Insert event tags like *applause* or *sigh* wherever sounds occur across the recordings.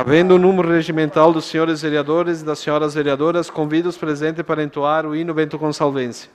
Havendo o número regimental dos senhores vereadores e das senhoras vereadoras, convido os presentes para entoar o hino Bento Gonçalvense.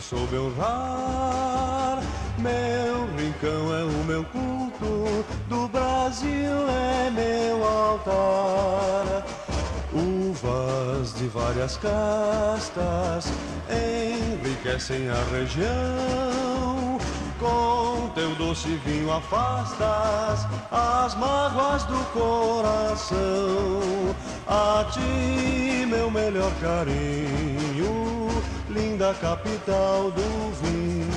soube honrar. Meu rincão é o meu culto, do Brasil é meu altar. Uvas de várias castas enriquecem a região. Com teu doce vinho afastas as mágoas do coração. A ti, meu melhor carinho linda capital do vinho.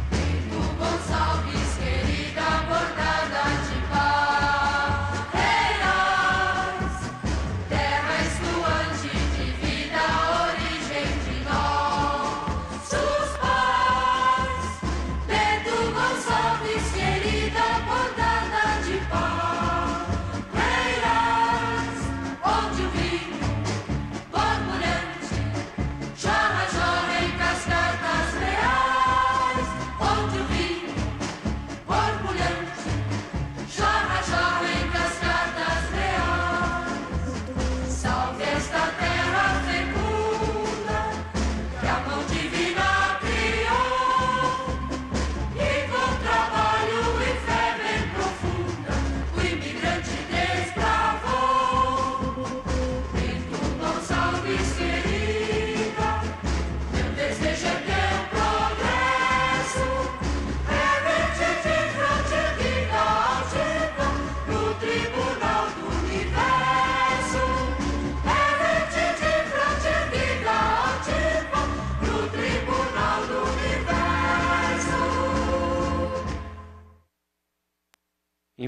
Pinto Gonçalves.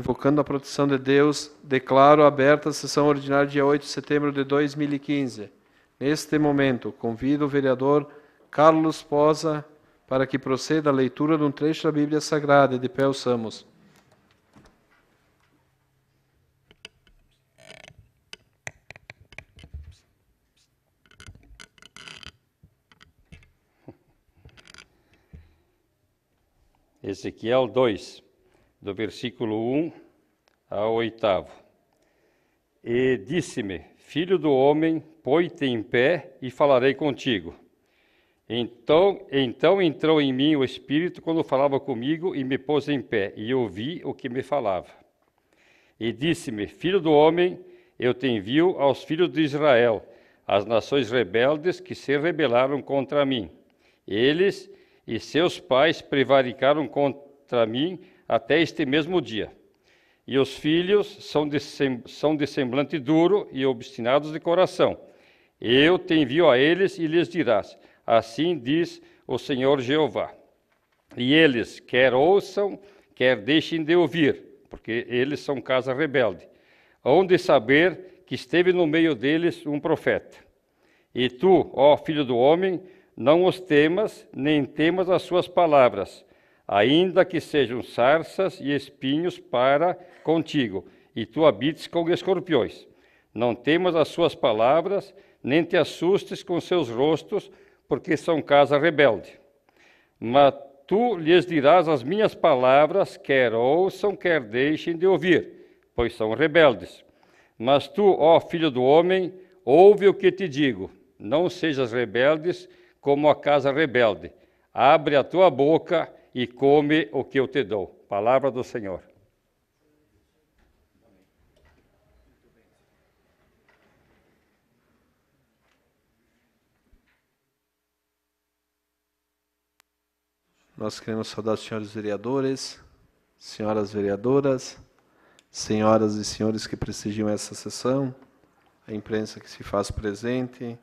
invocando a proteção de Deus, declaro aberta a sessão ordinária dia 8 de setembro de 2015. Neste momento, convido o vereador Carlos Posa para que proceda a leitura de um trecho da Bíblia Sagrada de Pel Samos. Ezequiel 2 do versículo 1 ao 8. E disse-me: Filho do homem, põe-te em pé e falarei contigo. Então, então entrou em mim o Espírito quando falava comigo e me pôs em pé, e ouvi o que me falava. E disse-me: Filho do homem, eu te envio aos filhos de Israel, às nações rebeldes que se rebelaram contra mim. Eles e seus pais prevaricaram contra mim até este mesmo dia. E os filhos são de, sem, são de semblante duro e obstinados de coração. Eu te envio a eles e lhes dirás: Assim diz o Senhor Jeová. E eles, quer ouçam, quer deixem de ouvir, porque eles são casa rebelde, onde saber que esteve no meio deles um profeta. E tu, ó filho do homem, não os temas, nem temas as suas palavras, ainda que sejam sarças e espinhos para contigo, e tu habites com escorpiões. Não temas as suas palavras, nem te assustes com seus rostos, porque são casa rebelde. Mas tu lhes dirás as minhas palavras, quer ouçam, quer deixem de ouvir, pois são rebeldes. Mas tu, ó filho do homem, ouve o que te digo. Não sejas rebeldes como a casa rebelde. Abre a tua boca e come o que eu te dou. Palavra do Senhor. Nós queremos saudar os senhores vereadores, senhoras vereadoras, senhoras e senhores que prestigiam essa sessão, a imprensa que se faz presente,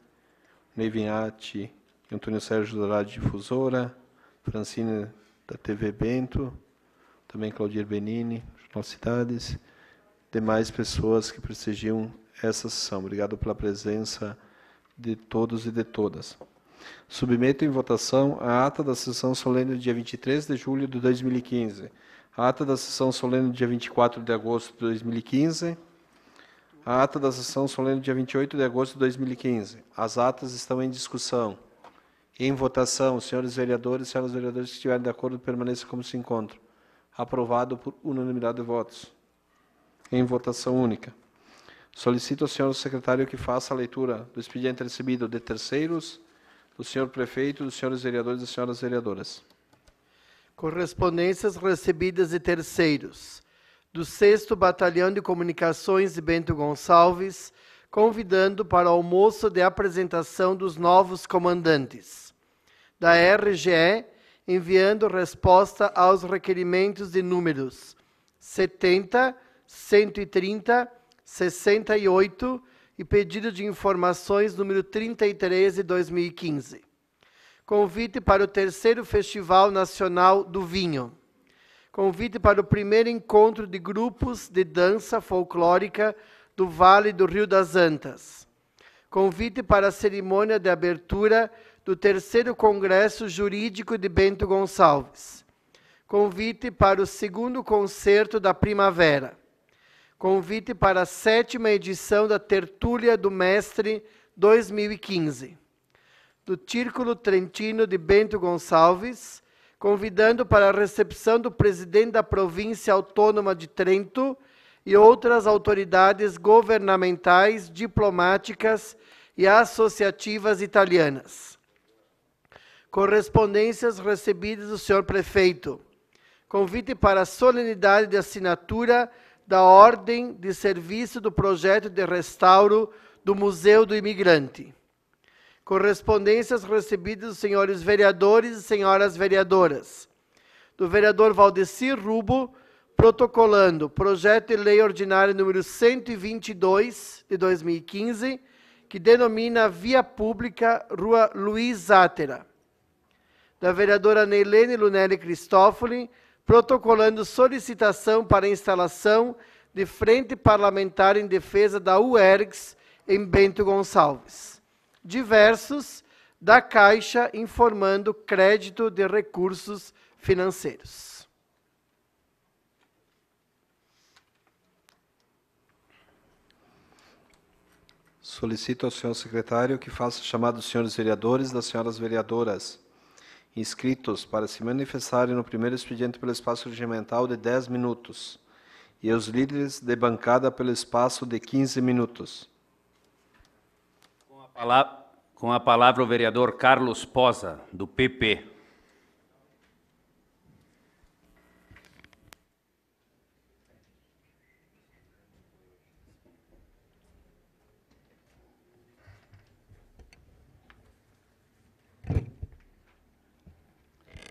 Nevinhati, Antônio Sérgio Dourado Difusora, Francine da TV Bento, também Claudir Benini, Jornal Cidades, demais pessoas que prestigiam essa sessão. Obrigado pela presença de todos e de todas. Submeto em votação a ata da sessão solene do dia 23 de julho de 2015, a ata da sessão solene do dia 24 de agosto de 2015, a ata da sessão solene do dia 28 de agosto de 2015. As atas estão em discussão. Em votação, senhores vereadores e senhoras vereadoras que estiverem de acordo, permaneçam como se encontram. Aprovado por unanimidade de votos. Em votação única. Solicito ao senhor secretário que faça a leitura do expediente recebido de terceiros, do senhor prefeito, dos senhores vereadores e das senhoras vereadoras. Correspondências recebidas de terceiros. Do 6 Batalhão de Comunicações de Bento Gonçalves, convidando para almoço de apresentação dos novos comandantes da RGE, enviando resposta aos requerimentos de números 70, 130, 68 e pedido de informações número 33 de 2015. Convite para o terceiro Festival Nacional do Vinho. Convite para o primeiro encontro de grupos de dança folclórica do Vale do Rio das Antas. Convite para a cerimônia de abertura do terceiro Congresso Jurídico de Bento Gonçalves. Convite para o segundo concerto da primavera. Convite para a sétima edição da Tertúlia do Mestre 2015. Do Círculo Trentino de Bento Gonçalves, convidando para a recepção do presidente da província autônoma de Trento e outras autoridades governamentais, diplomáticas e associativas italianas correspondências recebidas do senhor prefeito. Convite para a solenidade de assinatura da ordem de serviço do projeto de restauro do Museu do Imigrante. Correspondências recebidas dos senhores vereadores e senhoras vereadoras. Do vereador Valdecir Rubo, protocolando projeto de lei ordinária número 122 de 2015, que denomina Via Pública Rua Luiz Átera da vereadora Neilene Lunelli Cristófoli, protocolando solicitação para instalação de Frente Parlamentar em Defesa da UERGS em Bento Gonçalves. Diversos da Caixa informando crédito de recursos financeiros. Solicito ao senhor secretário que faça chamado dos senhores vereadores e das senhoras vereadoras inscritos para se manifestarem no primeiro expediente pelo espaço regimental de 10 minutos e os líderes de bancada pelo espaço de 15 minutos. Com a palavra, com a palavra o vereador Carlos Posa, do PP.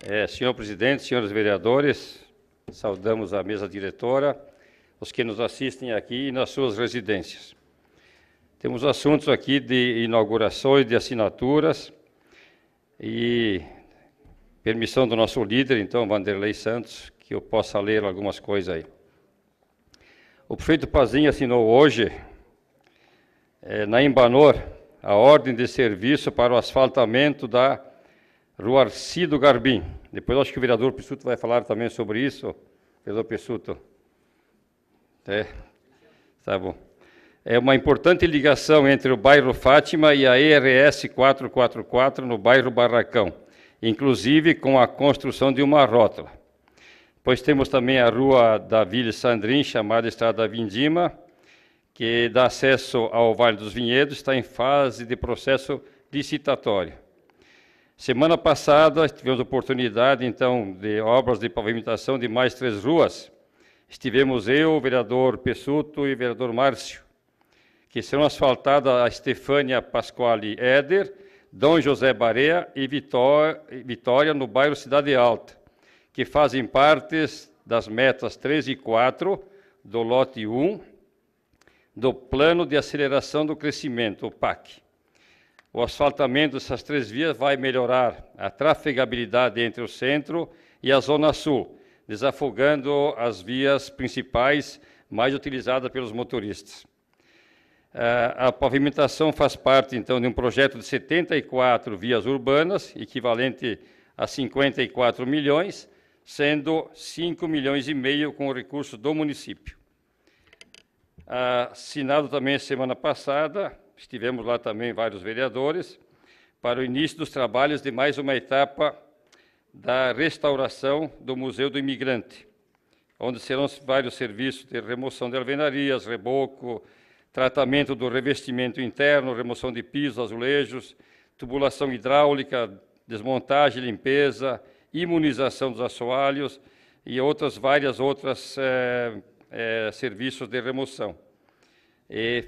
É, senhor presidente, senhores vereadores, saudamos a mesa diretora, os que nos assistem aqui e nas suas residências. Temos assuntos aqui de inaugurações, de assinaturas e permissão do nosso líder, então, Vanderlei Santos, que eu possa ler algumas coisas aí. O prefeito Pazinho assinou hoje, é, na Embanor, a ordem de serviço para o asfaltamento da Rua Arcido Garbim, depois acho que o vereador Pissuto vai falar também sobre isso. Vereador Pissuto. É, tá bom. É uma importante ligação entre o bairro Fátima e a ERS 444 no bairro Barracão, inclusive com a construção de uma rótula. Pois temos também a rua da Vila Sandrin, chamada Estrada Vindima, que dá acesso ao Vale dos Vinhedos, está em fase de processo licitatório. Semana passada tivemos oportunidade, então, de obras de pavimentação de mais três ruas. Estivemos eu, o vereador Pessuto e o vereador Márcio, que serão asfaltadas a Estefânia Pasquale Éder, Dom José Barea e Vitória, Vitória, no bairro Cidade Alta, que fazem parte das metas 3 e 4 do lote 1 do Plano de Aceleração do Crescimento, o PAC. O asfaltamento dessas três vias vai melhorar a trafegabilidade entre o centro e a zona sul, desafogando as vias principais mais utilizadas pelos motoristas. Eh, a pavimentação faz parte, então, de um projeto de 74 vias urbanas, equivalente a 54 milhões, sendo 5 milhões e meio com o recurso do município. Ah, assinado também semana passada estivemos lá também vários vereadores, para o início dos trabalhos de mais uma etapa da restauração do Museu do Imigrante, onde serão vários serviços de remoção de alvenarias, reboco, tratamento do revestimento interno, remoção de pisos, azulejos, tubulação hidráulica, desmontagem, limpeza, imunização dos assoalhos e outras várias outras é, é, serviços de remoção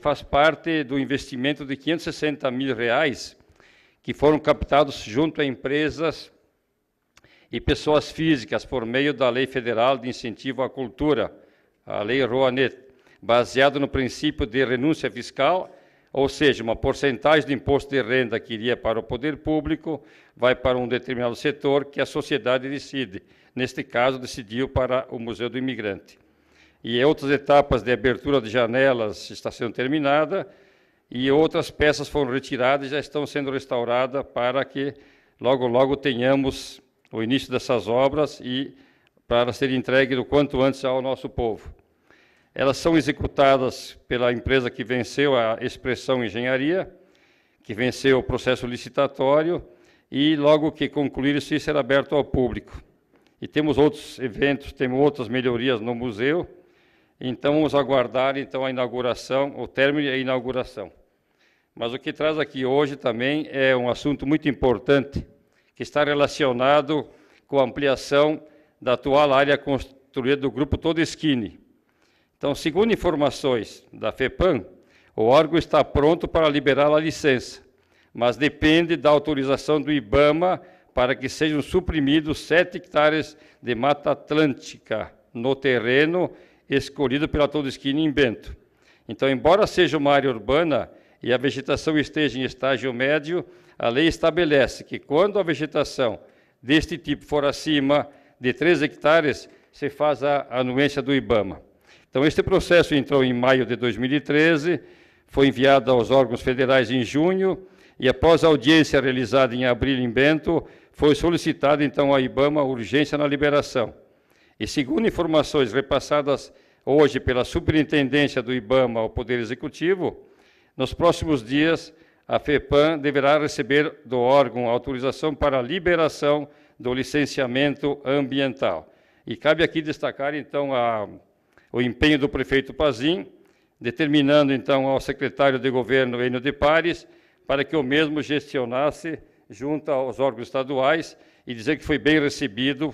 faz parte do investimento de 560 mil reais que foram captados junto a empresas e pessoas físicas por meio da Lei Federal de Incentivo à Cultura, a Lei Rouanet, baseado no princípio de renúncia fiscal, ou seja, uma porcentagem do imposto de renda que iria para o poder público vai para um determinado setor que a sociedade decide. Neste caso, decidiu para o Museu do Imigrante e outras etapas de abertura de janelas está sendo terminada e outras peças foram retiradas e já estão sendo restauradas para que logo logo tenhamos o início dessas obras e para ser entregue o quanto antes ao nosso povo. Elas são executadas pela empresa que venceu a expressão engenharia, que venceu o processo licitatório e logo que concluir isso será aberto ao público. E temos outros eventos, temos outras melhorias no museu, então vamos aguardar então a inauguração, o término e a inauguração. Mas o que traz aqui hoje também é um assunto muito importante que está relacionado com a ampliação da atual área construída do grupo Todo Skinny. Então, segundo informações da FEPAM, o órgão está pronto para liberar a licença, mas depende da autorização do IBAMA para que sejam suprimidos 7 hectares de mata atlântica no terreno escolhido pela Todoschini em Bento. Então, embora seja uma área urbana e a vegetação esteja em estágio médio, a lei estabelece que quando a vegetação deste tipo for acima de 3 hectares, se faz a anuência do IBAMA. Então, este processo entrou em maio de 2013, foi enviado aos órgãos federais em junho e, após a audiência realizada em abril em Bento, foi solicitada então ao IBAMA urgência na liberação. E segundo informações repassadas hoje pela Superintendência do IBAMA ao Poder Executivo, nos próximos dias a FEPAM deverá receber do órgão autorização para a liberação do licenciamento ambiental. E cabe aqui destacar, então, a, o empenho do prefeito Pazim, determinando, então, ao secretário de governo, Enio de Pares, para que o mesmo gestionasse junto aos órgãos estaduais e dizer que foi bem recebido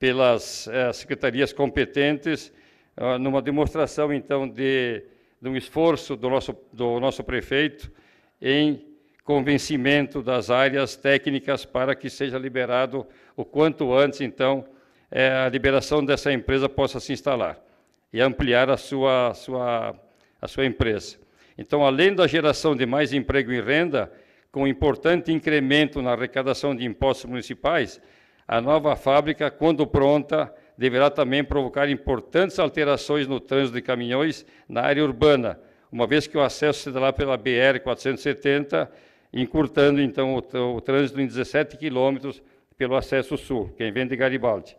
pelas eh, secretarias competentes, ah, numa demonstração, então, de, de um esforço do nosso, do nosso prefeito em convencimento das áreas técnicas para que seja liberado o quanto antes, então, eh, a liberação dessa empresa possa se instalar e ampliar a sua, sua, a sua empresa. Então, além da geração de mais emprego e renda, com um importante incremento na arrecadação de impostos municipais, a nova fábrica, quando pronta, deverá também provocar importantes alterações no trânsito de caminhões na área urbana, uma vez que o acesso se dará pela BR-470, encurtando então o, o trânsito em 17 quilômetros pelo acesso sul, quem é vem de Garibaldi.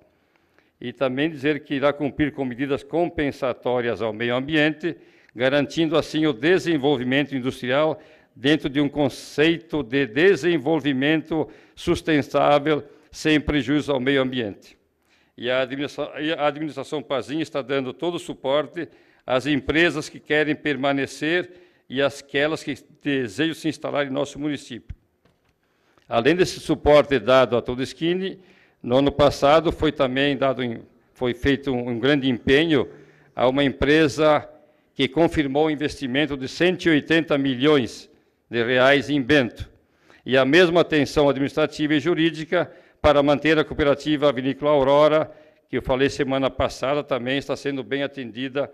E também dizer que irá cumprir com medidas compensatórias ao meio ambiente, garantindo assim o desenvolvimento industrial dentro de um conceito de desenvolvimento sustentável sem prejuízo ao meio ambiente. E a administração, a administração Pazinha está dando todo o suporte às empresas que querem permanecer e aquelas que desejam se instalar em nosso município. Além desse suporte dado a toda no ano passado foi também dado, foi feito um grande empenho a uma empresa que confirmou o investimento de 180 milhões de reais em Bento. E a mesma atenção administrativa e jurídica para manter a cooperativa Vinícola Aurora, que eu falei semana passada, também está sendo bem atendida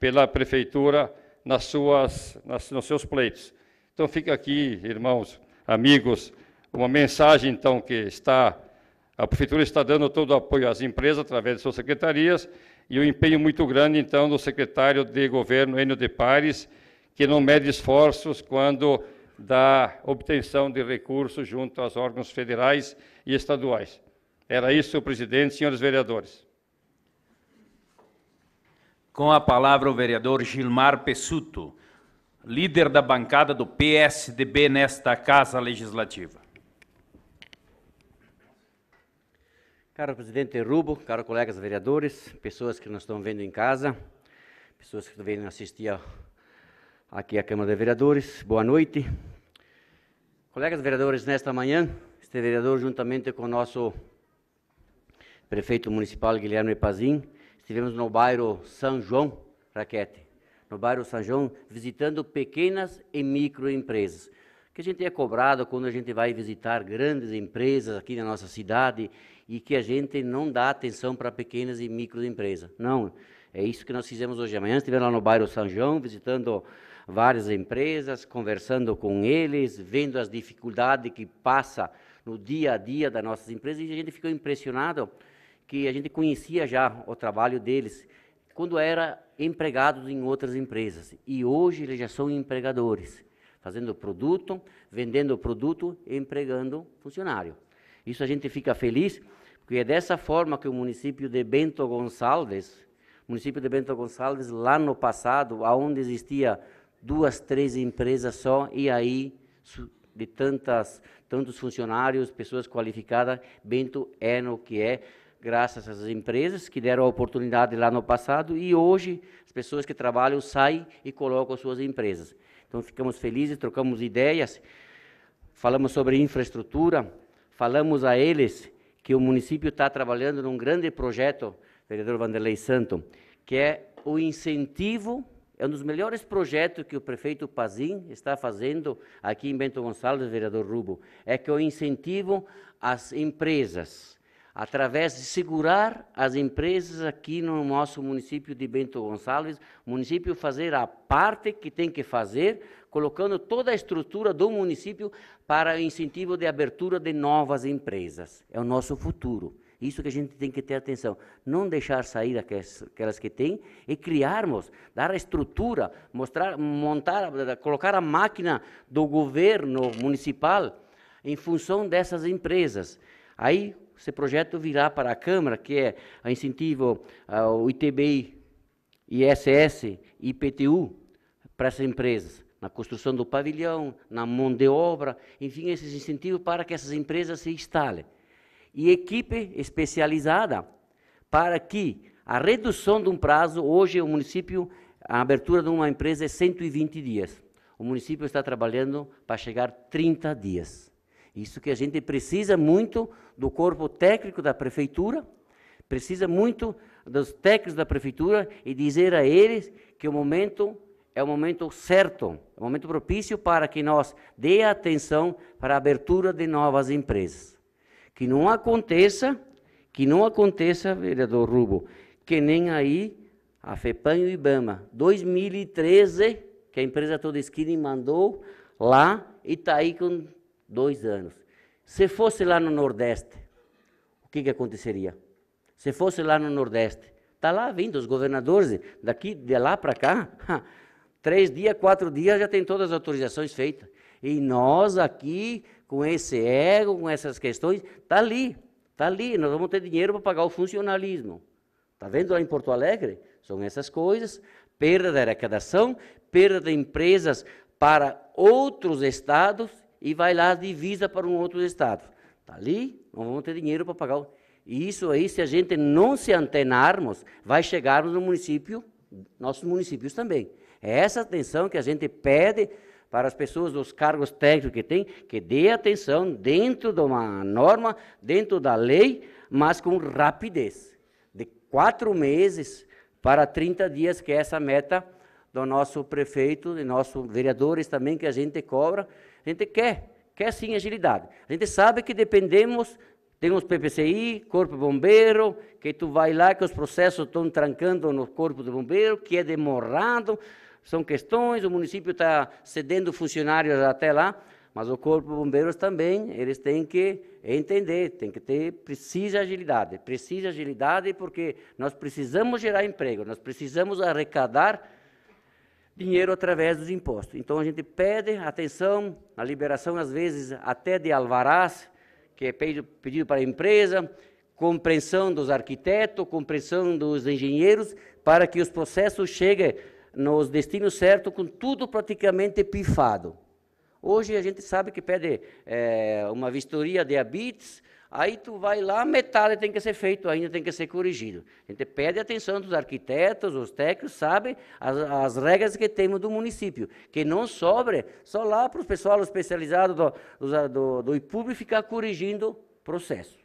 pela prefeitura nas suas, nas, nos seus pleitos. Então fica aqui, irmãos, amigos, uma mensagem então que está a prefeitura está dando todo o apoio às empresas através de suas secretarias e o um empenho muito grande então do secretário de governo Enio de Pares, que não mede esforços quando da obtenção de recursos junto aos órgãos federais e estaduais. Era isso, senhor presidente, senhores vereadores. Com a palavra o vereador Gilmar Pessuto, líder da bancada do PSDB nesta Casa Legislativa. Caro presidente Rubo, caro colegas vereadores, pessoas que nos estão vendo em casa, pessoas que vêm assistir aqui à Câmara de Vereadores, boa noite. Colegas vereadores, nesta manhã este vereador, juntamente com o nosso prefeito municipal, Guilherme Pazin, estivemos no bairro São João, Raquete, no bairro São João, visitando pequenas e microempresas. Que a gente é cobrado quando a gente vai visitar grandes empresas aqui na nossa cidade e que a gente não dá atenção para pequenas e microempresas. Não, é isso que nós fizemos hoje. Amanhã estivemos lá no bairro São João, visitando várias empresas, conversando com eles, vendo as dificuldades que passa no dia a dia das nossas empresas e a gente ficou impressionado que a gente conhecia já o trabalho deles quando era empregado em outras empresas e hoje eles já são empregadores, fazendo produto, vendendo produto, empregando funcionário. Isso a gente fica feliz porque é dessa forma que o município de Bento Gonçalves, município de Bento Gonçalves lá no passado, aonde existia duas, três empresas só e aí de tantas, tantos funcionários, pessoas qualificadas, Bento é no que é, graças às empresas que deram a oportunidade lá no passado e hoje as pessoas que trabalham saem e colocam suas empresas. Então ficamos felizes, trocamos ideias, falamos sobre infraestrutura, falamos a eles que o município está trabalhando num grande projeto, vereador Vanderlei Santo, que é o incentivo é um dos melhores projetos que o prefeito Pazim está fazendo aqui em Bento Gonçalves, vereador Rubo, é que o incentivo às empresas, através de segurar as empresas aqui no nosso município de Bento Gonçalves, município fazer a parte que tem que fazer, colocando toda a estrutura do município para o incentivo de abertura de novas empresas. É o nosso futuro. Isso que a gente tem que ter atenção. Não deixar sair aquelas que tem e criarmos, dar a estrutura, mostrar, montar, colocar a máquina do governo municipal em função dessas empresas. Aí esse projeto virá para a Câmara, que é a incentivo ao ah, ITBI, ISS e IPTU para essas empresas na construção do pavilhão, na mão de obra, enfim, esses incentivos para que essas empresas se instalem e equipe especializada para que a redução de um prazo, hoje o município, a abertura de uma empresa é 120 dias. O município está trabalhando para chegar 30 dias. Isso que a gente precisa muito do corpo técnico da prefeitura, precisa muito dos técnicos da prefeitura e dizer a eles que o momento é o momento certo, é o momento propício para que nós dê atenção para a abertura de novas empresas. Que não aconteça, que não aconteça, vereador Rubo, que nem aí a FEPAM e o IBAMA, 2013, que a empresa toda esquina mandou lá e está aí com dois anos. Se fosse lá no Nordeste, o que, que aconteceria? Se fosse lá no Nordeste, está lá vindo os governadores, daqui de lá para cá, três dias, quatro dias já tem todas as autorizações feitas. E nós aqui com esse ego, com essas questões, está ali, está ali. Nós vamos ter dinheiro para pagar o funcionalismo. Está vendo lá em Porto Alegre? São essas coisas, perda da arrecadação, perda de empresas para outros estados e vai lá a divisa para um outro estado. Está ali, não vamos ter dinheiro para pagar. O... E isso aí, se a gente não se antenarmos, vai chegarmos no município, nossos municípios também. É essa atenção que a gente pede para as pessoas dos cargos técnicos que têm, que dê atenção dentro de uma norma, dentro da lei, mas com rapidez. De quatro meses para 30 dias, que é essa meta do nosso prefeito, de nossos vereadores também, que a gente cobra. A gente quer, quer sim agilidade. A gente sabe que dependemos temos PPCI, Corpo Bombeiro, que tu vai lá que os processos estão trancando no Corpo do Bombeiro, que é demorado são questões, o município está cedendo funcionários até lá, mas o Corpo de Bombeiros também, eles têm que entender, tem que ter, precisa agilidade, precisa agilidade porque nós precisamos gerar emprego, nós precisamos arrecadar dinheiro através dos impostos. Então a gente pede atenção na liberação, às vezes, até de alvarás, que é pedido, pedido para a empresa, compreensão dos arquitetos, compreensão dos engenheiros, para que os processos cheguem nos destinos certos, com tudo praticamente pifado. Hoje a gente sabe que pede é, uma vistoria de habites, aí tu vai lá, metade tem que ser feito ainda, tem que ser corrigido. A gente pede atenção dos arquitetos, os técnicos, sabe as, as regras que temos do município, que não sobre só lá para o pessoal especializado do, do, do, do IPUB ficar corrigindo o processo.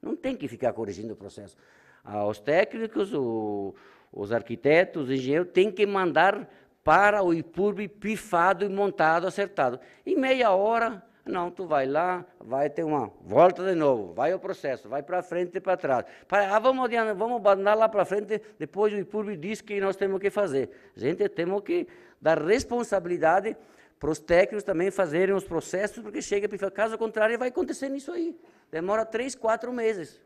Não tem que ficar corrigindo o processo. Ah, os técnicos, o, os arquitetos, os engenheiros, têm que mandar para o IPURB pifado e montado, acertado. Em meia hora, não, tu vai lá, vai ter uma volta de novo, vai o processo, vai para frente e para trás. ah, vamos adiantar, vamos mandar lá para frente, depois o IPURB diz que nós temos que fazer. Gente, temos que dar responsabilidade para os técnicos também fazerem os processos, porque chega, caso contrário, vai acontecer nisso aí. Demora três, quatro meses.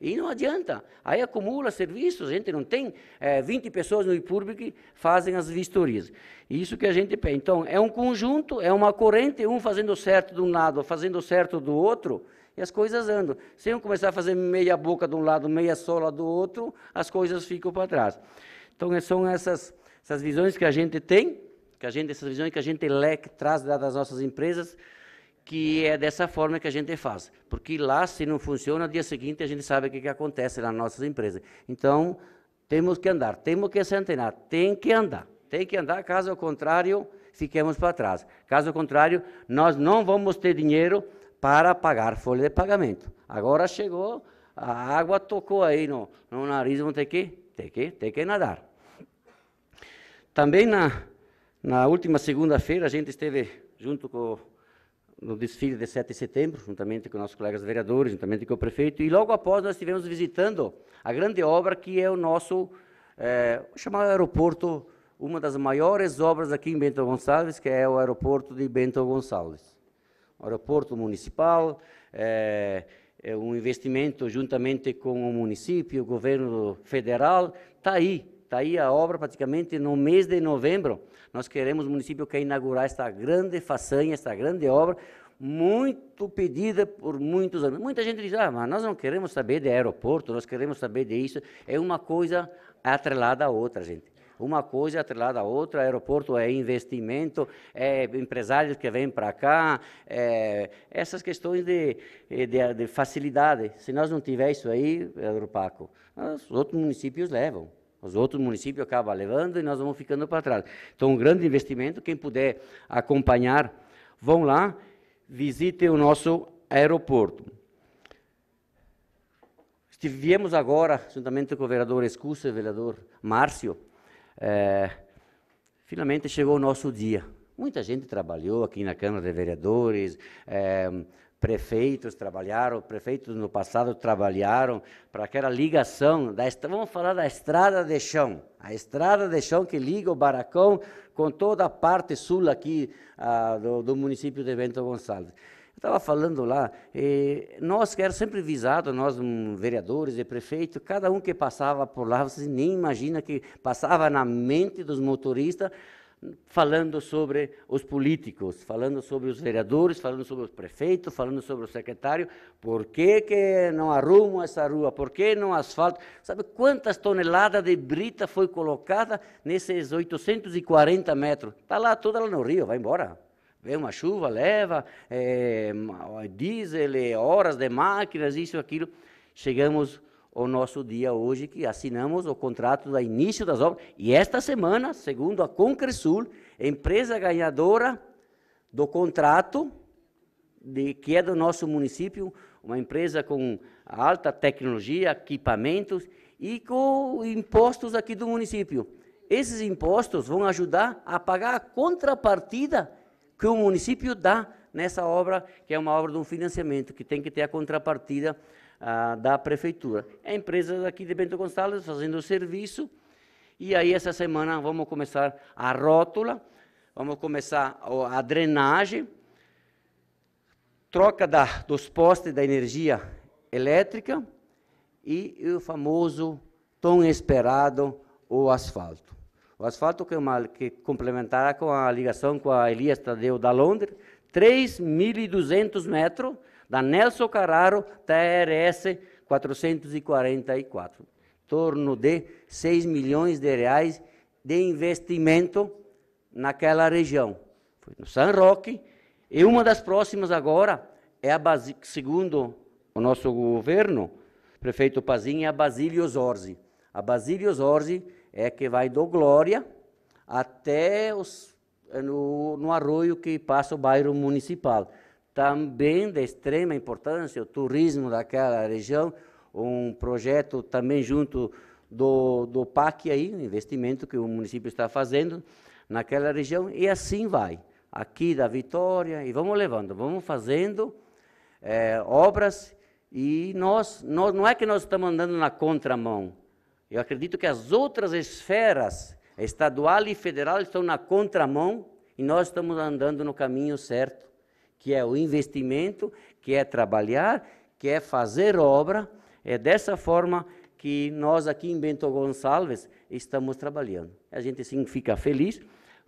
E não adianta. Aí acumula serviços, a gente não tem é, eh, 20 pessoas no IPURB que fazem as vistorias. Isso que a gente pede. Então, é um conjunto, é uma corrente, um fazendo certo de um lado, fazendo certo do outro, e as coisas andam. Se eu começar a fazer meia boca de um lado, meia sola do outro, as coisas ficam para trás. Então, é, são essas, essas visões que a gente tem, que a gente, essas visões que a gente le, traz das nossas empresas, que é dessa forma que a gente faz. Porque lá, se não funciona, no dia seguinte a gente sabe o que, que acontece nas nossas empresas. Então, temos que andar, temos que se antenar, tem que andar, tem que andar, caso contrário, fiquemos para trás. Caso contrário, nós não vamos ter dinheiro para pagar folha de pagamento. Agora chegou, a água tocou aí no, no nariz, vamos ter que, ter que, ter que nadar. Também na, na última segunda-feira, a gente esteve junto com no desfile de 7 de setembro, juntamente com nossos colegas vereadores, juntamente com o prefeito, e logo após nós estivemos visitando a grande obra que é o nosso, é, eh, chamado aeroporto, uma das maiores obras aqui em Bento Gonçalves, que é o aeroporto de Bento Gonçalves. o aeroporto municipal, é, é um investimento juntamente com o município, o governo federal, está aí, está aí a obra praticamente no mês de novembro, nós queremos o município que é inaugurar esta grande façanha, esta grande obra, muito pedida por muitos anos. Muita gente diz, ah, mas nós não queremos saber de aeroporto, nós queremos saber de isso. É uma coisa atrelada à outra, gente uma coisa atrelada à outra, aeroporto é investimento, é empresários que vêm para cá, é essas questões de, de, de, facilidade. Se nós não tiver isso aí, Paco, os outros municípios levam. Os outros municípios acabam levando e nós vamos ficando para trás. Então, um grande investimento. Quem puder acompanhar, vão lá, visitem o nosso aeroporto. Estivemos agora, juntamente com o vereador Escusa e o vereador Márcio, é, finalmente chegou o nosso dia. Muita gente trabalhou aqui na Câmara de Vereadores, é, prefeitos trabalharam, prefeitos no passado trabalharam para aquela ligação da vamos falar da estrada de chão, a estrada de chão que liga o baracão com toda a parte sul aqui ah, do, do, município de Bento Gonçalves. Eu estava falando lá, nós que era sempre visado, nós vereadores e prefeito, cada um que passava por lá, vocês nem imagina que passava na mente dos motoristas falando sobre os políticos, falando sobre os vereadores, falando sobre os prefeitos, falando sobre o secretário, por que, que não arrumam essa rua, por que não asfalto? Sabe quantas toneladas de brita foi colocada nesses 840 metros? Está lá toda lá no rio, vai embora. Vem uma chuva, leva, é, diesel, eh, horas de máquinas, isso, aquilo. Chegamos o nosso dia hoje, que assinamos o contrato da início das obras. E esta semana, segundo a Concresul, empresa ganhadora do contrato, de, que é do nosso município, uma empresa com alta tecnologia, equipamentos e com impostos aqui do município. Esses impostos vão ajudar a pagar a contrapartida que o município dá nessa obra, que é uma obra de um financiamento, que tem que ter a contrapartida ah, da prefeitura. É a empresa daqui de Bento Gonçalves fazendo o serviço. E aí, essa semana, vamos começar a rótula, vamos começar a drenagem, troca da, dos postes da energia elétrica e o famoso, tão esperado, o asfalto. O asfalto que, é uma, que complementará com a ligação com a Elias Tadeu da Londres, 3.200 metros da Nelson Carraro, TRS 444. Em torno de 6 milhões de reais de investimento naquela região. Foi no San Roque, e uma das próximas agora é a segundo o nosso governo, prefeito Pazinho é a Basílio Zorzi. A Basílio Zorzi é que vai do Glória até os, é no, no arroio que passa o bairro municipal também de extrema importância, o turismo daquela região, um projeto também junto do, do PAC aí, um investimento que o município está fazendo naquela região, e assim vai. Aqui da Vitória, e vamos levando, vamos fazendo é, obras, e nós, nós, não é que nós estamos andando na contramão, eu acredito que as outras esferas, estadual e federal, estão na contramão, e nós estamos andando no caminho certo que é o investimento, que é trabalhar, que é fazer obra. É dessa forma que nós aqui em Bento Gonçalves estamos trabalhando. A gente sim fica feliz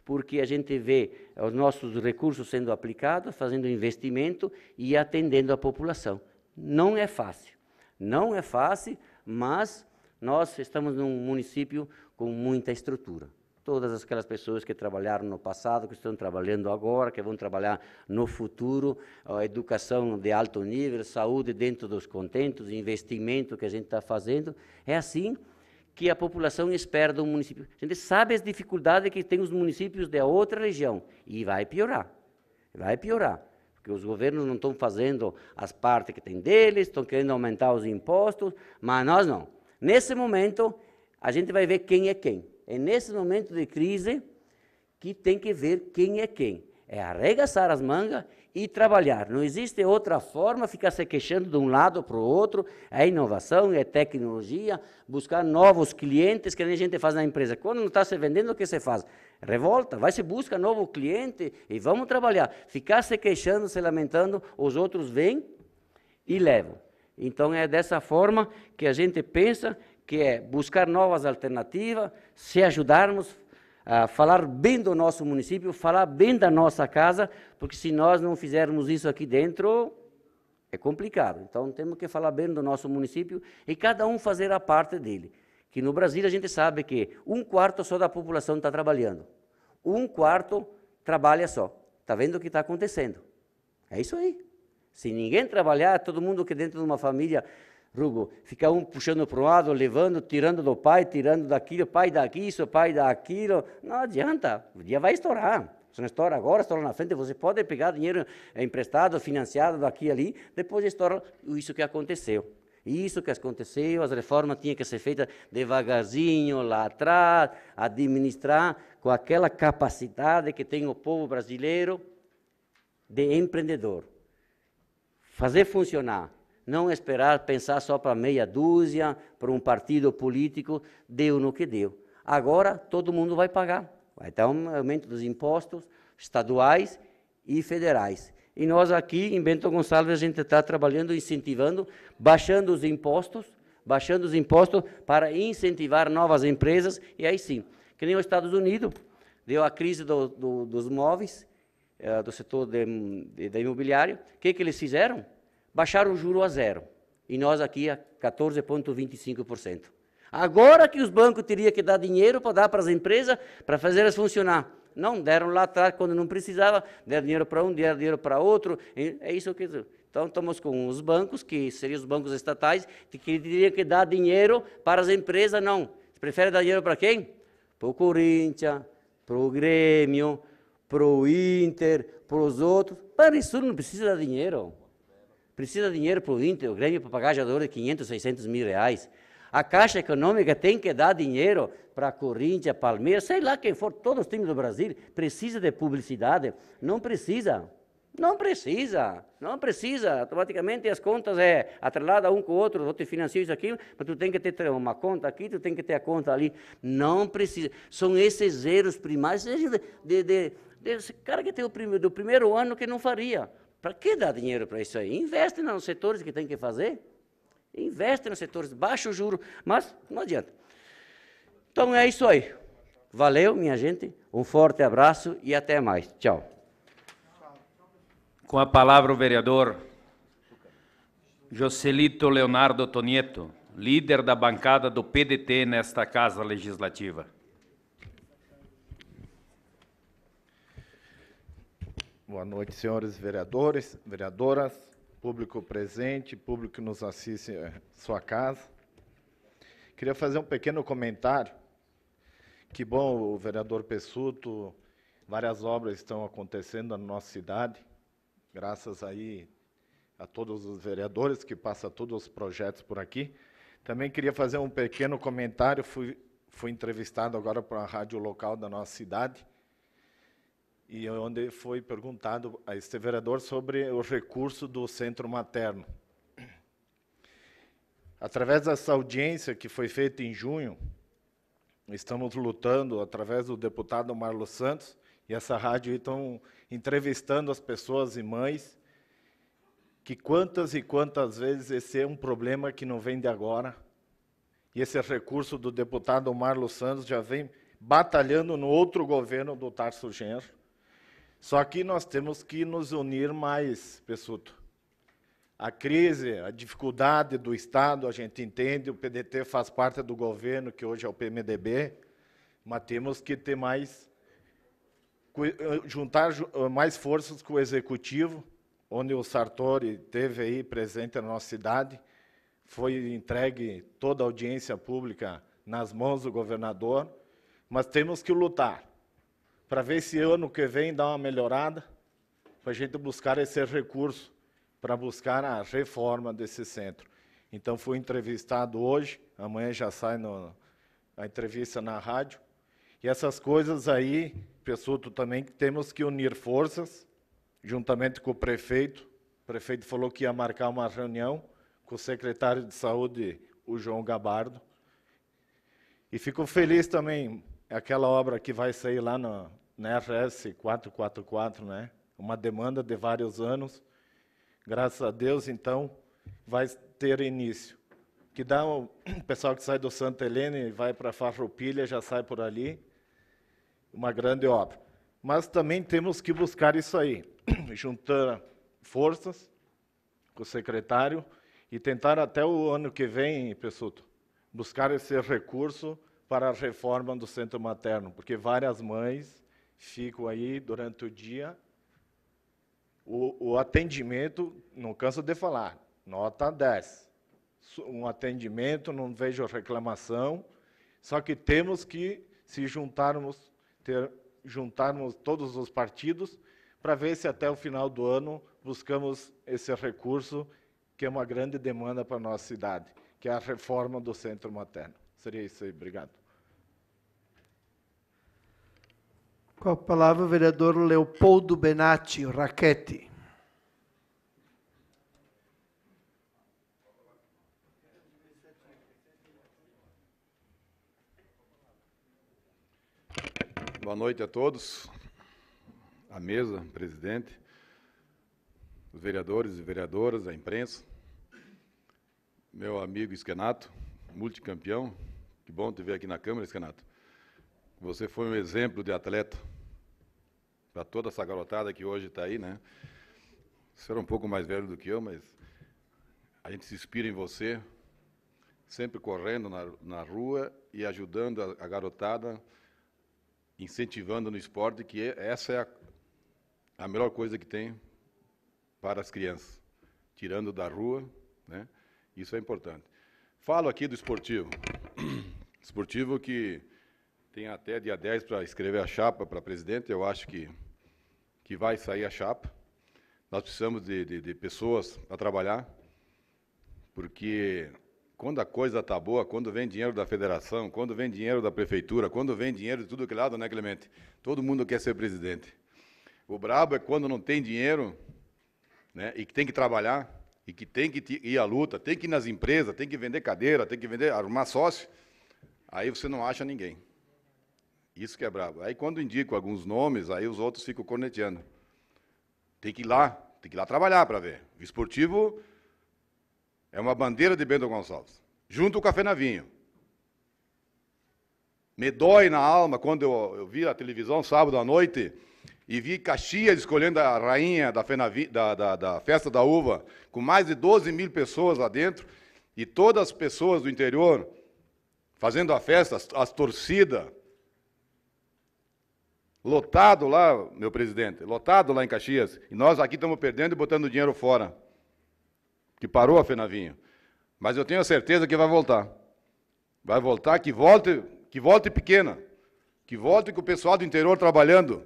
porque a gente vê os nossos recursos sendo aplicados, fazendo investimento e atendendo a população. Não é fácil, não é fácil, mas nós estamos num município com muita estrutura todas aquelas pessoas que trabalharam no passado, que estão trabalhando agora, que vão trabalhar no futuro, a educação de alto nível, saúde dentro dos contentos, investimento que a gente está fazendo. É assim que a população espera do município. A gente sabe as dificuldades que tem os municípios da outra região e vai piorar, vai piorar. Porque os governos não estão fazendo as partes que têm deles, estão querendo aumentar os impostos, mas nós não. Nesse momento, a gente vai ver quem é quem. É nesse momento de crise que tem que ver quem é quem. É arregaçar as mangas e trabalhar. Não existe outra forma ficar se queixando de um lado para o outro. É inovação, é tecnologia, buscar novos clientes que nem a gente faz na empresa. Quando não está se vendendo, o que você faz? Revolta, vai se busca novo cliente e vamos trabalhar. Ficar se queixando, se lamentando, os outros vêm e levam. Então é dessa forma que a gente pensa que é buscar novas alternativas, se ajudarmos a falar bem do nosso município, falar bem da nossa casa, porque se nós não fizermos isso aqui dentro, é complicado. Então temos que falar bem do nosso município e cada um fazer a parte dele. Que no Brasil a gente sabe que um quarto só da população está trabalhando. Um quarto trabalha só. Está vendo o que está acontecendo? É isso aí. Se ninguém trabalhar, todo mundo que dentro de uma família rugo. Fica um puxando para um lado, levando, tirando do pai, tirando daquilo, pai daqui, isso, pai daquilo. Não adianta, o dia vai estourar. Se não estoura agora, estoura na frente, você pode pegar dinheiro emprestado, financiado daqui e ali, depois estoura isso que aconteceu. Isso que aconteceu, as reformas tinham que ser feitas devagarzinho, lá atrás, administrar com aquela capacidade que tem o povo brasileiro de empreendedor. Fazer funcionar. Não esperar pensar só para meia dúzia, para um partido político, deu no que deu. Agora todo mundo vai pagar. Vai ter um aumento dos impostos estaduais e federais. E nós aqui em Bento Gonçalves a gente está trabalhando, incentivando, baixando os impostos, baixando os impostos para incentivar novas empresas. E aí sim, que nem os Estados Unidos, deu a crise do, do, dos móveis, eh, do setor de, de, de imobiliário. O que, que eles fizeram? baixaram o juro a zero. E nós aqui a 14,25%. Agora que os bancos teriam que dar dinheiro para dar para as empresas, para fazer elas funcionar. Não, deram lá atrás quando não precisava, deram dinheiro para um, deram dinheiro para outro. É isso que. Então, estamos com os bancos, que seriam os bancos estatais, que teriam que dar dinheiro para as empresas, não. Prefere dar dinheiro para quem? Para o Corinthians, para o Grêmio, para o Inter, para os outros. Para isso não precisa dar dinheiro precisa de dinheiro para o Inter, o Grêmio para pagar jogador de 500, 600 mil reais. A Caixa Econômica tem que dar dinheiro para a Corinthians, Palmeiras, sei lá quem for, todos os times do Brasil. Precisa de publicidade? Não precisa. Não precisa, não precisa. Automaticamente as contas é atrelada um com o outro, vou te financio isso aqui, mas tu tem que ter uma conta aqui, tu tem que ter a conta ali. Não precisa. São esses erros primários, de, de, de, de cara que tem o primeiro, do primeiro ano que não faria. Para que dar dinheiro para isso aí? Investe nos setores que tem que fazer. Investe nos setores, baixa o juro, mas não adianta. Então é isso aí. Valeu, minha gente. Um forte abraço e até mais. Tchau. Com a palavra o vereador Joselito Leonardo Tonieto, líder da bancada do PDT nesta Casa Legislativa. Boa noite, senhores vereadores, vereadoras, público presente, público que nos assiste em sua casa. Queria fazer um pequeno comentário. Que bom, o vereador Pessuto, várias obras estão acontecendo na nossa cidade, graças aí a todos os vereadores que passam todos os projetos por aqui. Também queria fazer um pequeno comentário, fui, fui entrevistado agora para a rádio local da nossa cidade, e é onde foi perguntado a este vereador sobre o recurso do centro materno. Através dessa audiência que foi feita em junho, estamos lutando através do deputado Marlos Santos e essa rádio estão entrevistando as pessoas e mães que quantas e quantas vezes esse é um problema que não vem de agora. E esse recurso do deputado Marlos Santos já vem batalhando no outro governo do Tarso Genro só que nós temos que nos unir mais, Pessuto. A crise, a dificuldade do Estado, a gente entende, o PDT faz parte do governo, que hoje é o PMDB, mas temos que ter mais, eh, juntar eh, mais forças com o Executivo, onde o Sartori esteve aí presente na nossa cidade, foi entregue toda a audiência pública nas mãos do governador, mas temos que lutar para ver se ano que vem dá uma melhorada, para a gente buscar esse recurso, para buscar a reforma desse centro. Então, fui entrevistado hoje, amanhã já sai no, a entrevista na rádio. E essas coisas aí, pessoal, também temos que unir forças, juntamente com o prefeito. O prefeito falou que ia marcar uma reunião com o secretário de saúde, o João Gabardo. E fico feliz também, aquela obra que vai sair lá no, na RS 444, né? Uma demanda de vários anos. Graças a Deus, então, vai ter início. Que dá *coughs* o pessoal que sai do Santa Helena e vai para Farroupilha, já sai por ali. Uma grande obra. Mas também temos que buscar isso aí, *coughs* juntar forças com o secretário e tentar até o ano que vem, Pessuto, buscar esse recurso para a reforma do centro materno, porque várias mães Fico aí durante o dia. O, o atendimento, não canso de falar, nota 10. Um atendimento, não vejo reclamação, só que temos que, se juntarmos, ter, juntarmos todos os partidos, para ver se até o final do ano buscamos esse recurso, que é uma grande demanda para a nossa cidade, que é a reforma do centro materno. Seria isso aí, obrigado. Com a palavra, o vereador Leopoldo Benatti, Raquete. Boa noite a todos, a mesa, presidente, os vereadores e vereadoras, a imprensa, meu amigo Esquenato, multicampeão, que bom te ver aqui na Câmara, Esquenato. Você foi um exemplo de atleta para toda essa garotada que hoje está aí, né? Você era um pouco mais velho do que eu, mas a gente se inspira em você, sempre correndo na, na rua e ajudando a, a, garotada, incentivando no esporte, que é, essa é a, a melhor coisa que tem para as crianças, tirando da rua, né? Isso é importante. Falo aqui do esportivo. *clears throat* Esportivo que tem até dia 10 para escrever a chapa para presidente, eu acho que, que vai sair a chapa. Nós precisamos de, de, de pessoas para trabalhar, porque quando a coisa está boa, quando vem dinheiro da federação, quando vem dinheiro da prefeitura, quando vem dinheiro de tudo que é lado, né, Clemente? Todo mundo quer ser presidente. O brabo é quando não tem dinheiro né, e que tem que trabalhar, e que tem que ir à luta, tem que ir nas empresas, tem que vender cadeira, tem que vender, arrumar sócio, aí você não acha ninguém. Isso que é brabo. Aí quando indico alguns nomes, aí os outros ficam corneteando. Tem que ir lá, tem que ir lá trabalhar para ver. O esportivo é uma bandeira de Bento Gonçalves. Junto o café navinho. Me dói na alma quando eu, eu vi a televisão sábado à noite e vi Caxias escolhendo a rainha da, Fenavi, da, da, da, festa da uva, com mais de 12 mil pessoas lá dentro, e todas as pessoas do interior fazendo a festa, as, as torcidas, Lotado lá, meu presidente, lotado lá em Caxias. E nós aqui estamos perdendo e botando dinheiro fora. Que parou a Fenavinho. Mas eu tenho a certeza que vai voltar. Vai voltar, que volte, que volte pequena. Que volte com o pessoal do interior trabalhando.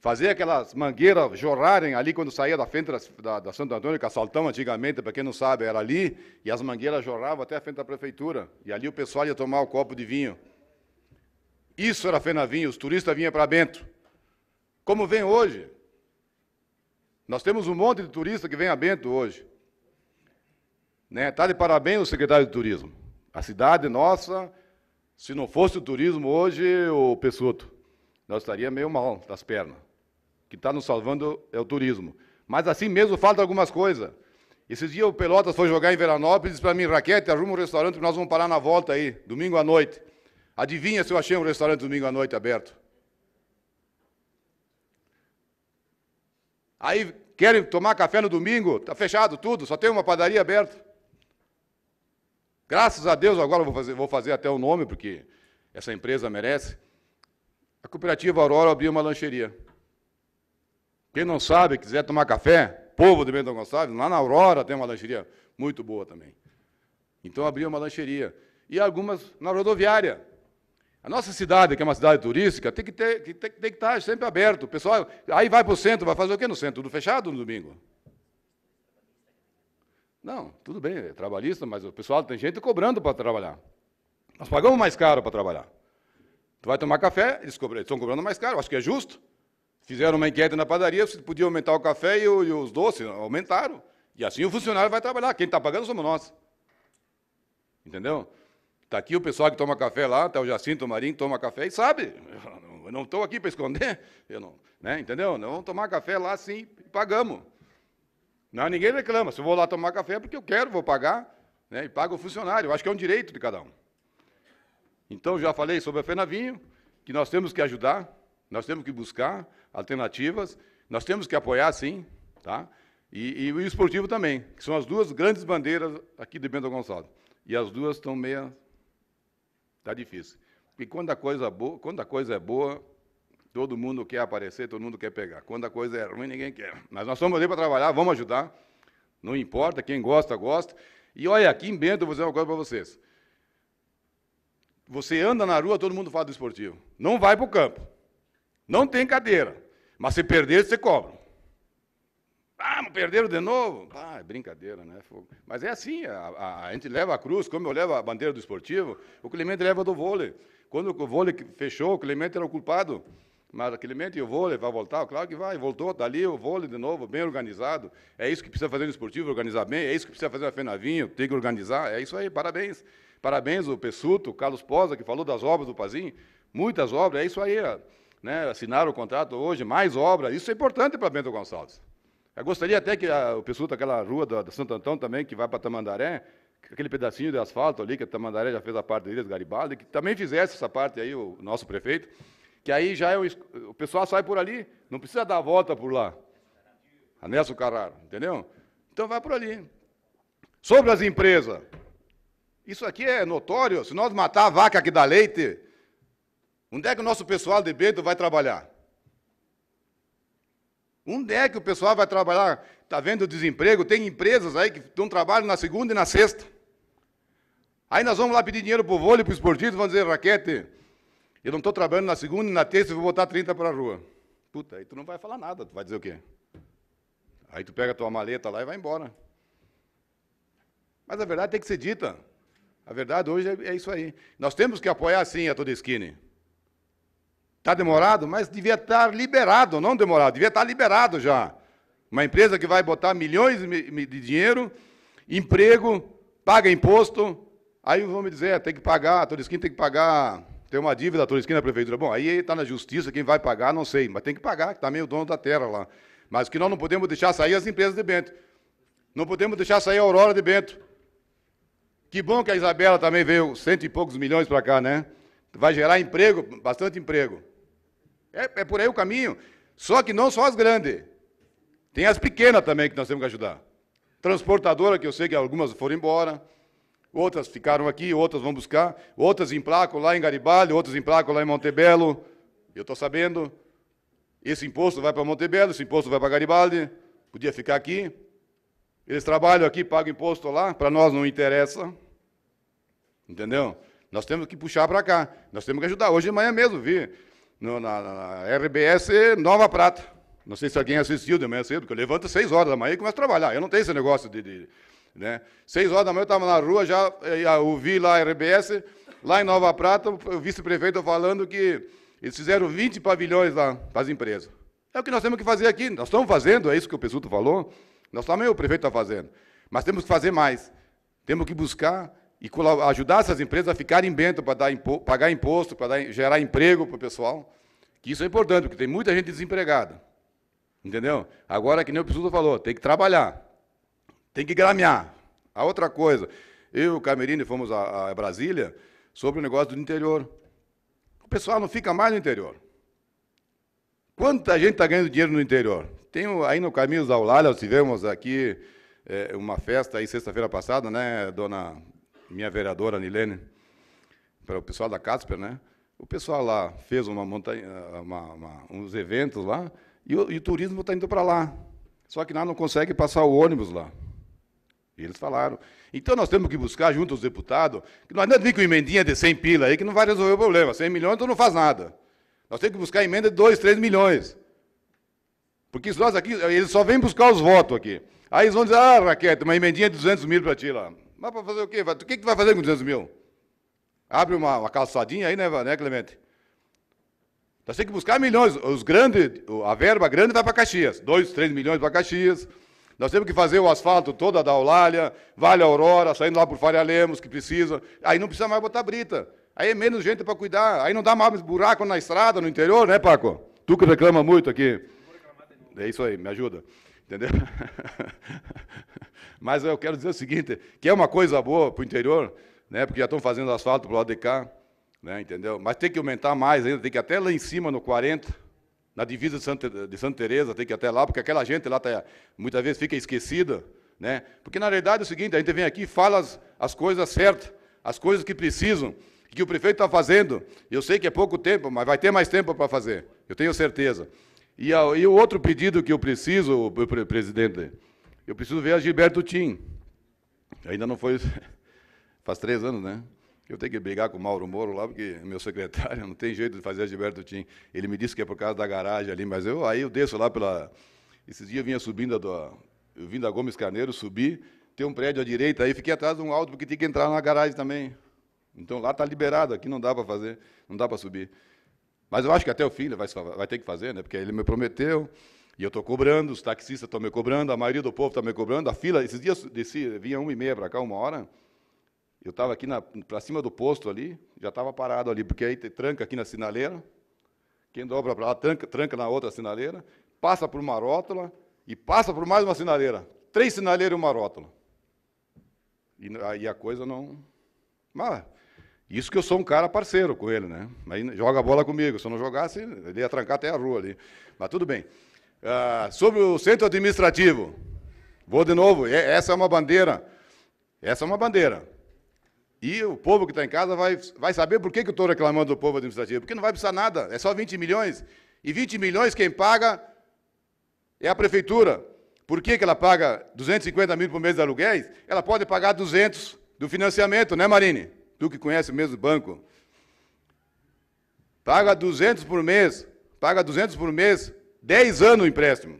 Fazer aquelas mangueiras jorrarem ali quando saía da frente da, da Santo Antônio, que saltão antigamente, para quem não sabe, era ali, e as mangueiras jorravam até a frente da prefeitura. E ali o pessoal ia tomar o um copo de vinho. Isso era Fenavinho, os turistas vinham para Bento. Como vem hoje. Nós temos um monte de turista que vem a Bento hoje. Né? Está de parabéns o secretário de Turismo. A cidade nossa, se não fosse o turismo hoje, o Pessuto, nós estaria meio mal das pernas. O que está nos salvando é o turismo. Mas assim mesmo falta algumas coisas. Esses dias o Pelotas foi jogar em Veranópolis e disse para mim, Raquete, arruma um restaurante que nós vamos parar na volta aí, domingo à noite. Adivinha se eu achei um restaurante domingo à noite aberto? Aí querem tomar café no domingo, está fechado tudo, só tem uma padaria aberta. Graças a Deus, agora vou fazer, vou fazer até o nome, porque essa empresa merece. A cooperativa Aurora abriu uma lancheria. Quem não sabe, quiser tomar café, povo de Bento Gonçalves, lá na Aurora tem uma lancheria muito boa também. Então abriu uma lancheria. E algumas na rodoviária. A nossa cidade, que é uma cidade turística, tem que, ter, tem, tem, tem que estar sempre aberto. O pessoal aí vai para o centro, vai fazer o quê no centro? Tudo fechado no domingo? Não, tudo bem, é trabalhista, mas o pessoal tem gente cobrando para trabalhar. Nós pagamos mais caro para trabalhar. Tu vai tomar café, eles, cobram, eles estão cobrando mais caro, acho que é justo. Fizeram uma enquete na padaria se podia aumentar o café e, o, e os doces, aumentaram. E assim o funcionário vai trabalhar. Quem está pagando somos nós. Entendeu? Está aqui o pessoal que toma café lá, está o Jacinto Marinho que toma café e sabe. Eu não estou aqui para esconder. Eu não, né, entendeu? Não vamos tomar café lá sim e pagamos. Não, ninguém reclama. Se eu vou lá tomar café é porque eu quero, vou pagar. Né, e paga o funcionário. Eu acho que é um direito de cada um. Então, já falei sobre a Fenavinho, que nós temos que ajudar, nós temos que buscar alternativas, nós temos que apoiar, sim, tá? E, e o esportivo também, que são as duas grandes bandeiras aqui de Bento Gonçalves. E as duas estão meia Está difícil. Porque quando a, coisa boa, quando a coisa é boa, todo mundo quer aparecer, todo mundo quer pegar. Quando a coisa é ruim, ninguém quer. Mas nós somos ali para trabalhar, vamos ajudar. Não importa, quem gosta, gosta. E olha, aqui em Bento, vou dizer uma coisa para vocês. Você anda na rua, todo mundo fala do esportivo. Não vai para o campo. Não tem cadeira. Mas se perder, você cobra. Vamos, ah, perderam de novo? Ah, é brincadeira, né? Mas é assim, a, a, a, gente leva a cruz, como eu levo a bandeira do esportivo, o Clemente leva do vôlei. Quando o vôlei fechou, o Clemente era o culpado. Mas o Clemente e o vôlei vai voltar? Claro que vai, voltou, dali tá o vôlei de novo, bem organizado. É isso que precisa fazer no esportivo, organizar bem, é isso que precisa fazer na Fenavinho, tem que organizar, é isso aí, parabéns. Parabéns o Pessuto, Carlos Posa, que falou das obras do Pazim, muitas obras, é isso aí. Né? Assinaram o contrato hoje, mais obras, isso é importante para Bento Gonçalves. Eu gostaria até que a, o pessoal daquela rua da, Santo Antão também, que vai para Tamandaré, aquele pedacinho de asfalto ali, que a Tamandaré já fez a parte dele, Garibaldi, que também fizesse essa parte aí, o nosso prefeito, que aí já é o pessoal sai por ali, não precisa dar a volta por lá. A Carraro, entendeu? Então vai por ali. Sobre as empresas. Isso aqui é notório. Se nós matar a vaca que dá leite, onde é que o nosso pessoal de Bento vai trabalhar? Onde é que o pessoal vai trabalhar? Está vendo o desemprego? Tem empresas aí que estão trabalho na segunda e na sexta. Aí nós vamos lá pedir dinheiro para o vôlei, para o esportivo, vamos dizer, Raquete, eu não estou trabalhando na segunda e na terça, vou botar 30 para a rua. Puta, aí tu não vai falar nada, tu vai dizer o quê? Aí tu pega a tua maleta lá e vai embora. Mas a verdade tem que ser dita. A verdade hoje é, é isso aí. Nós temos que apoiar, sim, a toda esquina. Está demorado? Mas devia estar tá liberado, não demorado, devia estar tá liberado já. Uma empresa que vai botar milhões de dinheiro, emprego, paga imposto, aí vão me dizer, é, tem que pagar, a esquina tem que pagar, tem uma dívida, a esquina da prefeitura. Bom, aí está na justiça, quem vai pagar, não sei, mas tem que pagar, que está meio o dono da terra lá. Mas o que nós não podemos deixar sair as empresas de Bento. Não podemos deixar sair a Aurora de Bento. Que bom que a Isabela também veio cento e poucos milhões para cá, né? Vai gerar emprego, bastante emprego. É, é por aí o caminho. Só que não só as grandes. Tem as pequenas também que nós temos que ajudar. Transportadora, que eu sei que algumas foram embora, outras ficaram aqui, outras vão buscar, outras emplacam lá em Garibaldi, outras emplacam lá em Montebello. Eu estou sabendo. Esse imposto vai para Montebello, esse imposto vai para Garibaldi. Podia ficar aqui. Eles trabalham aqui, pagam imposto lá. Para nós não interessa. Entendeu? Nós temos que puxar para cá. Nós temos que ajudar. Hoje de manhã mesmo, vi no, na, na, RBS Nova Prata. Não sei se alguém assistiu de manhã cedo, porque eu levanto às 6 horas da manhã e começo a trabalhar. Eu não tenho esse negócio de. de né? 6 horas da manhã eu estava na rua, já eh, ouvi lá a RBS, lá em Nova Prata, o vice-prefeito falando que eles fizeram 20 pavilhões lá para as empresas. É o que nós temos que fazer aqui. Nós estamos fazendo, é isso que o Pessuto falou. Nós também, o prefeito está fazendo. Mas temos que fazer mais. Temos que buscar e ajudar essas empresas a ficarem bem para impo pagar imposto, para dar, gerar emprego para o pessoal. Que isso é importante, porque tem muita gente desempregada. Entendeu? Agora, que nem o Pisuto falou, tem que trabalhar, tem que gramear. A outra coisa, eu e o Camerino fomos a, a Brasília sobre o negócio do interior. O pessoal não fica mais no interior. Quanta gente está ganhando dinheiro no interior? Tem aí no caminho da Aulália, nós tivemos aqui é, uma festa aí sexta-feira passada, né, dona minha vereadora Nilene, para o pessoal da Casper, né? O pessoal lá fez uma montanha, uma, uma, uns eventos lá, e o, e o turismo está indo para lá. Só que lá não consegue passar o ônibus lá. E eles falaram. Então nós temos que buscar, junto aos deputados, que não adianta nem com emendinha de 100 pila aí, que não vai resolver o problema. 100 milhões, então não faz nada. Nós temos que buscar emenda de 2, 3 milhões. Porque se nós aqui, eles só vêm buscar os votos aqui. Aí eles vão dizer, ah, Raquete, uma emendinha é de 200 mil para ti lá. Mas para fazer o quê? O que, que tu vai fazer com 200 mil? Abre uma, uma calçadinha aí, né, né Clemente? Nós temos que buscar milhões. Os grandes, a verba grande vai para Caxias. 2, 3 milhões para Caxias. Nós temos que fazer o asfalto toda da Aulália, Vale Aurora, saindo lá por Faria Lemos, que precisa. Aí não precisa mais botar brita. Aí é menos gente para cuidar. Aí não dá mais buraco na estrada, no interior, né, Paco? Tu que reclama muito aqui. É isso aí, me ajuda. Entendeu? *laughs* Mas eu quero dizer o seguinte, que é uma coisa boa para o interior, né, porque já estão fazendo asfalto para o lado de cá, né, entendeu? Mas tem que aumentar mais ainda, tem que até lá em cima, no 40, na divisa de Santa, de Santa Teresa, tem que ir até lá, porque aquela gente lá tá, muitas vezes fica esquecida, né? Porque, na realidade, é o seguinte, a gente vem aqui e fala as, as coisas certas, as coisas que precisam, que o prefeito está fazendo. Eu sei que é pouco tempo, mas vai ter mais tempo para fazer, eu tenho certeza. E, a, e o outro pedido que eu preciso, presidente, eu preciso ver a Gilberto Tim. Ainda não foi. *laughs* Faz três anos, né? Eu tenho que brigar com o Mauro Moro lá, porque é meu secretário, *laughs* não tem jeito de fazer a Gilberto Tim. Ele me disse que é por causa da garagem ali, mas eu aí eu desço lá pela. Esses dias eu vinha subindo do, Eu vim da Gomes Carneiro, subi, tem um prédio à direita aí, fiquei atrás de um alto, porque tinha que entrar na garagem também. Então lá está liberado, aqui não dá para fazer, não dá para subir. Mas eu acho que até o fim ele vai, vai ter que fazer, né? Porque ele me prometeu. E eu estou cobrando, os taxistas estão me cobrando, a maioria do povo está me cobrando. A fila, esses dias desci, vinha uma e meia para cá, uma hora. Eu estava aqui para cima do posto ali, já estava parado ali, porque aí tranca aqui na sinaleira. Quem dobra para lá, tranca, tranca na outra sinaleira, passa por uma rótula e passa por mais uma sinaleira. Três sinaleiras e uma rótula. E aí a coisa não. Mas isso que eu sou um cara parceiro com ele, né? mas joga a bola comigo. Se eu não jogasse, ele ia trancar até a rua ali. Mas tudo bem. Ah, sobre o centro administrativo, vou de novo, é, essa é uma bandeira, essa é uma bandeira. E o povo que está em casa vai, vai saber por que, que eu estou reclamando do povo administrativo, porque não vai precisar nada, é só 20 milhões. E 20 milhões quem paga é a prefeitura. Por que, que ela paga 250 mil por mês de aluguéis? Ela pode pagar 200 do financiamento, né, Marine? Tu que conhece o mesmo banco. Paga 200 por mês, paga 200 por mês 10 anos o empréstimo.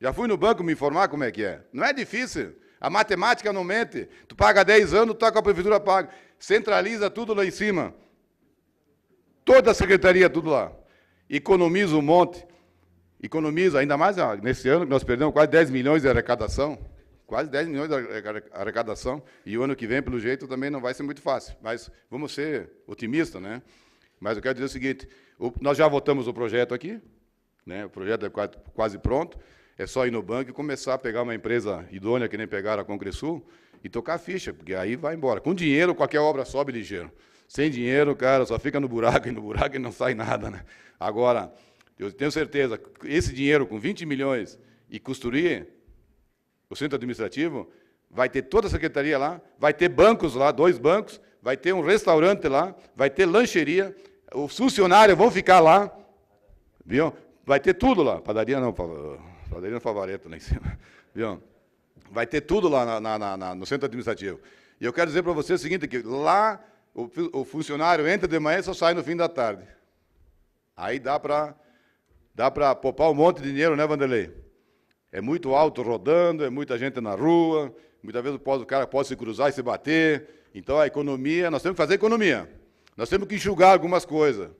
Já fui no banco me informar como é que é. Não é difícil. A matemática não mente. Tu paga 10 anos, toca a prefeitura paga. Centraliza tudo lá em cima. Toda a secretaria, tudo lá. Economiza um monte. Economiza, ainda mais nesse ano que nós perdemos quase 10 milhões de arrecadação. Quase 10 milhões de arrecadação. E o ano que vem, pelo jeito, também não vai ser muito fácil. Mas vamos ser otimistas, né? Mas eu quero dizer o seguinte: nós já votamos o projeto aqui, né? O projeto é quase pronto, é só ir no banco e começar a pegar uma empresa idônea, que nem pegaram a Congressul, e tocar a ficha, porque aí vai embora. Com dinheiro, qualquer obra sobe ligeiro. Sem dinheiro, cara, só fica no buraco *laughs* e no buraco e não sai nada. Né? Agora, eu tenho certeza, esse dinheiro com 20 milhões e construir o centro administrativo, vai ter toda a secretaria lá, vai ter bancos lá, dois bancos, vai ter um restaurante lá, vai ter lancheria, os funcionários vão ficar lá, viu? Vai ter tudo lá. Padaria não, padaria no Favareto, lá em cima. *laughs* Viu? Vai ter tudo lá na, na, na, no centro administrativo. E eu quero dizer para você o seguinte, que lá o, o, funcionário entra de manhã e só sai no fim da tarde. Aí dá para dá poupar um monte de dinheiro, né, Vanderlei? É muito alto rodando, é muita gente na rua, muitas vezes o cara pode se cruzar e se bater. Então a economia, nós temos que fazer economia. Nós temos que enxugar algumas coisas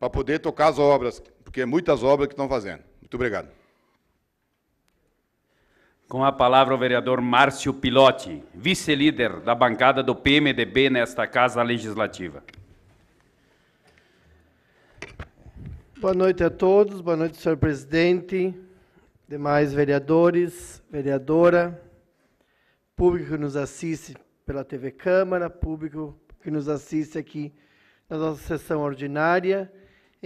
para poder tocar as obras porque é muitas obras que estão fazendo. Muito obrigado. Com a palavra o vereador Márcio Pilotti, vice-líder da bancada do PMDB nesta Casa Legislativa. Boa noite a todos, boa noite, senhor presidente, demais vereadores, vereadora, público que nos assiste pela TV Câmara, público que nos assiste aqui na nossa sessão ordinária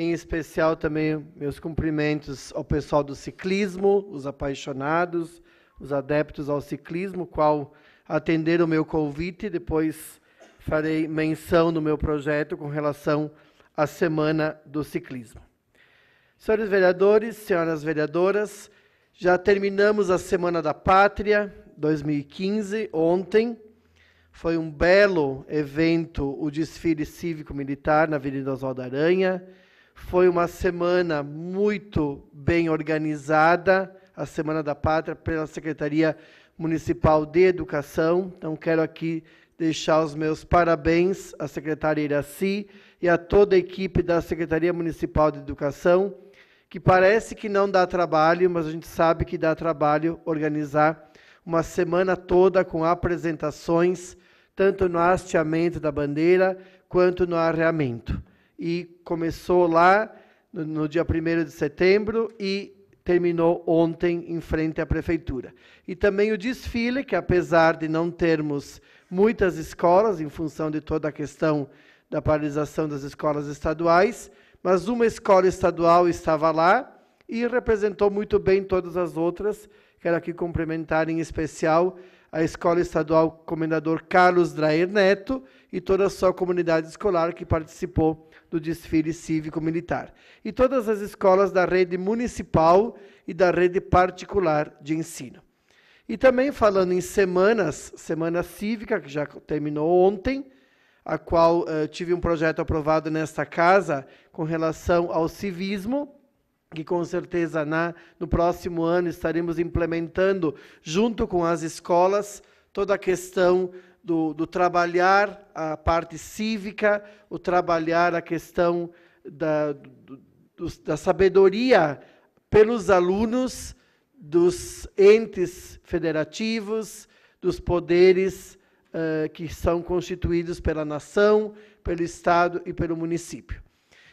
em especial também meus cumprimentos ao pessoal do ciclismo, os apaixonados, os adeptos ao ciclismo, qual atenderam o meu convite. Depois farei menção no meu projeto com relação à Semana do Ciclismo. Senhores vereadores, senhoras vereadoras, já terminamos a Semana da Pátria 2015, ontem. Foi um belo evento o desfile cívico-militar na Avenida Oswaldo Aranha. Foi uma semana muito bem organizada, a Semana da Pátria, pela Secretaria Municipal de Educação. Então, quero aqui deixar os meus parabéns à secretária Iraci e a toda a equipe da Secretaria Municipal de Educação, que parece que não dá trabalho, mas a gente sabe que dá trabalho organizar uma semana toda com apresentações, tanto no hasteamento da bandeira quanto no arreamento e começou lá no, no dia 1 de setembro e terminou ontem em frente à prefeitura. E também o desfile, que apesar de não termos muitas escolas, em função de toda a questão da paralisação das escolas estaduais, mas uma escola estadual estava lá e representou muito bem todas as outras. Quero aqui cumprimentar em especial a Escola Estadual Comendador Carlos Draer Neto e toda a sua comunidade escolar que participou do desfile cívico-militar. E todas as escolas da rede municipal e da rede particular de ensino. E também falando em semanas, Semana Cívica, que já terminou ontem, a qual uh, tive um projeto aprovado nesta casa com relação ao civismo, que com certeza na, né, no próximo ano estaremos implementando, junto com as escolas, toda a questão do, do trabalhar a parte cívica, o trabalhar a questão da, do, da sabedoria pelos alunos dos entes federativos, dos poderes uh, que são constituídos pela nação, pelo Estado e pelo município.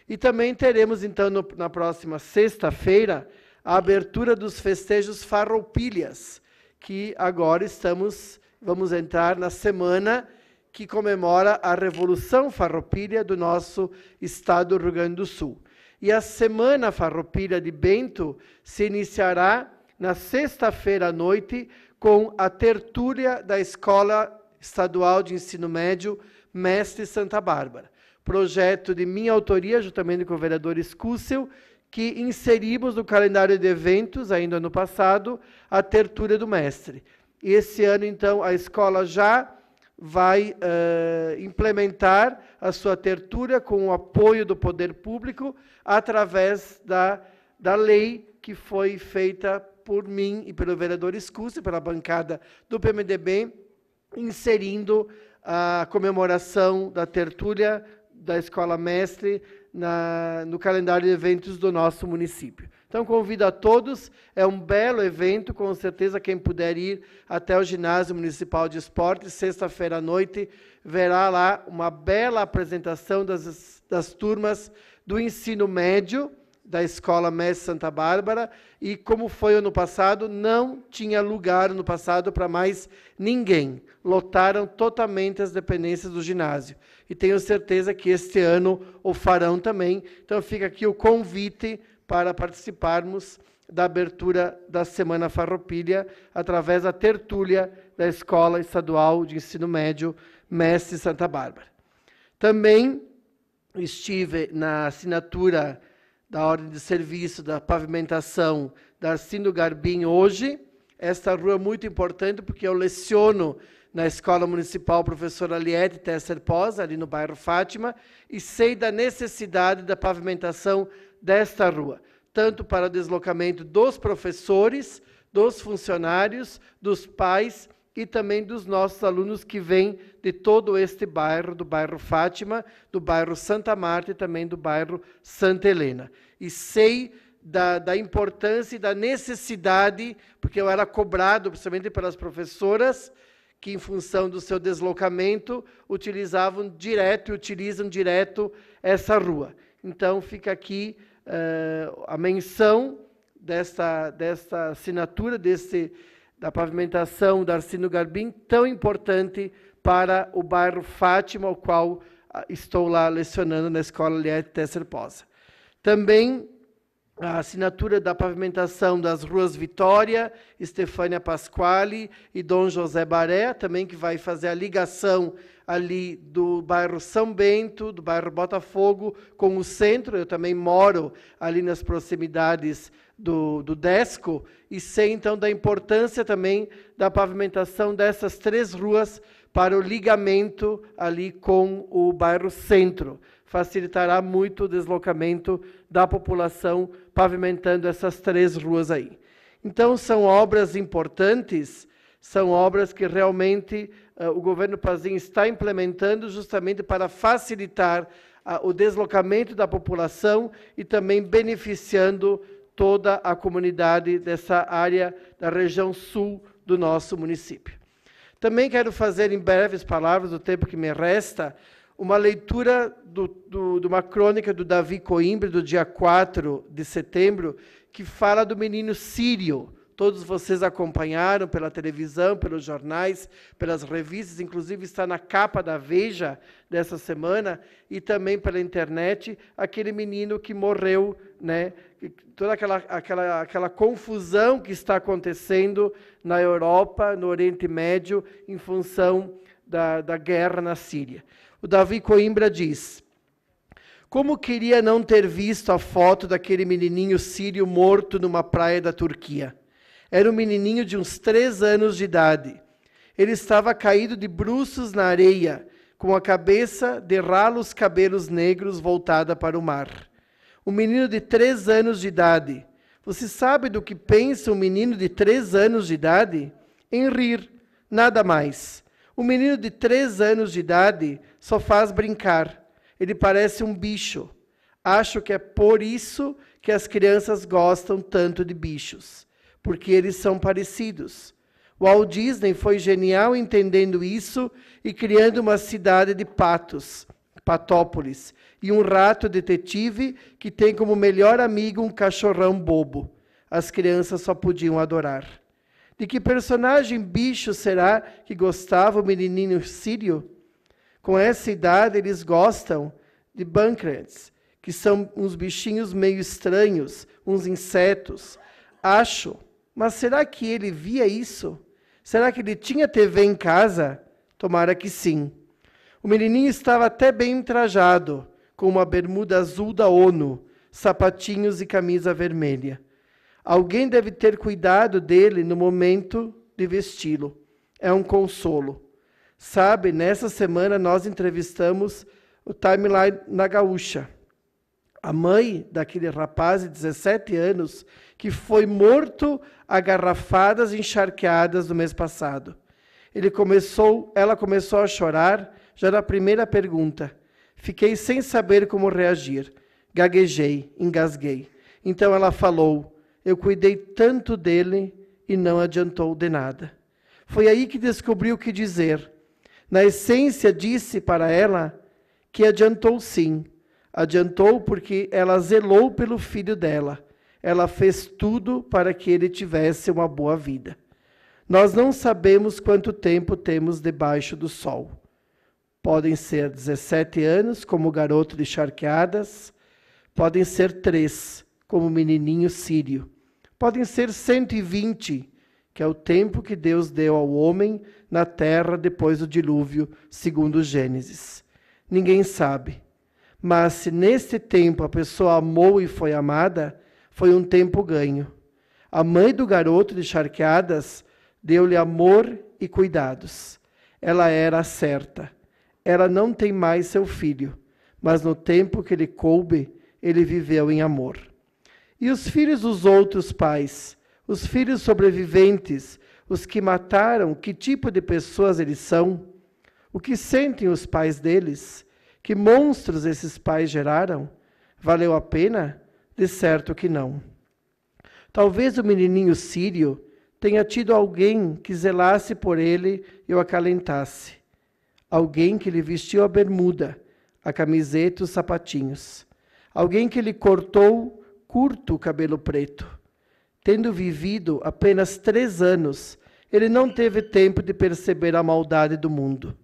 E também teremos, então, no, na próxima sexta-feira, a abertura dos festejos Farroupilhas, que agora estamos, vamos entrar na semana que comemora a Revolução Farroupilha do nosso estado do Rio Grande do Sul. E a Semana Farroupilha de Bento se iniciará na sexta-feira à noite com a tertúlia da Escola Estadual de Ensino Médio Mestre Santa Bárbara projeto de minha autoria, juntamente com o vereador Escúcio, que inserimos no calendário de eventos, ainda ano passado, a tertúlia do mestre. E esse ano, então, a escola já vai uh, implementar a sua tertúlia com o apoio do poder público através da, da lei que foi feita por mim e pelo vereador Escúcio, pela bancada do PMDB, inserindo a comemoração da tertúlia da Escola Mestre na, no calendário de eventos do nosso município. Então, convido a todos, é um belo evento, com certeza quem puder ir até o Ginásio Municipal de Esportes, sexta-feira à noite, verá lá uma bela apresentação das, das turmas do ensino médio, da Escola Mestre Santa Bárbara, e como foi ano passado, não tinha lugar no passado para mais ninguém. Lotaram totalmente as dependências do ginásio e tenho certeza que este ano o farão também. Então fica aqui o convite para participarmos da abertura da Semana Farroupilha através da tertúlia da Escola Estadual de Ensino Médio Mestre Santa Bárbara. Também estive na assinatura da ordem de serviço da pavimentação da Arcindo Garbim hoje. Esta rua é muito importante porque eu leciono na Escola Municipal Professora Liette Tesser Pós, ali no bairro Fátima, e sei da necessidade da pavimentação desta rua, tanto para deslocamento dos professores, dos funcionários, dos pais e também dos nossos alunos que vêm de todo este bairro, do bairro Fátima, do bairro Santa Marta e também do bairro Santa Helena. E sei da, da, importância e da necessidade, porque eu era cobrado, principalmente pelas professoras, que, em função do seu deslocamento, utilizavam direto e utilizam direto essa rua. Então, fica aqui uh, a menção dessa, dessa assinatura, desse, da pavimentação da Arsino Garbim, tão importante para o bairro Fátima, ao qual ah, estou lá lecionando na Escola Liette Tesser Posa. Também a assinatura da pavimentação das ruas Vitória, Estefânia Pasquale e Dom José Baré, também que vai fazer a ligação ali do bairro São Bento, do bairro Botafogo, com o centro. Eu também moro ali nas proximidades do, do Desco e sei então da importância também da pavimentação dessas três ruas para o ligamento ali com o bairro centro. Facilitará muito o deslocamento da população pavimentando essas três ruas aí. Então, são obras importantes, são obras que realmente uh, o governo Pazinho está implementando justamente para facilitar uh, o deslocamento da população e também beneficiando toda a comunidade dessa área da região sul do nosso município. Também quero fazer, em breves palavras, o tempo que me resta, uma leitura do, do, de uma crônica do Davi Coimbra, do dia 4 de setembro, que fala do menino sírio, todos vocês acompanharam pela televisão, pelos jornais, pelas revistas, inclusive está na capa da Veja dessa semana e também pela internet, aquele menino que morreu, né? Toda aquela aquela aquela confusão que está acontecendo na Europa, no Oriente Médio, em função da, da guerra na Síria. O Davi Coimbra diz: como queria não ter visto a foto daquele menininho sírio morto numa praia da Turquia era um menininho de uns três anos de idade. Ele estava caído de bruços na areia, com a cabeça de ralos cabelos negros voltada para o mar. Um menino de três anos de idade. Você sabe do que pensa um menino de três anos de idade? Em rir, nada mais. Um menino de três anos de idade só faz brincar. Ele parece um bicho. Acho que é por isso que as crianças gostam tanto de bichos porque eles são parecidos. Walt Disney foi genial entendendo isso e criando uma cidade de patos, Patópolis, e um rato detetive que tem como melhor amigo um cachorrão bobo. As crianças só podiam adorar. De que personagem bicho será que gostava o menininho sírio? Com essa idade, eles gostam de Bunkrats, que são uns bichinhos meio estranhos, uns insetos. Acho mas será que ele via isso? Será que ele tinha TV em casa? Tomara que sim. O menininho estava até bem trajado, com uma bermuda azul da ONU, sapatinhos e camisa vermelha. Alguém deve ter cuidado dele no momento de vesti-lo. É um consolo. Sabe, nessa semana nós entrevistamos o Timeline na Gaúcha a mãe daquele rapaz de 17 anos que foi morto a garrafadas encharqueadas no mês passado. Ele começou, ela começou a chorar já na primeira pergunta. Fiquei sem saber como reagir. Gaguejei, engasguei. Então ela falou: "Eu cuidei tanto dele e não adiantou de nada". Foi aí que descobri o que dizer. Na essência disse para ela que adiantou sim Adiantou porque ela zelou pelo filho dela. Ela fez tudo para que ele tivesse uma boa vida. Nós não sabemos quanto tempo temos debaixo do sol. Podem ser 17 anos, como o garoto de charqueadas, podem ser três, como o menininho sírio. Podem ser 120, que é o tempo que Deus deu ao homem na terra depois do dilúvio, segundo Gênesis. Ninguém sabe. Mas se nesse tempo a pessoa amou e foi amada, foi um tempo ganho. A mãe do garoto de charqueadas deu-lhe amor e cuidados. Ela era certa. Ela não tem mais seu filho, mas no tempo que lhe coube, ele viveu em amor. E os filhos dos outros pais, os filhos sobreviventes, os que mataram, que tipo de pessoas eles são? O que sentem os pais deles? Que monstros esses pais geraram? Valeu a pena? De certo que não. Talvez o menininho sírio tenha tido alguém que zelasse por ele e o acalentasse. Alguém que lhe vestiu a bermuda, a camiseta e os sapatinhos. Alguém que lhe cortou curto o cabelo preto. Tendo vivido apenas três anos, ele não teve tempo de perceber a maldade do mundo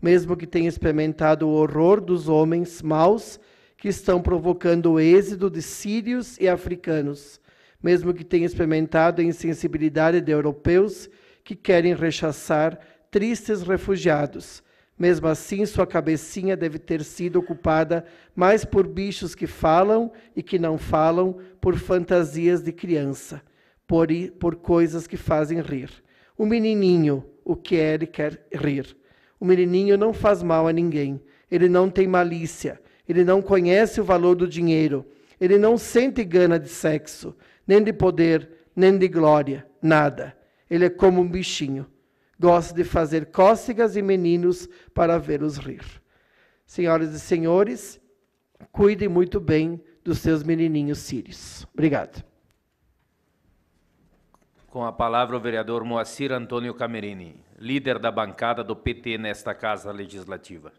mesmo que tenha experimentado o horror dos homens maus que estão provocando o êxodo de sírios e africanos, mesmo que tenha experimentado a insensibilidade de europeus que querem rechaçar tristes refugiados. Mesmo assim, sua cabecinha deve ter sido ocupada mais por bichos que falam e que não falam, por fantasias de criança, por, por coisas que fazem rir. O menininho, o que ele quer rir. O menininho não faz mal a ninguém, ele não tem malícia, ele não conhece o valor do dinheiro, ele não sente gana de sexo, nem de poder, nem de glória, nada. Ele é como um bichinho. Gosta de fazer cócegas e meninos para vê-los rir. Senhoras e senhores, cuidem muito bem dos seus menininhos sírios. Obrigado. Com a palavra o vereador Moacir Antônio Camerini líder da bancada do PT nesta Casa Legislativa.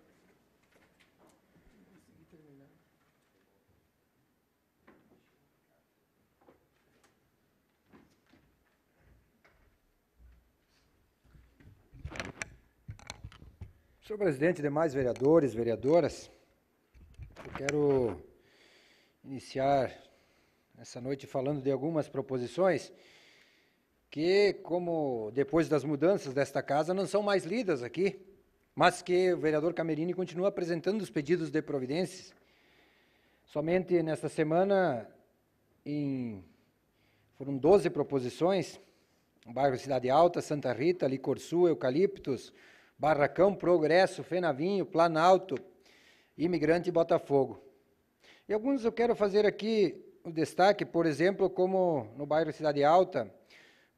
Senhor presidente, demais vereadores, vereadoras, eu quero iniciar essa noite falando de algumas proposições que, como depois das mudanças desta casa, não são mais lidas aqui, mas que o vereador Camerini continua apresentando os pedidos de providências. Somente nesta semana, em, foram 12 proposições, bairro Cidade Alta, Santa Rita, Licorçu, Eucaliptos, Barracão, Progresso, Fenavinho, Planalto, Imigrante e Botafogo. E alguns eu quero fazer aqui o destaque, por exemplo, como no bairro Cidade Alta,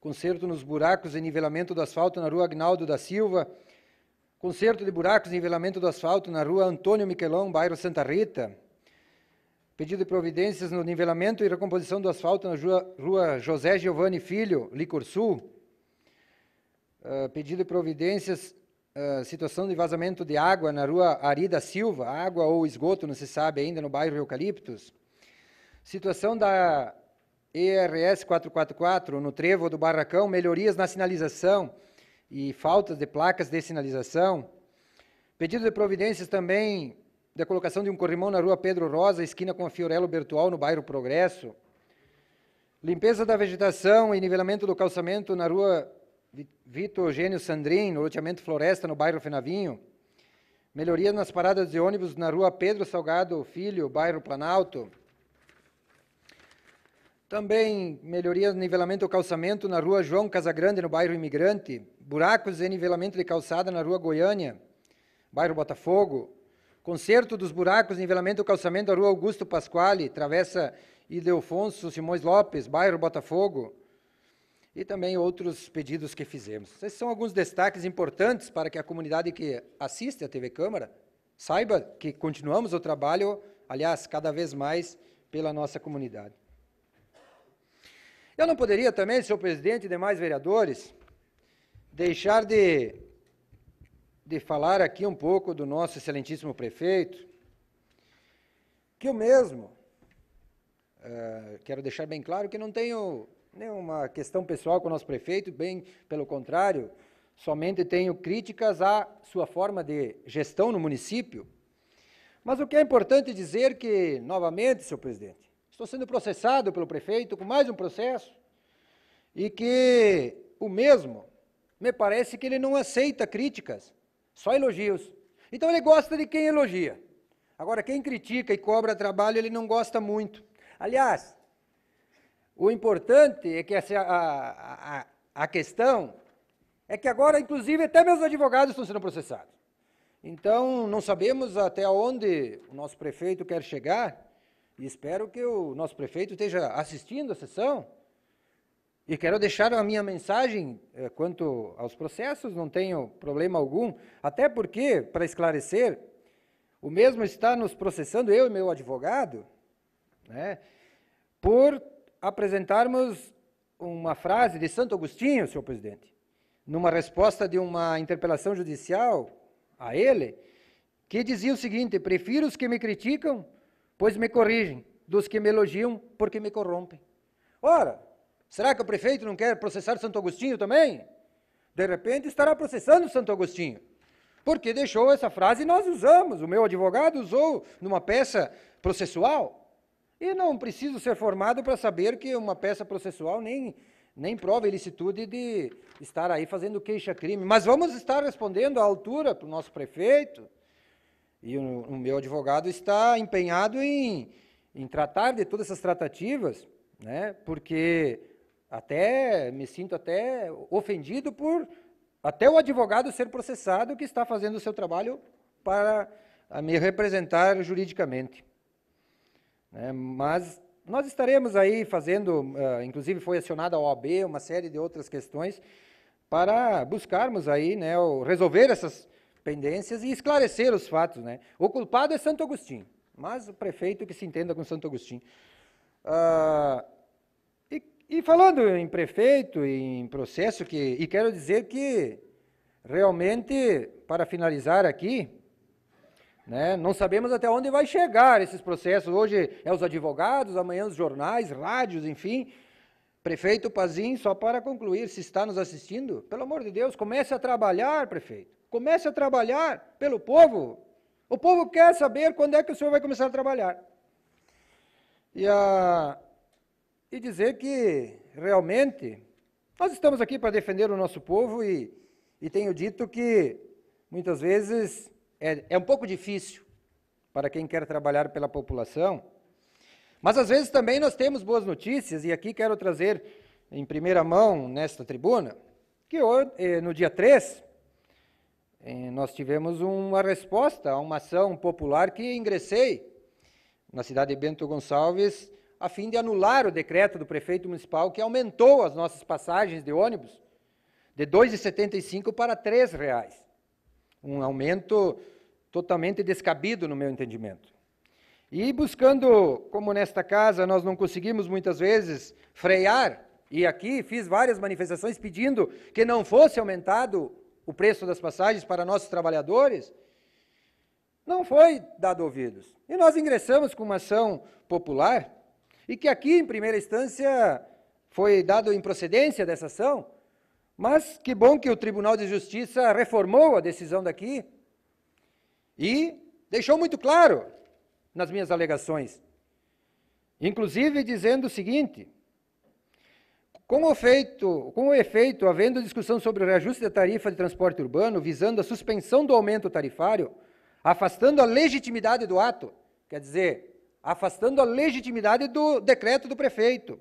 conserto nos buracos e nivelamento do asfalto na rua Agnaldo da Silva, conserto de buracos e nivelamento do asfalto na rua Antônio Miquelão, bairro Santa Rita, pedido de providências no nivelamento e recomposição do asfalto na rua José Giovanni Filho, Licor Sul, uh, pedido de providências, uh, situação de vazamento de água na rua Ari da Silva, água ou esgoto, não se sabe ainda, no bairro Eucaliptos, situação da ERS 444, no trevo do Barracão, melhorias na sinalização e faltas de placas de sinalização. Pedido de providências também da colocação de um corrimão na rua Pedro Rosa, esquina com a Fiorello Bertual, no bairro Progresso. Limpeza da vegetação e nivelamento do calçamento na rua Vitor Eugênio Sandrin, no loteamento Floresta, no bairro Fenavinho. Melhorias nas paradas de ônibus na rua Pedro Salgado Filho, bairro Planalto. Também melhorias no nivelamento do calçamento na rua João Casagrande, no bairro Imigrante. Buracos e nivelamento de calçada na rua Goiânia, bairro Botafogo. Conserto dos buracos e nivelamento do calçamento na rua Augusto Pasquale, travessa Ildefonso Simões Lopes, bairro Botafogo. E também outros pedidos que fizemos. Esses são alguns destaques importantes para que a comunidade que assiste à TV Câmara saiba que continuamos o trabalho, aliás, cada vez mais pela nossa comunidade. Eu não poderia também, senhor presidente e demais vereadores, deixar de, de falar aqui um pouco do nosso excelentíssimo prefeito, que eu mesmo, uh, quero deixar bem claro que não tenho nenhuma questão pessoal com o nosso prefeito, bem pelo contrário, somente tenho críticas à sua forma de gestão no município. Mas o que é importante dizer que, novamente, senhor presidente, Estou sendo processado pelo prefeito com mais um processo e que o mesmo, me parece que ele não aceita críticas, só elogios. Então ele gosta de quem elogia. Agora, quem critica e cobra trabalho, ele não gosta muito. Aliás, o importante é que essa, a, a, a questão é que agora, inclusive, até meus advogados estão sendo processados. Então, não sabemos até onde o nosso prefeito quer chegar, e espero que o nosso prefeito esteja assistindo a sessão. E quero deixar a minha mensagem eh, quanto aos processos, não tenho problema algum, até porque, para esclarecer, o mesmo está nos processando, eu e meu advogado, né, por apresentarmos uma frase de Santo Agostinho, senhor presidente, numa resposta de uma interpelação judicial a ele, que dizia o seguinte: prefiro os que me criticam pois me corrigem, dos que me elogiam, porque me corrompem. Ora, será que o prefeito não quer processar Santo Agostinho também? De repente estará processando Santo Agostinho, porque deixou essa frase e nós usamos, o meu advogado usou numa peça processual. E não preciso ser formado para saber que uma peça processual nem, nem prova ilicitude de estar aí fazendo queixa-crime. Mas vamos estar respondendo à altura para o nosso prefeito, e o, o meu advogado está empenhado em, em tratar de todas essas tratativas, né? Porque até me sinto até ofendido por até o advogado ser processado que está fazendo o seu trabalho para me representar juridicamente. Né? Mas nós estaremos aí fazendo, uh, inclusive foi acionada a OAB, uma série de outras questões, para buscarmos aí, né, resolver essas pendências e esclarecer os fatos. Né? O culpado é Santo Agostinho, mas o prefeito que se entenda com Santo Agostinho. Ah, e, e, falando em prefeito, em processo, que, e quero dizer que realmente, para finalizar aqui, né, não sabemos até onde vai chegar esses processos. Hoje é os advogados, amanhã os jornais, rádios, enfim. Prefeito Pazim, só para concluir, se está nos assistindo, pelo amor de Deus, comece a trabalhar, prefeito. Comece a trabalhar pelo povo. O povo quer saber quando é que o senhor vai começar a trabalhar. E, a, e dizer que realmente nós estamos aqui para defender o nosso povo e, e tenho dito que muitas vezes é, é um pouco difícil para quem quer trabalhar pela população. Mas às vezes também nós temos boas notícias, e aqui quero trazer em primeira mão nesta tribuna, que hoje, eh, no dia 3, eh, nós tivemos uma resposta a uma ação popular que ingressei na cidade de Bento Gonçalves a fim de anular o decreto do prefeito municipal que aumentou as nossas passagens de ônibus de R$ 2,75 para R$ reais. Um aumento totalmente descabido no meu entendimento. E buscando, como nesta casa nós não conseguimos muitas vezes frear, e aqui fiz várias manifestações pedindo que não fosse aumentado o preço das passagens para nossos trabalhadores, não foi dado ouvidos. E nós ingressamos com uma ação popular, e que aqui, em primeira instância, foi dado em procedência dessa ação, mas que bom que o Tribunal de Justiça reformou a decisão daqui e deixou muito claro nas minhas alegações, inclusive dizendo o seguinte: com o, feito, com o efeito, havendo discussão sobre o reajuste da tarifa de transporte urbano, visando a suspensão do aumento tarifário, afastando a legitimidade do ato, quer dizer, afastando a legitimidade do decreto do prefeito,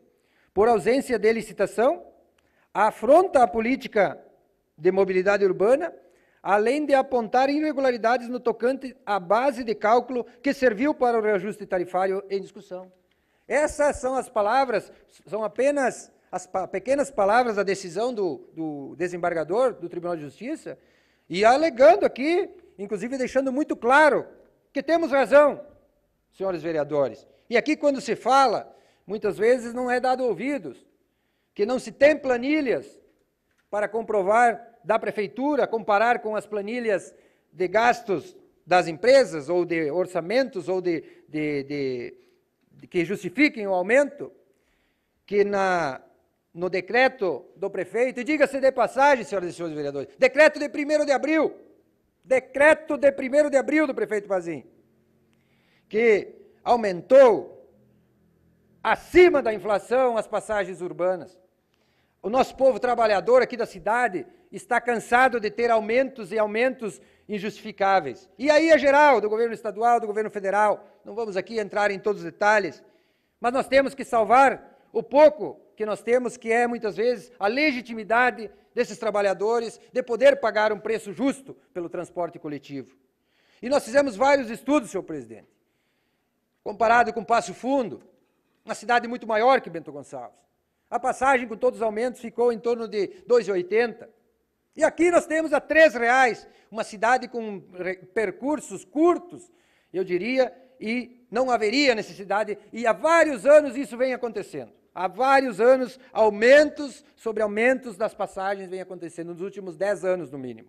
por ausência de licitação, afronta a política de mobilidade urbana, além de apontar irregularidades no tocante à base de cálculo que serviu para o reajuste tarifário em discussão. Essas são as palavras, são apenas as pa pequenas palavras da decisão do, do desembargador do Tribunal de Justiça, e alegando aqui, inclusive deixando muito claro que temos razão, senhores vereadores. E aqui, quando se fala, muitas vezes não é dado ouvidos, que não se tem planilhas para comprovar da prefeitura, comparar com as planilhas de gastos das empresas, ou de orçamentos, ou de, de, de, de que justifiquem o aumento, que na no decreto do prefeito, e diga-se de passagem, senhoras e senhores vereadores, decreto de 1 de abril, decreto de 1 de abril do prefeito Bazin, que aumentou acima da inflação as passagens urbanas. O nosso povo trabalhador aqui da cidade está cansado de ter aumentos e aumentos injustificáveis. E aí é geral, do governo estadual, do governo federal. Não vamos aqui entrar em todos os detalhes, mas nós temos que salvar o pouco que nós temos, que é muitas vezes a legitimidade desses trabalhadores de poder pagar um preço justo pelo transporte coletivo. E nós fizemos vários estudos, senhor presidente. Comparado com Passo Fundo, uma cidade muito maior que Bento Gonçalves. A passagem com todos os aumentos ficou em torno de 2,80. E aqui nós temos a R$ 3,00, uma cidade com percursos curtos, eu diria, e não haveria necessidade, e há vários anos isso vem acontecendo. Há vários anos, aumentos sobre aumentos das passagens vem acontecendo, nos últimos 10 anos no mínimo.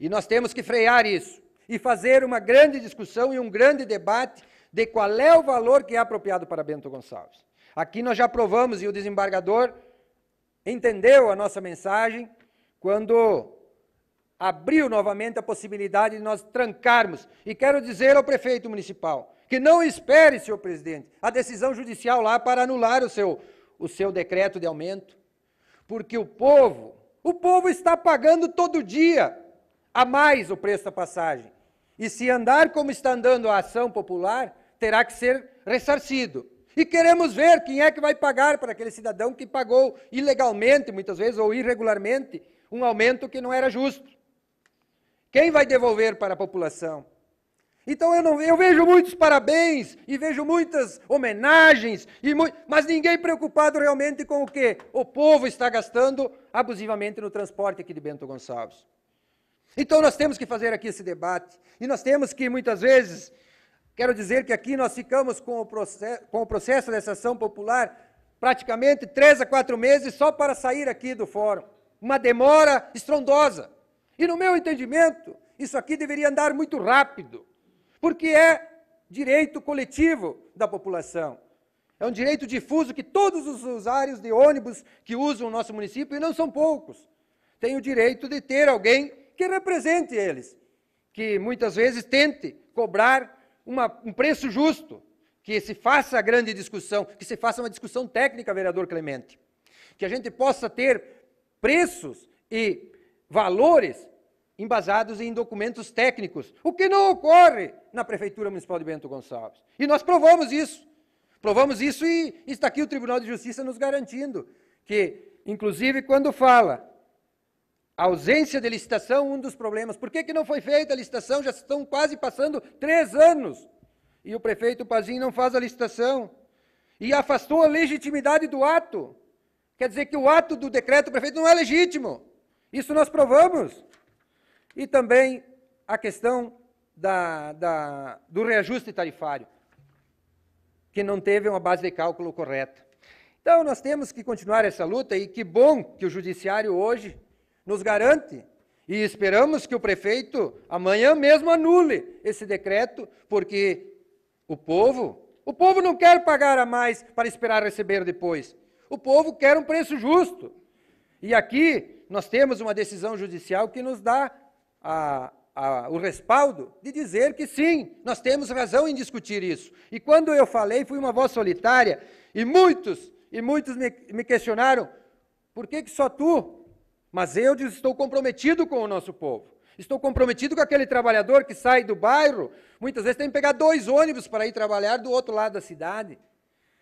E nós temos que frear isso e fazer uma grande discussão e um grande debate de qual é o valor que é apropriado para Bento Gonçalves. Aqui nós já provamos, e o desembargador entendeu a nossa mensagem quando abriu novamente a possibilidade de nós trancarmos. E quero dizer ao prefeito municipal: que não espere, senhor presidente, a decisão judicial lá para anular o seu, o seu decreto de aumento, porque o povo, o povo está pagando todo dia a mais o preço da passagem. E se andar como está andando a ação popular, terá que ser ressarcido. E queremos ver quem é que vai pagar para aquele cidadão que pagou ilegalmente, muitas vezes, ou irregularmente, um aumento que não era justo. Quem vai devolver para a população? Então eu, não, eu vejo muitos parabéns e vejo muitas homenagens, e mu mas ninguém preocupado realmente com o que o povo está gastando abusivamente no transporte aqui de Bento Gonçalves. Então nós temos que fazer aqui esse debate, e nós temos que muitas vezes, quero dizer que aqui nós ficamos com o, processo, com o processo dessa ação popular praticamente três a quatro meses só para sair aqui do fórum. Uma demora estrondosa. E no meu entendimento, isso aqui deveria andar muito rápido porque é direito coletivo da população. É um direito difuso que todos os usuários de ônibus que usam o nosso município, e não são poucos, têm o direito de ter alguém que represente eles, que muitas vezes tente cobrar uma, um preço justo, que se faça a grande discussão, que se faça uma discussão técnica, vereador Clemente, que a gente possa ter preços e valores embasados em documentos técnicos, o que não ocorre na Prefeitura Municipal de Bento Gonçalves. E nós provamos isso. Provamos isso e está aqui o Tribunal de Justiça nos garantindo que, inclusive, quando fala a ausência de licitação, um dos problemas. Por que, que não foi feita a licitação? Já estão quase passando três anos. E o prefeito Pazinho não faz a licitação. E afastou a legitimidade do ato. Quer dizer que o ato do decreto do prefeito não é legítimo. Isso nós provamos. E também a questão da, da, do reajuste tarifário, que não teve uma base de cálculo correta. Então, nós temos que continuar essa luta e que bom que o Judiciário hoje nos garante e esperamos que o prefeito amanhã mesmo anule esse decreto, porque o povo, o povo não quer pagar a mais para esperar receber depois. O povo quer um preço justo. E aqui nós temos uma decisão judicial que nos dá a, a, o respaldo de dizer que sim, nós temos razão em discutir isso. E quando eu falei, fui uma voz solitária, e muitos, e muitos me, me questionaram, por que, que só tu? Mas eu estou comprometido com o nosso povo. Estou comprometido com aquele trabalhador que sai do bairro, muitas vezes tem que pegar dois ônibus para ir trabalhar do outro lado da cidade.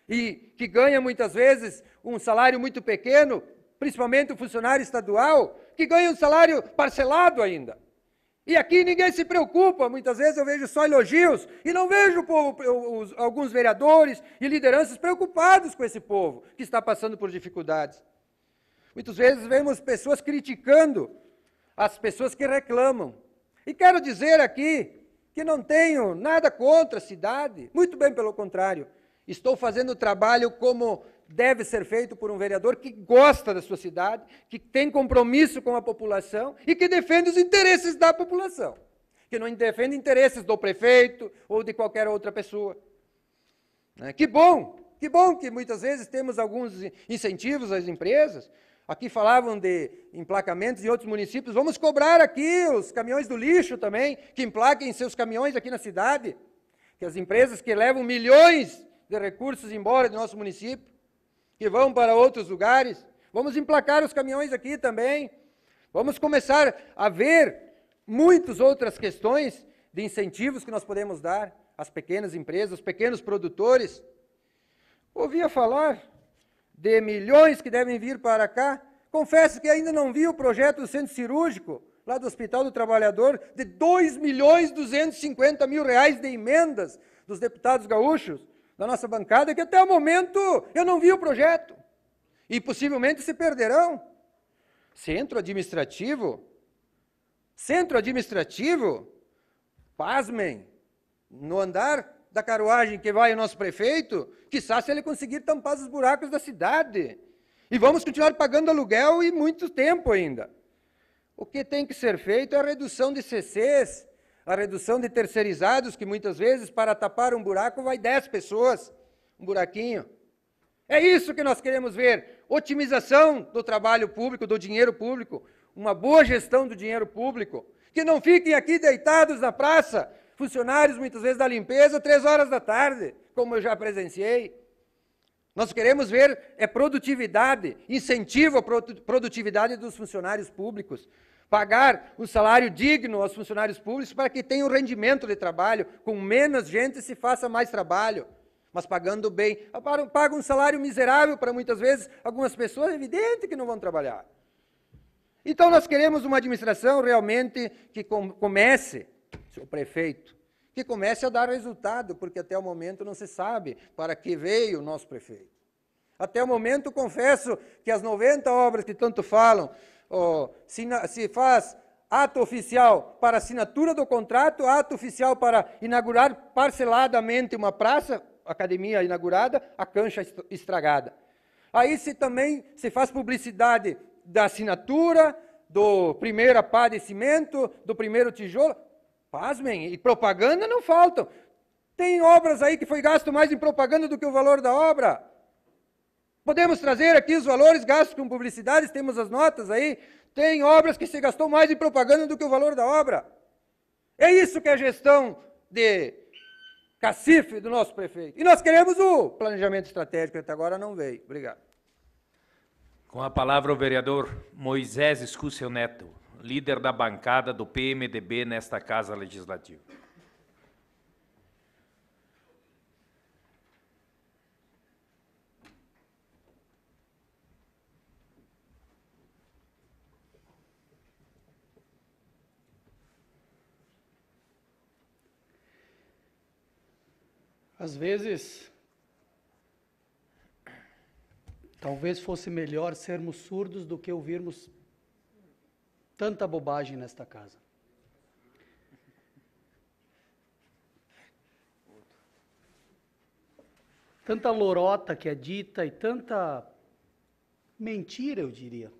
E que ganha muitas vezes um salário muito pequeno, principalmente o funcionário estadual, que ganha um salário parcelado ainda. E aqui ninguém se preocupa, muitas vezes eu vejo só elogios e não vejo povo, os, alguns vereadores e lideranças preocupados com esse povo que está passando por dificuldades. Muitas vezes vemos pessoas criticando as pessoas que reclamam. E quero dizer aqui que não tenho nada contra a cidade, muito bem pelo contrário. Estou fazendo o trabalho como deve ser feito por um vereador que gosta da sua cidade, que tem compromisso com a população e que defende os interesses da população, que não defende interesses do prefeito ou de qualquer outra pessoa. Né? Que bom, que bom que muitas vezes temos alguns incentivos às empresas. Aqui falavam de emplacamentos em outros municípios. Vamos cobrar aqui os caminhões do lixo também, que emplaquem seus caminhões aqui na cidade. Que as empresas que levam milhões de recursos embora do nosso município que vão para outros lugares. Vamos emplacar os caminhões aqui também. Vamos começar a ver muitas outras questões de incentivos que nós podemos dar às pequenas empresas, aos pequenos produtores. Ouvia falar de milhões que devem vir para cá. Confesso que ainda não vi o projeto do centro cirúrgico, lá do Hospital do Trabalhador, de 2 milhões e 250 mil reais de emendas dos deputados gaúchos da nossa bancada que até o momento eu não vi o projeto e possivelmente se perderão. Centro administrativo? Centro administrativo? Pasmem, no andar da carruagem que vai o nosso prefeito, quiçá se ele conseguir tampar os buracos da cidade. E vamos continuar pagando aluguel e muito tempo ainda. O que tem que ser feito é a redução de CCs, a redução de terceirizados, que muitas vezes para tapar um buraco vai 10 pessoas, um buraquinho. É isso que nós queremos ver: otimização do trabalho público, do dinheiro público, uma boa gestão do dinheiro público. Que não fiquem aqui deitados na praça, funcionários muitas vezes da limpeza, três horas da tarde, como eu já presenciei. Nós queremos ver é produtividade, incentivo à produtividade dos funcionários públicos pagar o salário digno aos funcionários públicos para que tenham rendimento de trabalho, com menos gente se faça mais trabalho, mas pagando bem. Paga um salário miserável para muitas vezes algumas pessoas, é evidente que não vão trabalhar. Então nós queremos uma administração realmente que comece, seu prefeito, que comece a dar resultado, porque até o momento não se sabe para que veio o nosso prefeito. Até o momento, confesso que as 90 obras que tanto falam, oh, se faz ato oficial para assinatura do contrato, ato oficial para inaugurar parceladamente uma praça, academia inaugurada, a cancha estragada. Aí se também se faz publicidade da assinatura, do primeiro pá de cimento, do primeiro tijolo. Pasmem, e propaganda não faltam. Tem obras aí que foi gasto mais em propaganda do que o valor da obra podemos trazer aqui os valores gastos com publicidades, temos as notas aí. Tem obras que se gastou mais em propaganda do que o valor da obra. É isso que é a gestão de cacife do nosso prefeito. E nós queremos o planejamento estratégico, até agora não veio. Obrigado. Com a palavra o vereador Moisés Escúcio Neto, líder da bancada do PMDB nesta Casa Legislativa. Às vezes, talvez fosse melhor sermos surdos do que ouvirmos tanta bobagem nesta casa. Tanta lorota que é dita e tanta mentira, eu diria.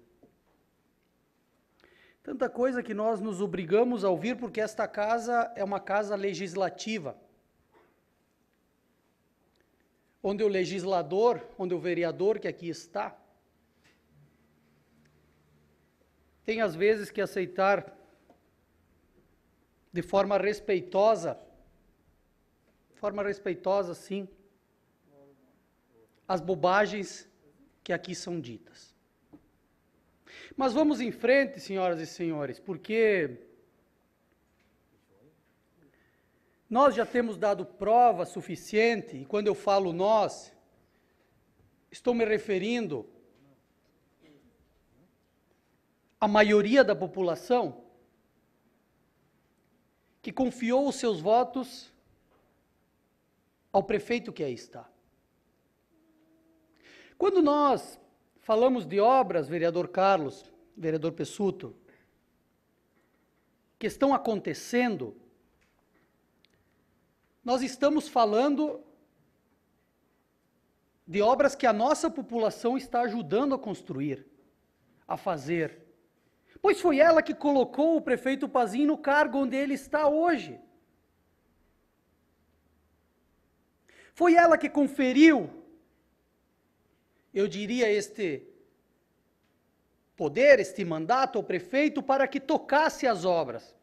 Tanta coisa que nós nos obrigamos a ouvir, porque esta casa é uma casa legislativa onde o legislador, onde o vereador que aqui está, tem às vezes que aceitar de forma respeitosa, forma respeitosa, sim, as bobagens que aqui são ditas. Mas vamos em frente, senhoras e senhores, porque Nós já temos dado prova suficiente, e quando eu falo nós, estou me referindo à maioria da população que confiou os seus votos ao prefeito que aí está. Quando nós falamos de obras, vereador Carlos, vereador Pessuto, que estão acontecendo nós estamos falando de obras que a nossa população está ajudando a construir, a fazer. Pois foi ela que colocou o prefeito Pazin no cargo onde ele está hoje. Foi ela que conferiu, eu diria, este poder, este mandato ao prefeito para que tocasse as obras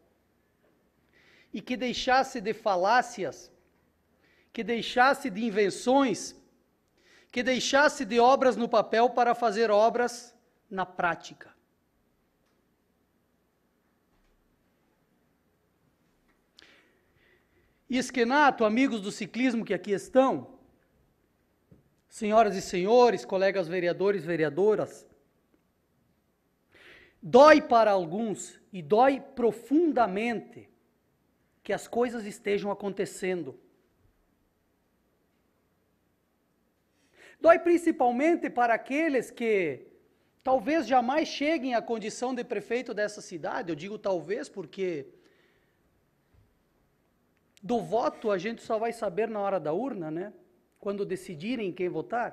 e que deixasse de falácias, que deixasse de invenções, que deixasse de obras no papel para fazer obras na prática. Esquenato, amigos do ciclismo que aqui estão, senhoras e senhores, colegas vereadores, vereadoras, dói para alguns e dói profundamente que as coisas estejam acontecendo. Dói principalmente para aqueles que talvez jamais cheguem à condição de prefeito dessa cidade. Eu digo talvez porque do voto a gente só vai saber na hora da urna, né? Quando decidirem quem votar.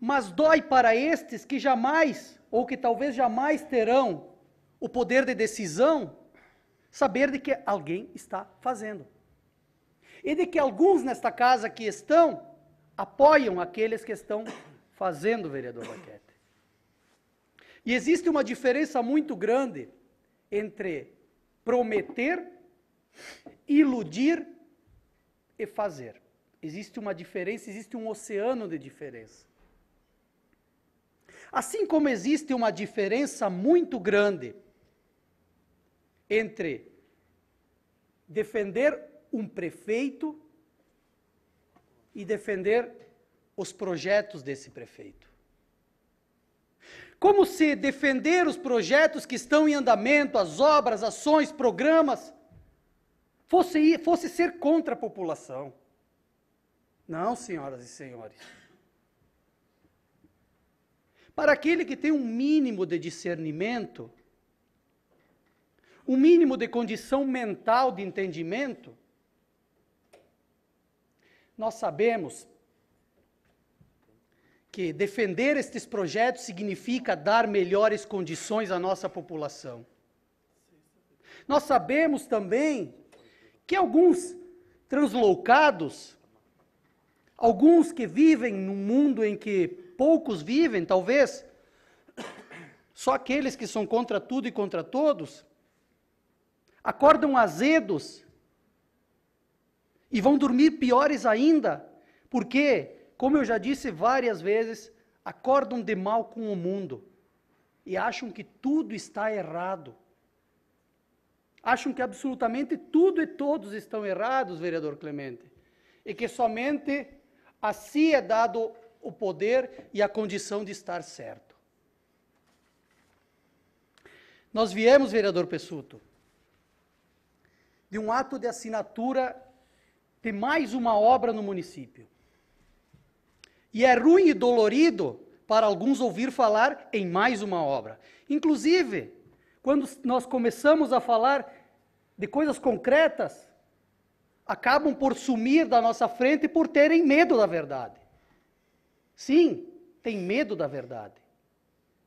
Mas dói para estes que jamais, ou que talvez jamais terão o poder de decisão saber de que alguém está fazendo. E de que alguns nesta casa que estão apoiam aqueles que estão fazendo, vereador Baquete. E existe uma diferença muito grande entre prometer, iludir e fazer. Existe uma diferença, existe um oceano de diferença. Assim como existe uma diferença muito grande entre defender um prefeito e defender os projetos desse prefeito. Como se defender os projetos que estão em andamento, as obras, ações, programas, fosse, fosse ser contra a população. Não, senhoras e senhores. Para aquele que tem um mínimo de discernimento, o mínimo de condição mental de entendimento, nós sabemos que defender estes projetos significa dar melhores condições à nossa população. Nós sabemos também que alguns translocados, alguns que vivem num mundo em que poucos vivem, talvez, só aqueles que são contra tudo e contra todos, acordam azedos e vão dormir piores ainda, porque, como eu já disse várias vezes, acordam de mal com o mundo e acham que tudo está errado. Acham que absolutamente tudo e todos estão errados, vereador Clemente, e que somente a si é dado o poder e a condição de estar certo. Nós viemos, vereador Pessuto, de um ato de assinatura de mais uma obra no município. E é ruim e dolorido para alguns ouvir falar em mais uma obra. Inclusive, quando nós começamos a falar de coisas concretas, acabam por sumir da nossa frente por terem medo da verdade. Sim, tem medo da verdade.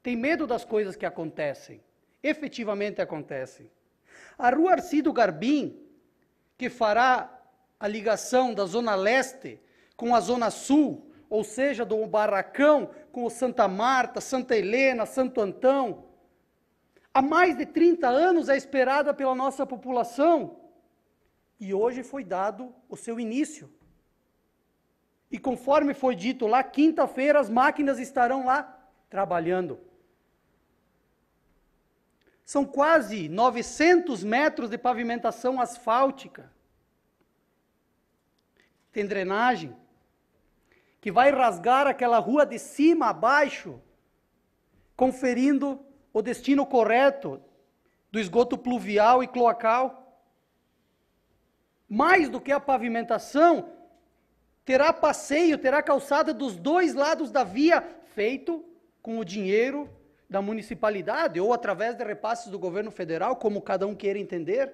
Tem medo das coisas que acontecem, efetivamente acontecem. A rua Arcido Garbim, que fará a ligação da Zona Leste com a Zona Sul, ou seja, do Barracão com o Santa Marta, Santa Helena, Santo Antão, há mais de 30 anos é esperada pela nossa população e hoje foi dado o seu início. E conforme foi dito lá, quinta-feira as máquinas estarão lá trabalhando. São quase 900 metros de pavimentação asfáltica. Tem drenagem que vai rasgar aquela rua de cima a baixo, conferindo o destino correto do esgoto pluvial e cloacal. Mais do que a pavimentação, terá passeio, terá calçada dos dois lados da via, feito com o dinheiro da municipalidade ou através de repasses do governo federal, como cada um queira entender.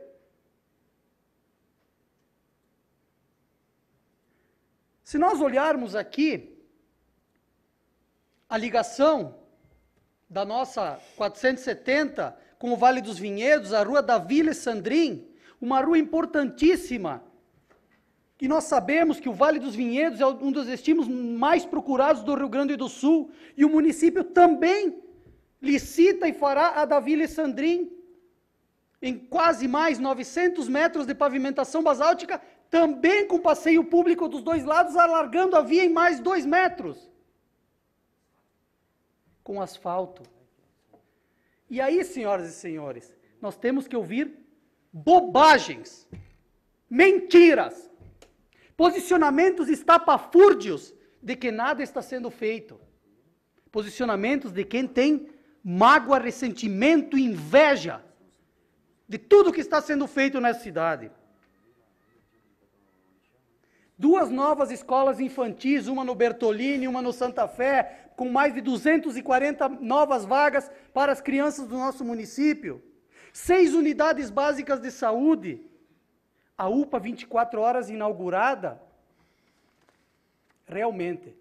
Se nós olharmos aqui a ligação da nossa 470 com o Vale dos Vinhedos, a Rua da Vila e uma rua importantíssima. E nós sabemos que o Vale dos Vinhedos é um dos destinos mais procurados do Rio Grande do Sul e o município também licita e fará a Davi Alessandrin, em quase mais 900 metros de pavimentação basáltica, também com passeio público dos dois lados, alargando a via em mais dois metros. Com asfalto. E aí, senhoras e senhores, nós temos que ouvir bobagens, mentiras, posicionamentos estapafúrdios de que nada está sendo feito. Posicionamentos de quem tem mágoa, ressentimento, inveja de tudo que está sendo feito nessa cidade. Duas novas escolas infantis, uma no Bertolini, uma no Santa Fé, com mais de 240 novas vagas para as crianças do nosso município. Seis unidades básicas de saúde. A UPA 24 horas inaugurada. Realmente,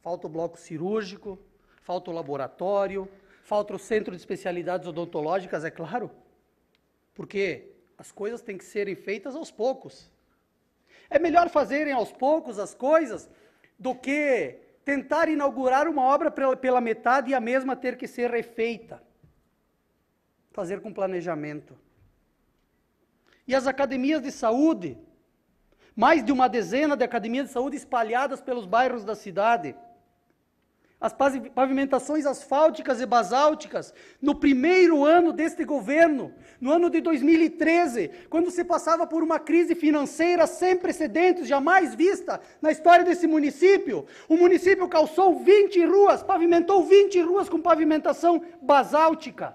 falta o bloco cirúrgico, falta o laboratório, Falta o centro de especialidades odontológicas, é claro, porque as coisas têm que serem feitas aos poucos. É melhor fazerem aos poucos as coisas do que tentar inaugurar uma obra pela metade e a mesma ter que ser refeita. Fazer com planejamento. E as academias de saúde, mais de uma dezena de academias de saúde espalhadas pelos bairros da cidade as pavimentações asfálticas e basálticas, no primeiro ano deste governo, no ano de 2013, quando se passava por uma crise financeira sem precedentes, jamais vista na história desse município. O município calçou 20 ruas, pavimentou 20 ruas com pavimentação basáltica.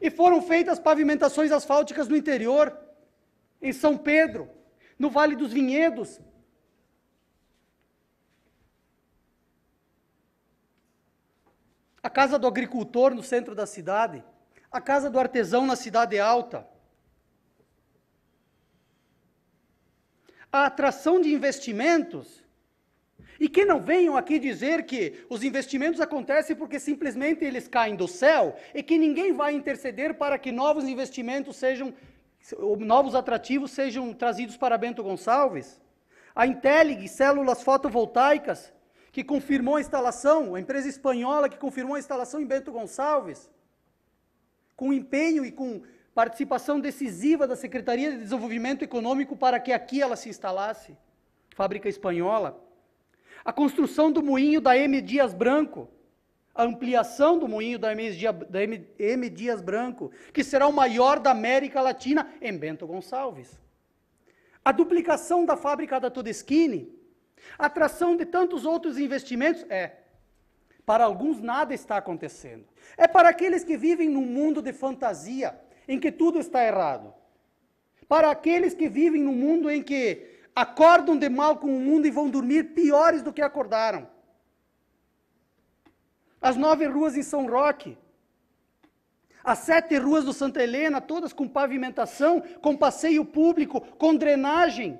E foram feitas pavimentações asfálticas no interior, em São Pedro, no Vale dos Vinhedos, a casa do agricultor no centro da cidade, a casa do artesão na cidade alta. A atração de investimentos. E que não venham aqui dizer que os investimentos acontecem porque simplesmente eles caem do céu e que ninguém vai interceder para que novos investimentos sejam, novos atrativos sejam trazidos para Bento Gonçalves. A Intelig, células fotovoltaicas, que confirmou a instalação, a empresa espanhola que confirmou a instalação em Bento Gonçalves, com empenho e com participação decisiva da Secretaria de Desenvolvimento Econômico para que aqui ela se instalasse, fábrica espanhola. A construção do moinho da M. Dias Branco, a ampliação do moinho da M. Dias, M. Dias Branco, que será o maior da América Latina, em Bento Gonçalves. A duplicação da fábrica da Todeschini, Atração de tantos outros investimentos? É. Para alguns nada está acontecendo. É para aqueles que vivem num mundo de fantasia, em que tudo está errado. Para aqueles que vivem num mundo em que acordam de mal com o mundo e vão dormir piores do que acordaram. As nove ruas em São Roque, as sete ruas do Santa Helena, todas com pavimentação, com passeio público, com drenagem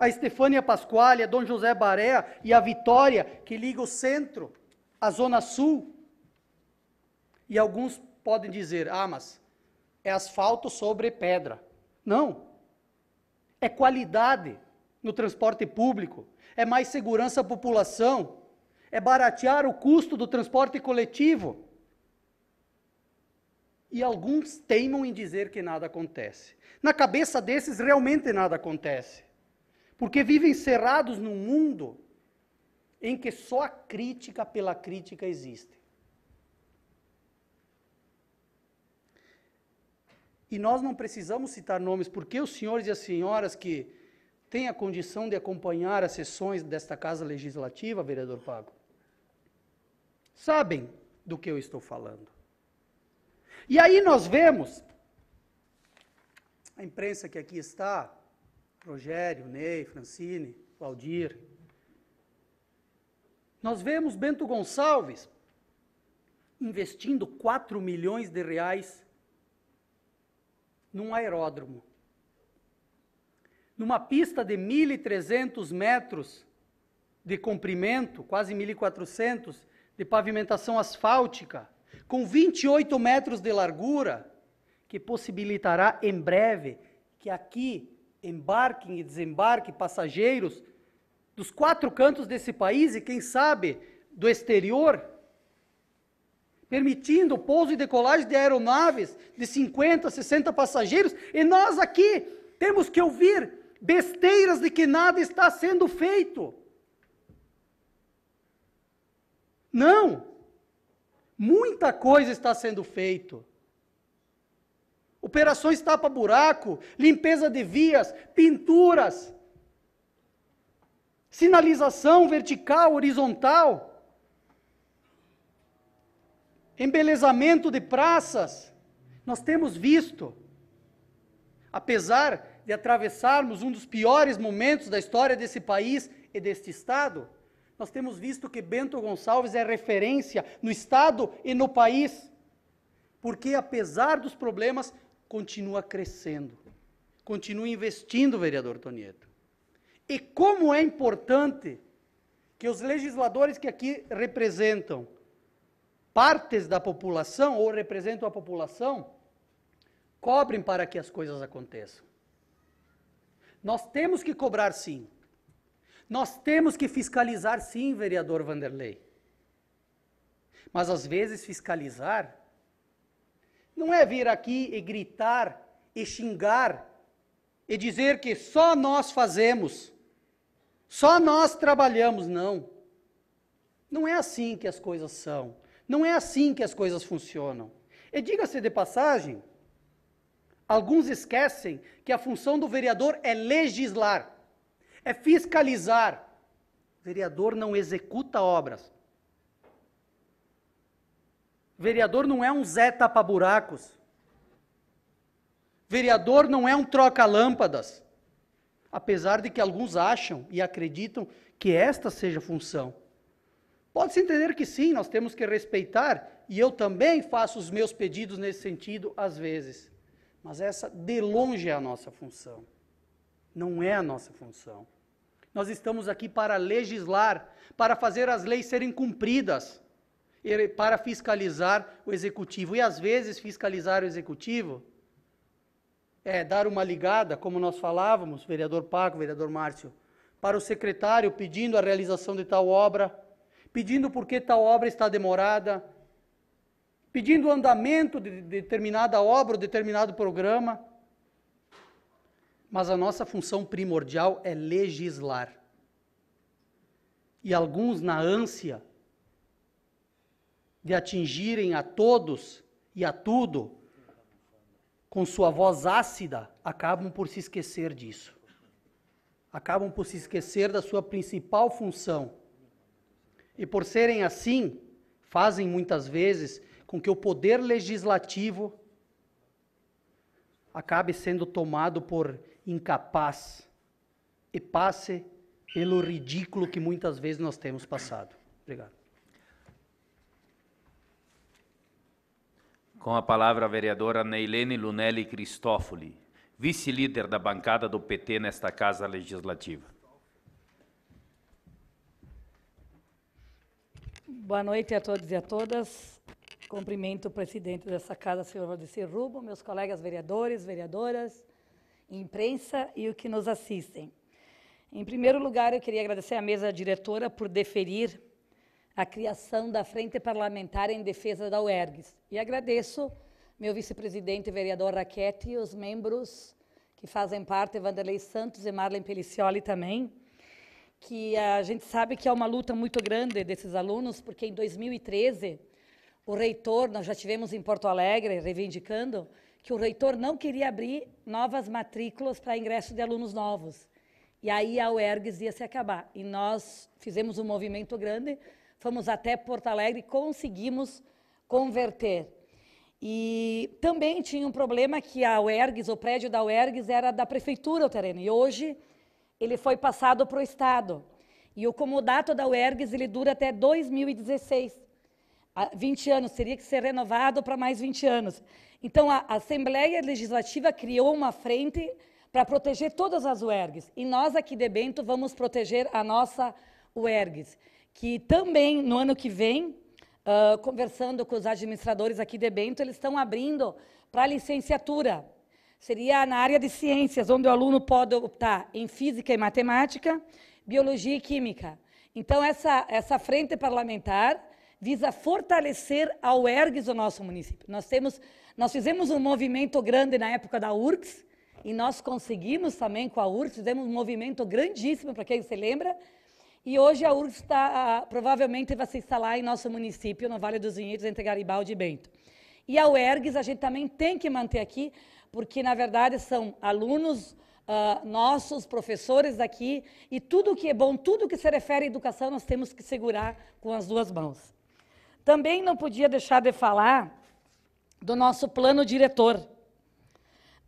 a Estefânia Pasquale, a Dom José Baré e a Vitória, que liga o centro à zona sul. E alguns podem dizer, ah, mas é asfalto sobre pedra. Não. É qualidade no transporte público, é mais segurança à população, é baratear o custo do transporte coletivo. E alguns teimam em dizer que nada acontece. Na cabeça desses, realmente nada acontece. Porque vivem cerrados num mundo em que só a crítica pela crítica existe. E nós não precisamos citar nomes, porque os senhores e as senhoras que têm a condição de acompanhar as sessões desta Casa Legislativa, vereador Pago, sabem do que eu estou falando. E aí nós vemos a imprensa que aqui está, Rogério, Ney, Francine, Valdir. Nós vemos Bento Gonçalves investindo 4 milhões de reais num aeródromo. Numa pista de 1.300 metros de comprimento, quase 1.400, de pavimentação asfáltica, com 28 metros de largura, que possibilitará em breve que aqui embarque e desembarque passageiros dos quatro cantos desse país e, quem sabe, do exterior, permitindo o pouso e decolagem de aeronaves de 50, 60 passageiros, e nós aqui temos que ouvir besteiras de que nada está sendo feito. Não! Muita coisa está sendo feito operações tapa-buraco, limpeza de vias, pinturas, sinalização vertical, horizontal, embelezamento de praças. Nós temos visto, apesar de atravessarmos um dos piores momentos da história desse país e deste Estado, nós temos visto que Bento Gonçalves é referência no Estado e no país porque apesar dos problemas, continua crescendo. Continua investindo, vereador Tonieto. E como é importante que os legisladores que aqui representam partes da população ou representam a população cobrem para que as coisas aconteçam. Nós temos que cobrar sim. Nós temos que fiscalizar sim, vereador Vanderlei. Mas às vezes fiscalizar não é vir aqui e gritar, e xingar, e dizer que só nós fazemos, só nós trabalhamos, não. Não é assim que as coisas são. Não é assim que as coisas funcionam. E diga-se de passagem, alguns esquecem que a função do vereador é legislar, é fiscalizar. O vereador não executa obras. Vereador não é um Zé tapa-buracos. Vereador não é um troca-lâmpadas. Apesar de que alguns acham e acreditam que esta seja a função. Pode-se entender que sim, nós temos que respeitar, e eu também faço os meus pedidos nesse sentido às vezes. Mas essa, de longe, é a nossa função. Não é a nossa função. Nós estamos aqui para legislar, para fazer as leis serem cumpridas para fiscalizar o executivo. E às vezes fiscalizar o executivo é dar uma ligada, como nós falávamos, vereador Paco, vereador Márcio, para o secretário pedindo a realização de tal obra, pedindo por que tal obra está demorada, pedindo o andamento de determinada obra ou determinado programa. Mas a nossa função primordial é legislar. E alguns, na ânsia de atingirem a todos e a tudo, com sua voz ácida, acabam por se esquecer disso. Acabam por se esquecer da sua principal função. E por serem assim, fazem muitas vezes com que o poder legislativo acabe sendo tomado por incapaz e passe pelo ridículo que muitas vezes nós temos passado. Obrigado. Com a palavra a vereadora Neilene Lunelli Cristófoli, vice-líder da bancada do PT nesta Casa Legislativa. Boa noite a todos e a todas. Cumprimento o presidente dessa casa, senhor Valdecir Rubo, meus colegas vereadores, vereadoras, imprensa e o que nos assistem. Em primeiro lugar, eu queria agradecer à mesa diretora por deferir a criação da Frente Parlamentar em Defesa da UERGS. E agradeço meu vice-presidente, vereador Raquete, e os membros que fazem parte, Vanderlei Santos e Marlene Pelicioli também, que a gente sabe que é uma luta muito grande desses alunos, porque em 2013, o reitor, nós já tivemos em Porto Alegre, reivindicando, que o reitor não queria abrir novas matrículas para ingresso de alunos novos. E aí a UERGS ia se acabar. E nós fizemos um movimento grande fomos até Porto Alegre e conseguimos converter. E também tinha um problema que a UERGS, o prédio da UERGS, era da prefeitura o terreno, e hoje ele foi passado para o Estado. E o comodato da UERGS ele dura até 2016. 20 anos, teria que ser renovado para mais 20 anos. Então, a Assembleia Legislativa criou uma frente para proteger todas as UERGs. E nós, aqui de Bento, vamos proteger a nossa UERGs que também no ano que vem, uh, conversando com os administradores aqui de Bento, eles estão abrindo para licenciatura. Seria na área de ciências, onde o aluno pode optar em física e matemática, biologia e química. Então, essa, essa frente parlamentar visa fortalecer a UERGS do nosso município. Nós, temos, nós fizemos um movimento grande na época da URGS, e nós conseguimos também com a URGS, fizemos um movimento grandíssimo, para quem se lembra, e hoje a URGS tá, provavelmente vai se instalar em nosso município, no Vale dos Vinhedos, entre Garibaldi e Bento. E a UERGS a gente também tem que manter aqui, porque, na verdade, são alunos uh, nossos, professores aqui, e tudo que é bom, tudo que se refere à educação, nós temos que segurar com as duas mãos. Também não podia deixar de falar do nosso plano diretor,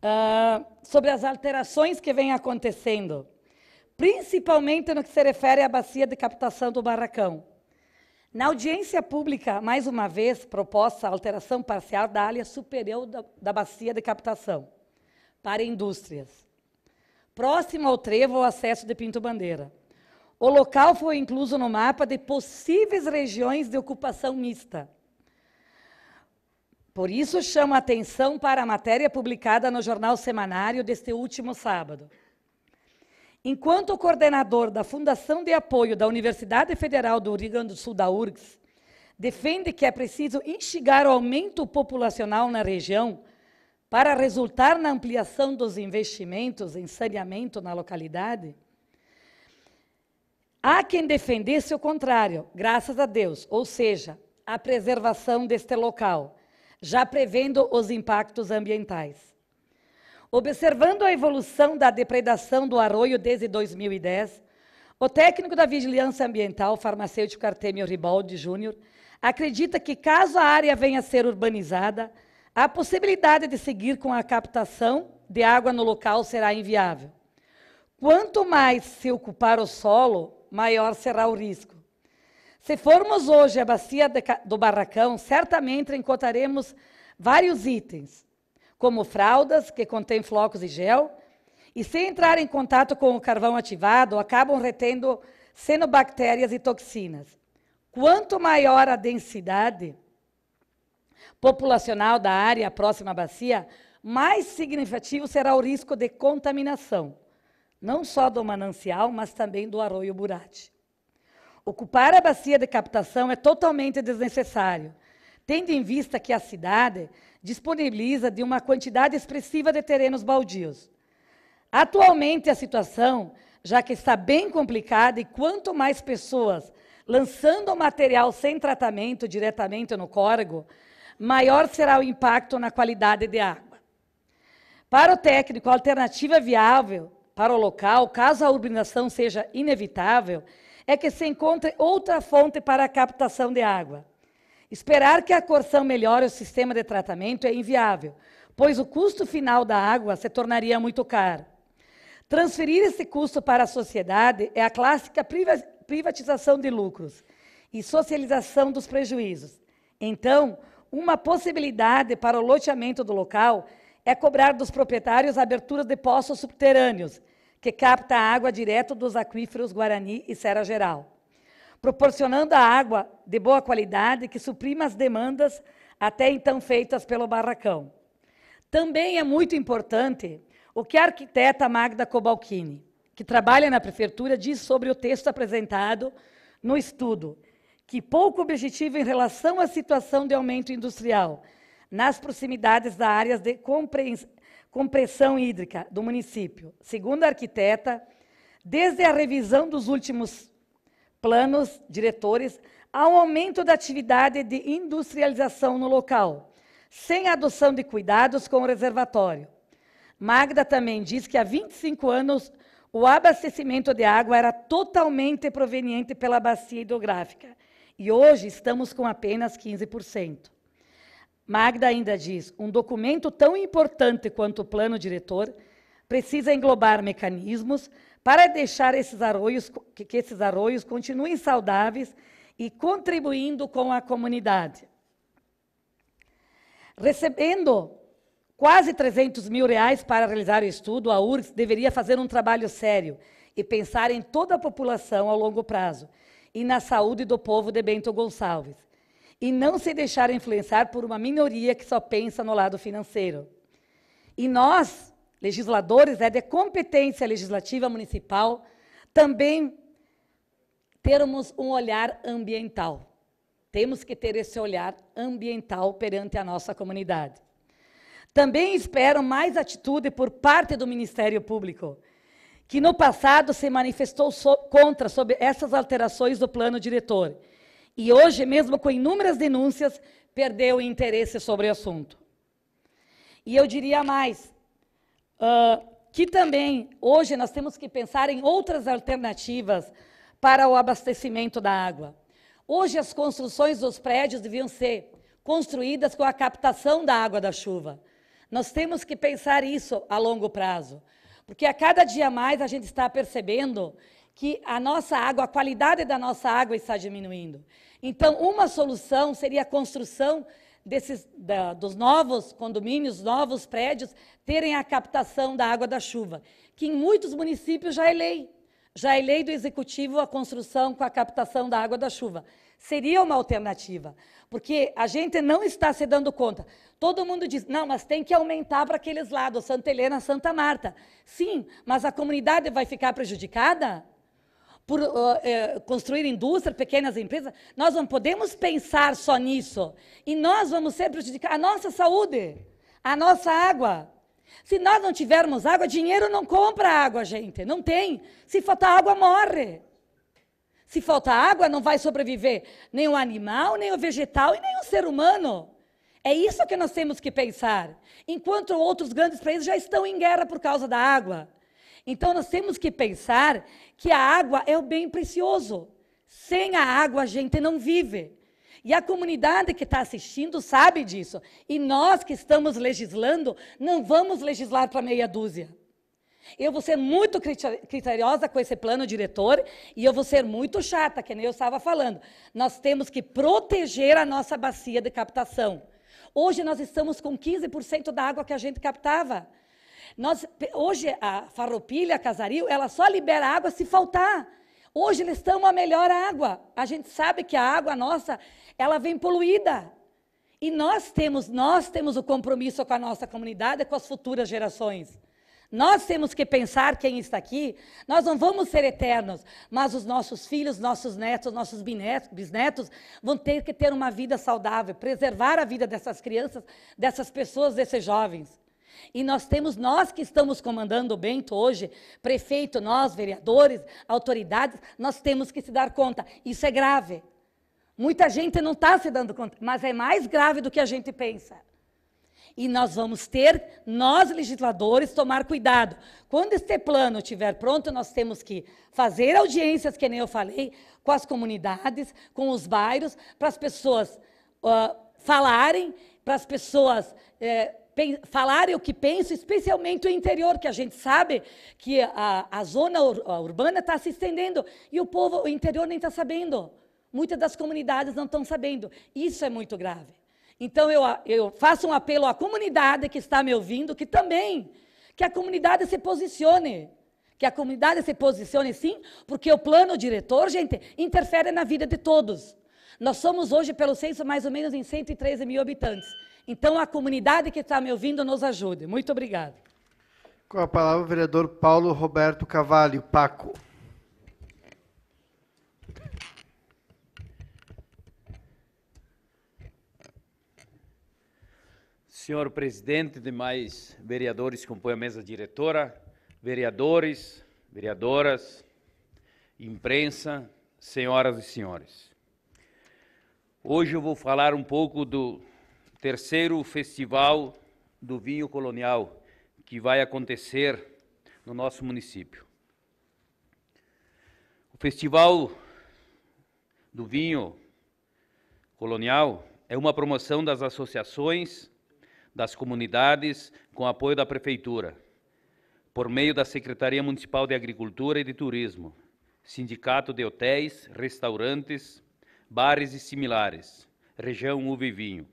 uh, sobre as alterações que vêm acontecendo principalmente no que se refere à bacia de captação do barracão. Na audiência pública, mais uma vez, proposta a alteração parcial da área superior da, da bacia de captação para indústrias. Próximo ao trevo o acesso de Pinto Bandeira. O local foi incluso no mapa de possíveis regiões de ocupação mista. Por isso, chamo a atenção para a matéria publicada no jornal semanário deste último sábado. Enquanto coordenador da Fundação de Apoio da Universidade Federal do Rio Grande do Sul, da URGS, defende que é preciso instigar o aumento populacional na região para resultar na ampliação dos investimentos em saneamento na localidade, há quem defendesse o contrário, graças a Deus, ou seja, a preservação deste local, já prevendo os impactos ambientais. Observando a evolução da depredação do arroio desde 2010, o técnico da Vigilância Ambiental, farmacêutico Artemio Ribaldi Júnior, acredita que, caso a área venha a ser urbanizada, a possibilidade de seguir com a captação de água no local será inviável. Quanto mais se ocupar o solo, maior será o risco. Se formos hoje à bacia de, do Barracão, certamente encontraremos vários itens como fraldas, que contêm flocos e gel, e se entrar em contato com o carvão ativado, acabam retendo cianobactérias e toxinas. Quanto maior a densidade populacional da área próxima à bacia, mais significativo será o risco de contaminação, não só do manancial, mas também do arroio burate. Ocupar a bacia de captação é totalmente desnecessário, tendo em vista que a cidade disponibiliza de uma quantidade expressiva de terrenos baldios. Atualmente, a situação, já que está bem complicada e quanto mais pessoas lançando o material sem tratamento diretamente no córrego, maior será o impacto na qualidade de água. Para o técnico, a alternativa viável para o local, caso a urbanização seja inevitável, é que se encontre outra fonte para a captação de água. Esperar que a corção melhore o sistema de tratamento é inviável, pois o custo final da água se tornaria muito caro. Transferir esse custo para a sociedade é a clássica privatização de lucros e socialização dos prejuízos. Então, uma possibilidade para o loteamento do local é cobrar dos proprietários a abertura de poços subterrâneos, que capta a água direto dos aquíferos Guarani e Serra Geral proporcionando a água de boa qualidade que suprima as demandas até então feitas pelo barracão. Também é muito importante o que a arquiteta Magda Cobalcini, que trabalha na prefeitura, diz sobre o texto apresentado no estudo, que pouco objetivo em relação à situação de aumento industrial nas proximidades da áreas de compressão hídrica do município. Segundo a arquiteta, desde a revisão dos últimos planos diretores ao aumento da atividade de industrialização no local, sem adoção de cuidados com o reservatório. Magda também diz que há 25 anos o abastecimento de água era totalmente proveniente pela bacia hidrográfica e hoje estamos com apenas 15%. Magda ainda diz: um documento tão importante quanto o plano diretor precisa englobar mecanismos para deixar esses arroios, que esses arroios continuem saudáveis e contribuindo com a comunidade. Recebendo quase 300 mil reais para realizar o estudo, a URGS deveria fazer um trabalho sério e pensar em toda a população ao longo prazo e na saúde do povo de Bento Gonçalves. E não se deixar influenciar por uma minoria que só pensa no lado financeiro. E nós, legisladores é de competência legislativa municipal também termos um olhar ambiental. Temos que ter esse olhar ambiental perante a nossa comunidade. Também espero mais atitude por parte do Ministério Público, que no passado se manifestou so contra sobre essas alterações do plano diretor. E hoje, mesmo com inúmeras denúncias, perdeu interesse sobre o assunto. E eu diria mais, Uh, que também hoje nós temos que pensar em outras alternativas para o abastecimento da água. Hoje as construções dos prédios deviam ser construídas com a captação da água da chuva. Nós temos que pensar isso a longo prazo, porque a cada dia mais a gente está percebendo que a nossa água, a qualidade da nossa água está diminuindo. Então, uma solução seria a construção desses, da, dos novos condomínios, novos prédios, terem a captação da água da chuva, que em muitos municípios já é lei. Já é lei do executivo a construção com a captação da água da chuva. Seria uma alternativa, porque a gente não está se dando conta. Todo mundo diz, não, mas tem que aumentar para aqueles lados, Santa Helena, Santa Marta. Sim, mas a comunidade vai ficar prejudicada? por uh, uh, construir indústria, pequenas empresas, nós não podemos pensar só nisso. E nós vamos ser prejudicados. a nossa saúde, a nossa água. Se nós não tivermos água, dinheiro não compra água, gente. Não tem. Se falta água, morre. Se falta água, não vai sobreviver nem o animal, nem o vegetal e nem o ser humano. É isso que nós temos que pensar. Enquanto outros grandes países já estão em guerra por causa da água. Então nós temos que pensar que a água é o bem precioso. Sem a água a gente não vive. E a comunidade que está assistindo sabe disso. E nós que estamos legislando, não vamos legislar para meia dúzia. Eu vou ser muito criteriosa com esse plano diretor e eu vou ser muito chata, que nem eu estava falando. Nós temos que proteger a nossa bacia de captação. Hoje nós estamos com 15% da água que a gente captava. Nós, hoje a farroupilha, a casaril, ela só libera água se faltar. Hoje eles estão a melhor água. A gente sabe que a água nossa, ela vem poluída. E nós temos, nós temos o compromisso com a nossa comunidade e com as futuras gerações. Nós temos que pensar quem está aqui, nós não vamos ser eternos, mas os nossos filhos, nossos netos, nossos bisnetos vão ter que ter uma vida saudável, preservar a vida dessas crianças, dessas pessoas, desses jovens. E nós temos, nós que estamos comandando o Bento hoje, prefeito, nós, vereadores, autoridades, nós temos que se dar conta. Isso é grave. Muita gente não está se dando conta, mas é mais grave do que a gente pensa. E nós vamos ter, nós legisladores, tomar cuidado. Quando este plano estiver pronto, nós temos que fazer audiências, que nem eu falei, com as comunidades, com os bairros, para as pessoas uh, falarem, para as pessoas. Eh, falar o que penso, especialmente o interior, que a gente sabe que a, a zona ur a urbana está se estendendo e o povo, o interior nem está sabendo. Muitas das comunidades não estão sabendo. Isso é muito grave. Então, eu, eu faço um apelo à comunidade que está me ouvindo, que também, que a comunidade se posicione. Que a comunidade se posicione sim, porque o plano diretor, gente, interfere na vida de todos. Nós somos hoje, pelo censo, mais ou menos em 113 mil habitantes. Então, a comunidade que está me ouvindo nos ajude. Muito obrigado. Com a palavra, o vereador Paulo Roberto Cavalho, Paco. Senhor presidente, demais vereadores que compõem a mesa diretora, vereadores, vereadoras, imprensa, senhoras e senhores. Hoje eu vou falar um pouco do terceiro Festival do Vinho Colonial, que vai acontecer no nosso município. O Festival do Vinho Colonial é uma promoção das associações, das comunidades, com apoio da Prefeitura, por meio da Secretaria Municipal de Agricultura e de Turismo, Sindicato de Hotéis, Restaurantes, Bares e Similares, Região Uva e Vinho.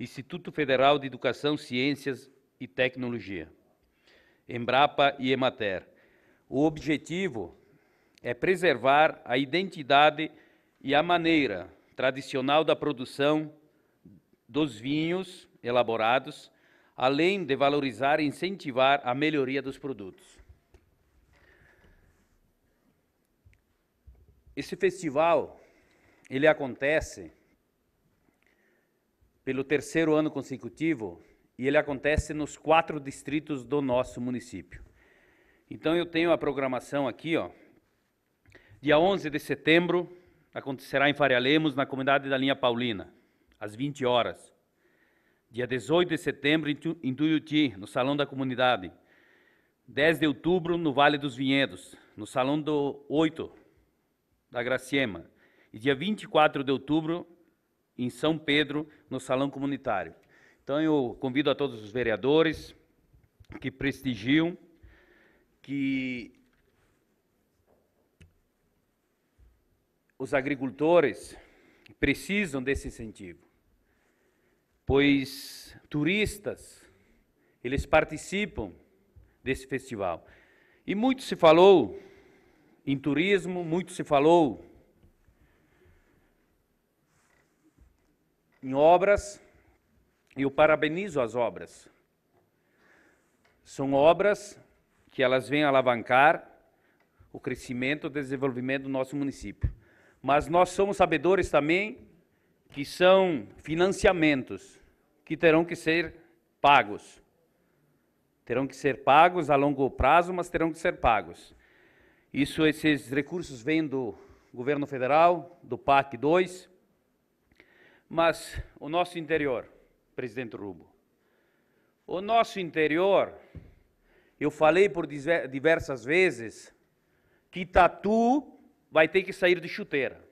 Instituto Federal de Educação, Ciências e Tecnologia, Embrapa e Emater. O objetivo é preservar a identidade e a maneira tradicional da produção dos vinhos elaborados, além de valorizar e incentivar a melhoria dos produtos. Esse festival ele acontece pelo terceiro ano consecutivo e ele acontece nos quatro distritos do nosso município. Então eu tenho a programação aqui, ó. Dia 11 de setembro acontecerá em Faria Lemos, na comunidade da linha Paulina, às 20 horas. Dia 18 de setembro em Tuiuti, no salão da comunidade. 10 de outubro no Vale dos Vinhedos, no salão do 8 da Graciema. E dia 24 de outubro em São Pedro, no Salão Comunitário. Então eu convido a todos os vereadores que prestigiam, que os agricultores precisam desse incentivo, pois turistas, eles participam desse festival. E muito se falou em turismo, muito se falou em obras, e eu parabenizo as obras. São obras que elas vêm alavancar o crescimento e desenvolvimento do nosso município. Mas nós somos sabedores também que são financiamentos que terão que ser pagos. Terão que ser pagos a longo prazo, mas terão que ser pagos. Isso, esses recursos vêm do governo federal, do PAC 2, mas o nosso interior, presidente Rubo, o nosso interior, eu falei por diversas vezes que Tatu vai ter que sair de chuteira.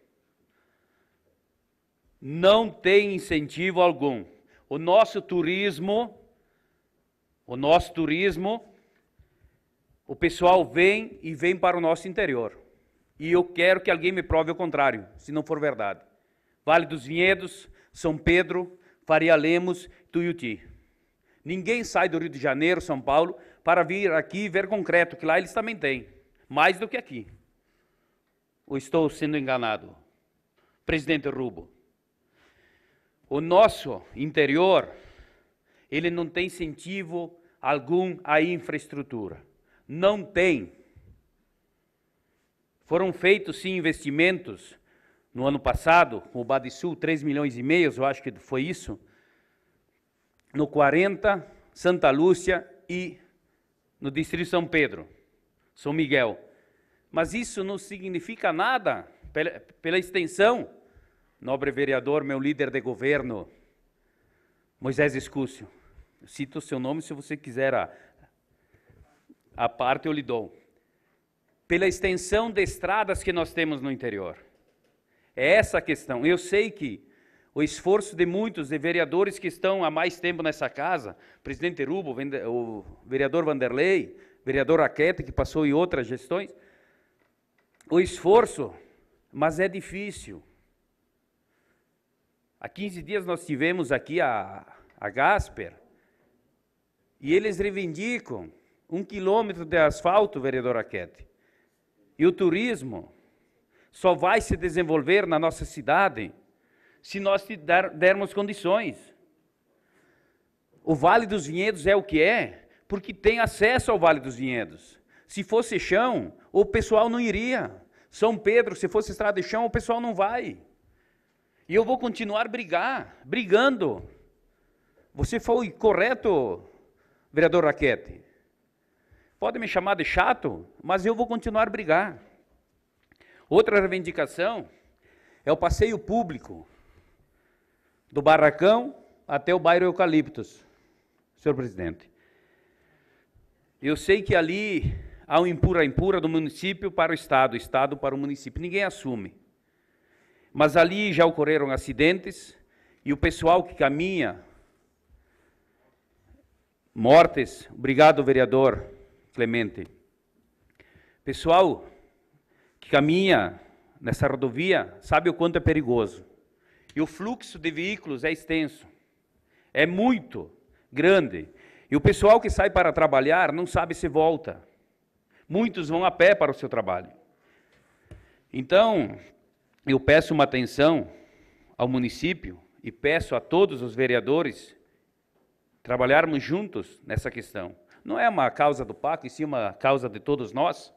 Não tem incentivo algum. O nosso turismo, o nosso turismo, o pessoal vem e vem para o nosso interior. E eu quero que alguém me prove o contrário, se não for verdade. Vale dos Vinhedos, São Pedro, Faria Lemos, Tuiuti. Ninguém sai do Rio de Janeiro, São Paulo, para vir aqui e ver concreto, que lá eles também têm, mais do que aqui. Ou estou sendo enganado? Presidente Rubo, o nosso interior, ele não tem incentivo algum à infraestrutura. Não tem. Foram feitos, sim, investimentos no ano passado, o Badesul, 3 milhões e meio, eu acho que foi isso, no 40, Santa Lúcia e no Distrito São Pedro, São Miguel. Mas isso não significa nada pela, pela extensão, nobre vereador, meu líder de governo, Moisés Escúcio. Eu cito o seu nome se você quiser a, a parte, eu lhe dou. Pela extensão de estradas que nós temos no interior é essa a questão. Eu sei que o esforço de muitos, de vereadores que estão há mais tempo nessa casa, presidente Rubo, o vereador Vanderlei, vereador Raquete, que passou em outras gestões, o esforço, mas é difícil. Há 15 dias nós tivemos aqui a, a Gasper, e eles reivindicam um quilômetro de asfalto, vereador Raquete. E o turismo, só vai se desenvolver na nossa cidade se nós der, dermos condições. O Vale dos Vinhedos é o que é, porque tem acesso ao Vale dos Vinhedos. Se fosse chão, o pessoal não iria. São Pedro, se fosse estrada de chão, o pessoal não vai. E eu vou continuar brigar, brigando. Você foi correto, vereador Raquete. Pode me chamar de chato, mas eu vou continuar brigar. Outra reivindicação é o passeio público do Barracão até o bairro Eucaliptos, senhor presidente. Eu sei que ali há um impura-impura do município para o Estado, Estado para o município. Ninguém assume. Mas ali já ocorreram acidentes e o pessoal que caminha, mortes. Obrigado, vereador Clemente. Pessoal que caminha nessa rodovia sabe o quanto é perigoso. E o fluxo de veículos é extenso, é muito grande. E o pessoal que sai para trabalhar não sabe se volta. Muitos vão a pé para o seu trabalho. Então, eu peço uma atenção ao município e peço a todos os vereadores trabalharmos juntos nessa questão. Não é uma causa do Paco, e sim uma causa de todos nós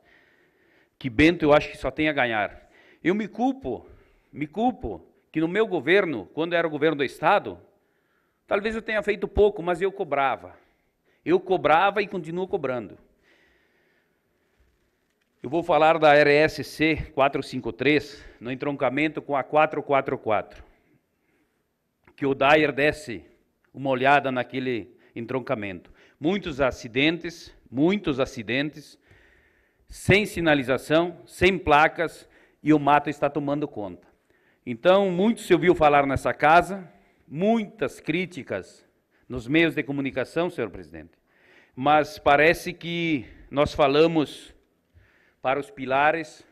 que Bento eu acho que só tem a ganhar. Eu me culpo, me culpo, que no meu governo, quando era o governo do Estado, talvez eu tenha feito pouco, mas eu cobrava. Eu cobrava e continuo cobrando. Eu vou falar da RSC 453 no entroncamento com a 444. Que o Dyer desse uma olhada naquele entroncamento. Muitos acidentes, muitos acidentes, sem sinalização, sem placas, e o mato está tomando conta. Então, muito se ouviu falar nessa casa, muitas críticas nos meios de comunicação, senhor presidente, mas parece que nós falamos para os pilares,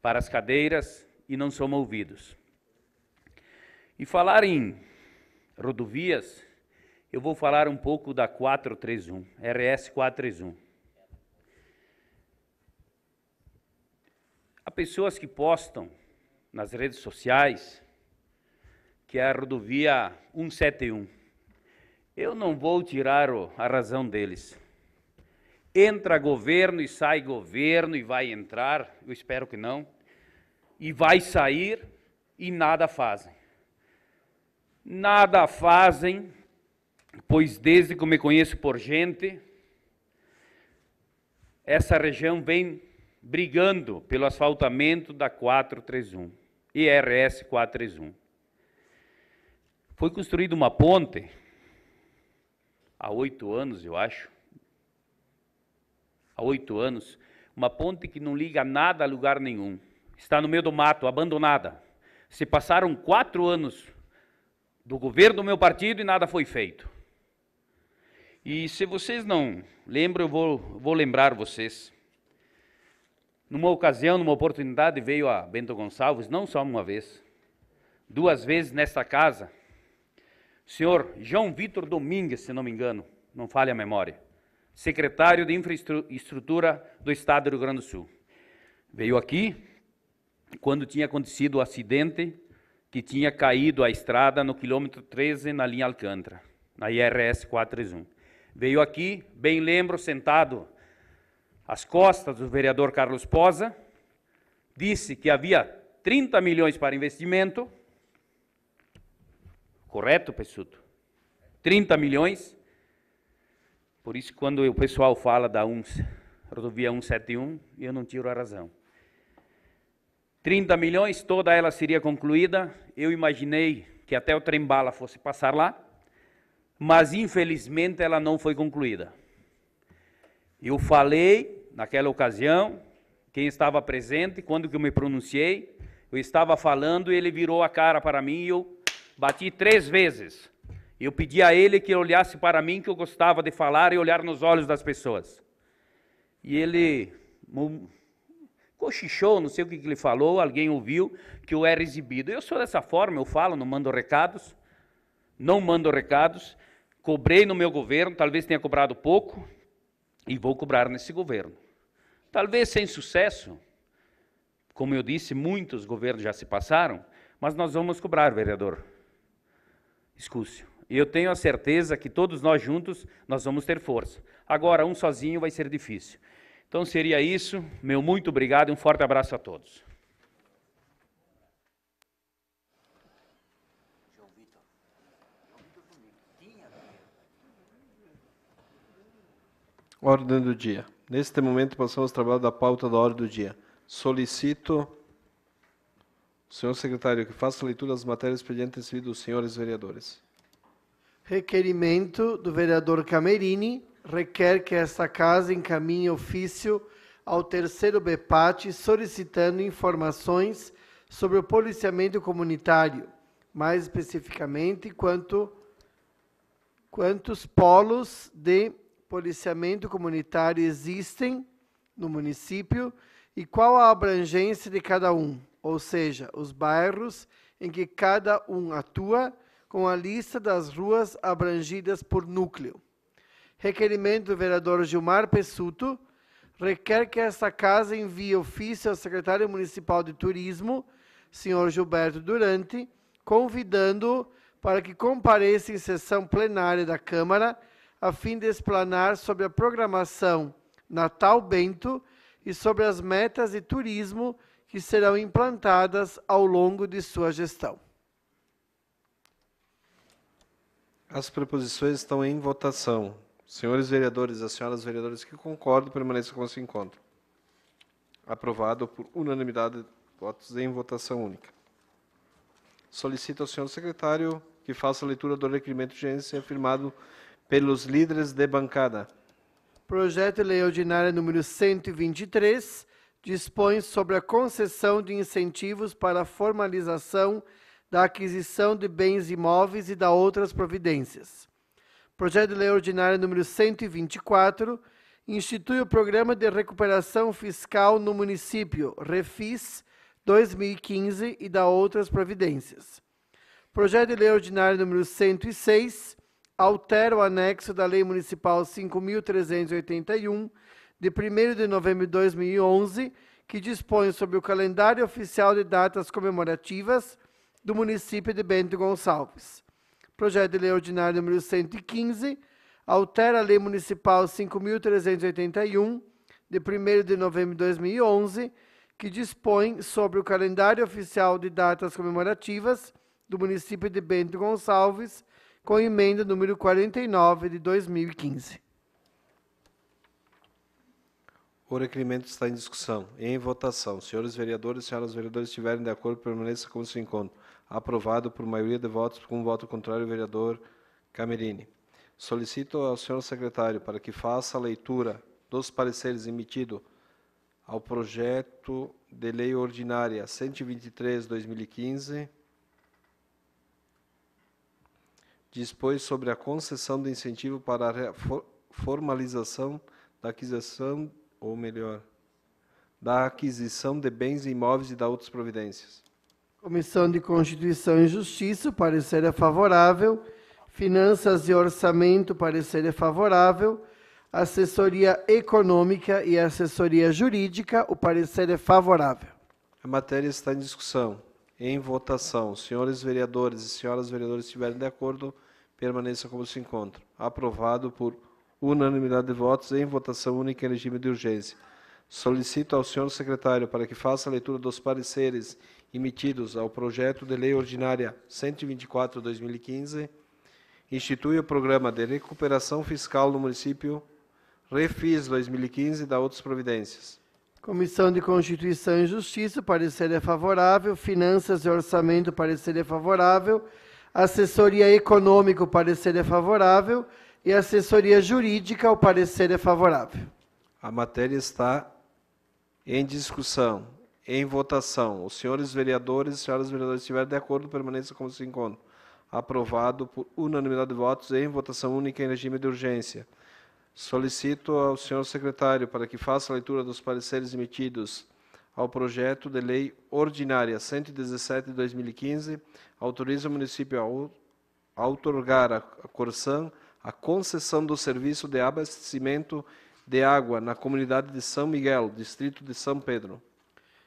para as cadeiras e não somos ouvidos. E falar em rodovias, eu vou falar um pouco da 431, RS 431. Há pessoas que postam nas redes sociais que é a rodovia 171. Eu não vou tirar a razão deles. Entra governo e sai governo e vai entrar, eu espero que não, e vai sair e nada fazem. Nada fazem, pois desde que eu me conheço por gente, essa região vem brigando pelo asfaltamento da 431, IRS 431. Foi construída uma ponte há oito anos, eu acho. Há oito anos. Uma ponte que não liga nada a lugar nenhum. Está no meio do mato, abandonada. Se passaram quatro anos do governo do meu partido e nada foi feito. E se vocês não lembram, eu vou, vou lembrar vocês. Numa ocasião, numa oportunidade, veio a Bento Gonçalves, não só uma vez, duas vezes nesta casa, o senhor João Vitor Domingues, se não me engano, não falha a memória, secretário de Infraestrutura do Estado do Rio Grande do Sul. Veio aqui quando tinha acontecido o acidente que tinha caído a estrada no quilômetro 13 na linha Alcântara, na IRS 431. Veio aqui, bem lembro, sentado às costas do vereador Carlos Posa, disse que havia 30 milhões para investimento. Correto, Pessuto? 30 milhões. Por isso, quando o pessoal fala da 1, rodovia 171, eu não tiro a razão. 30 milhões, toda ela seria concluída. Eu imaginei que até o trem bala fosse passar lá, mas infelizmente ela não foi concluída. Eu falei, naquela ocasião, quem estava presente, quando que eu me pronunciei, eu estava falando e ele virou a cara para mim e eu bati três vezes. Eu pedi a ele que olhasse para mim, que eu gostava de falar e olhar nos olhos das pessoas. E ele cochichou, não sei o que, que ele falou, alguém ouviu que eu era exibido. Eu sou dessa forma, eu falo, não mando recados, não mando recados. Cobrei no meu governo, talvez tenha cobrado pouco, e vou cobrar nesse governo. Talvez sem sucesso, como eu disse, muitos governos já se passaram, mas nós vamos cobrar, vereador Escúcio. E eu tenho a certeza que todos nós juntos nós vamos ter força. Agora, um sozinho vai ser difícil. Então seria isso. Meu muito obrigado e um forte abraço a todos. Ordem do dia. Neste momento passamos ao trabalho da pauta da ordem do dia. Solicito senhor secretário que faça a leitura das matérias expediente e dos senhores vereadores. Requerimento do vereador Camerini requer que esta casa encaminhe ofício ao terceiro BEPAT solicitando informações sobre o policiamento comunitário, mais especificamente quanto quantos polos de policiamento comunitário existem no município e qual a abrangência de cada um, ou seja, os bairros em que cada um atua, com a lista das ruas abrangidas por núcleo. Requerimento do vereador Gilmar Pessuto requer que esta casa envie ofício ao secretário municipal de turismo, senhor Gilberto Durante, convidando-o para que compareça em sessão plenária da Câmara a fim de explanar sobre a programação Natal Bento e sobre as metas de turismo que serão implantadas ao longo de sua gestão. As proposições estão em votação. Senhores vereadores, as senhoras vereadoras que concordam, permaneçam como se encontro. Aprovado por unanimidade, votos em votação única. Solicito ao senhor secretário que faça a leitura do requerimento de urgência afirmado pelos líderes de bancada. Projeto de Lei Ordinária número 123 dispõe sobre a concessão de incentivos para a formalização da aquisição de bens imóveis e da outras providências. Projeto de Lei Ordinária número 124 institui o Programa de Recuperação Fiscal no Município, REFIS 2015 e da outras providências. Projeto de Lei Ordinária número 106 altera o anexo da Lei Municipal 5.381, de 1 de novembro de 2011, que dispõe sobre o calendário oficial de datas comemorativas do município de Bento Gonçalves. Projeto de Lei Ordinária número 115 altera a Lei Municipal 5.381, de 1 de novembro de 2011, que dispõe sobre o calendário oficial de datas comemorativas do município de Bento Gonçalves com a emenda número 49 de 2015. O requerimento está em discussão e em votação. Senhores vereadores e senhoras vereadoras, estiverem de acordo, permaneça como se encontra. Aprovado por maioria de votos, com um voto contrário, vereador Camerini. Solicito ao senhor secretário para que faça a leitura dos pareceres emitidos ao projeto de lei ordinária 123/2015 dispôs sobre a concessão do incentivo para a formalização da aquisição, ou melhor, da aquisição de bens imóveis e da outras providências. Comissão de Constituição e Justiça, parecer é favorável. Finanças e Orçamento, parecer é favorável. Assessoria Econômica e Assessoria Jurídica, o parecer é favorável. A matéria está em discussão, em votação. Senhores vereadores e senhoras vereadoras, estiverem de acordo, permaneça como se encontra. Aprovado por unanimidade de votos em votação única em regime de urgência. Solicito ao senhor secretário para que faça a leitura dos pareceres emitidos ao projeto de lei ordinária 124/2015, institui o programa de recuperação fiscal no município Refis 2015 da outras providências. Comissão de Constituição e Justiça, parecer é favorável. Finanças e Orçamento, parecer é favorável assessoria econômica, o parecer é favorável, e assessoria jurídica, o parecer é favorável. A matéria está em discussão, em votação. Os senhores vereadores e senhoras vereadoras estiverem de acordo, permaneça como se encontra. Aprovado por unanimidade de votos em votação única em regime de urgência. Solicito ao senhor secretário para que faça a leitura dos pareceres emitidos ao projeto de lei ordinária 117 de 2015, autoriza o município a, outorgar à Corsan a concessão do serviço de abastecimento de água na comunidade de São Miguel, distrito de São Pedro.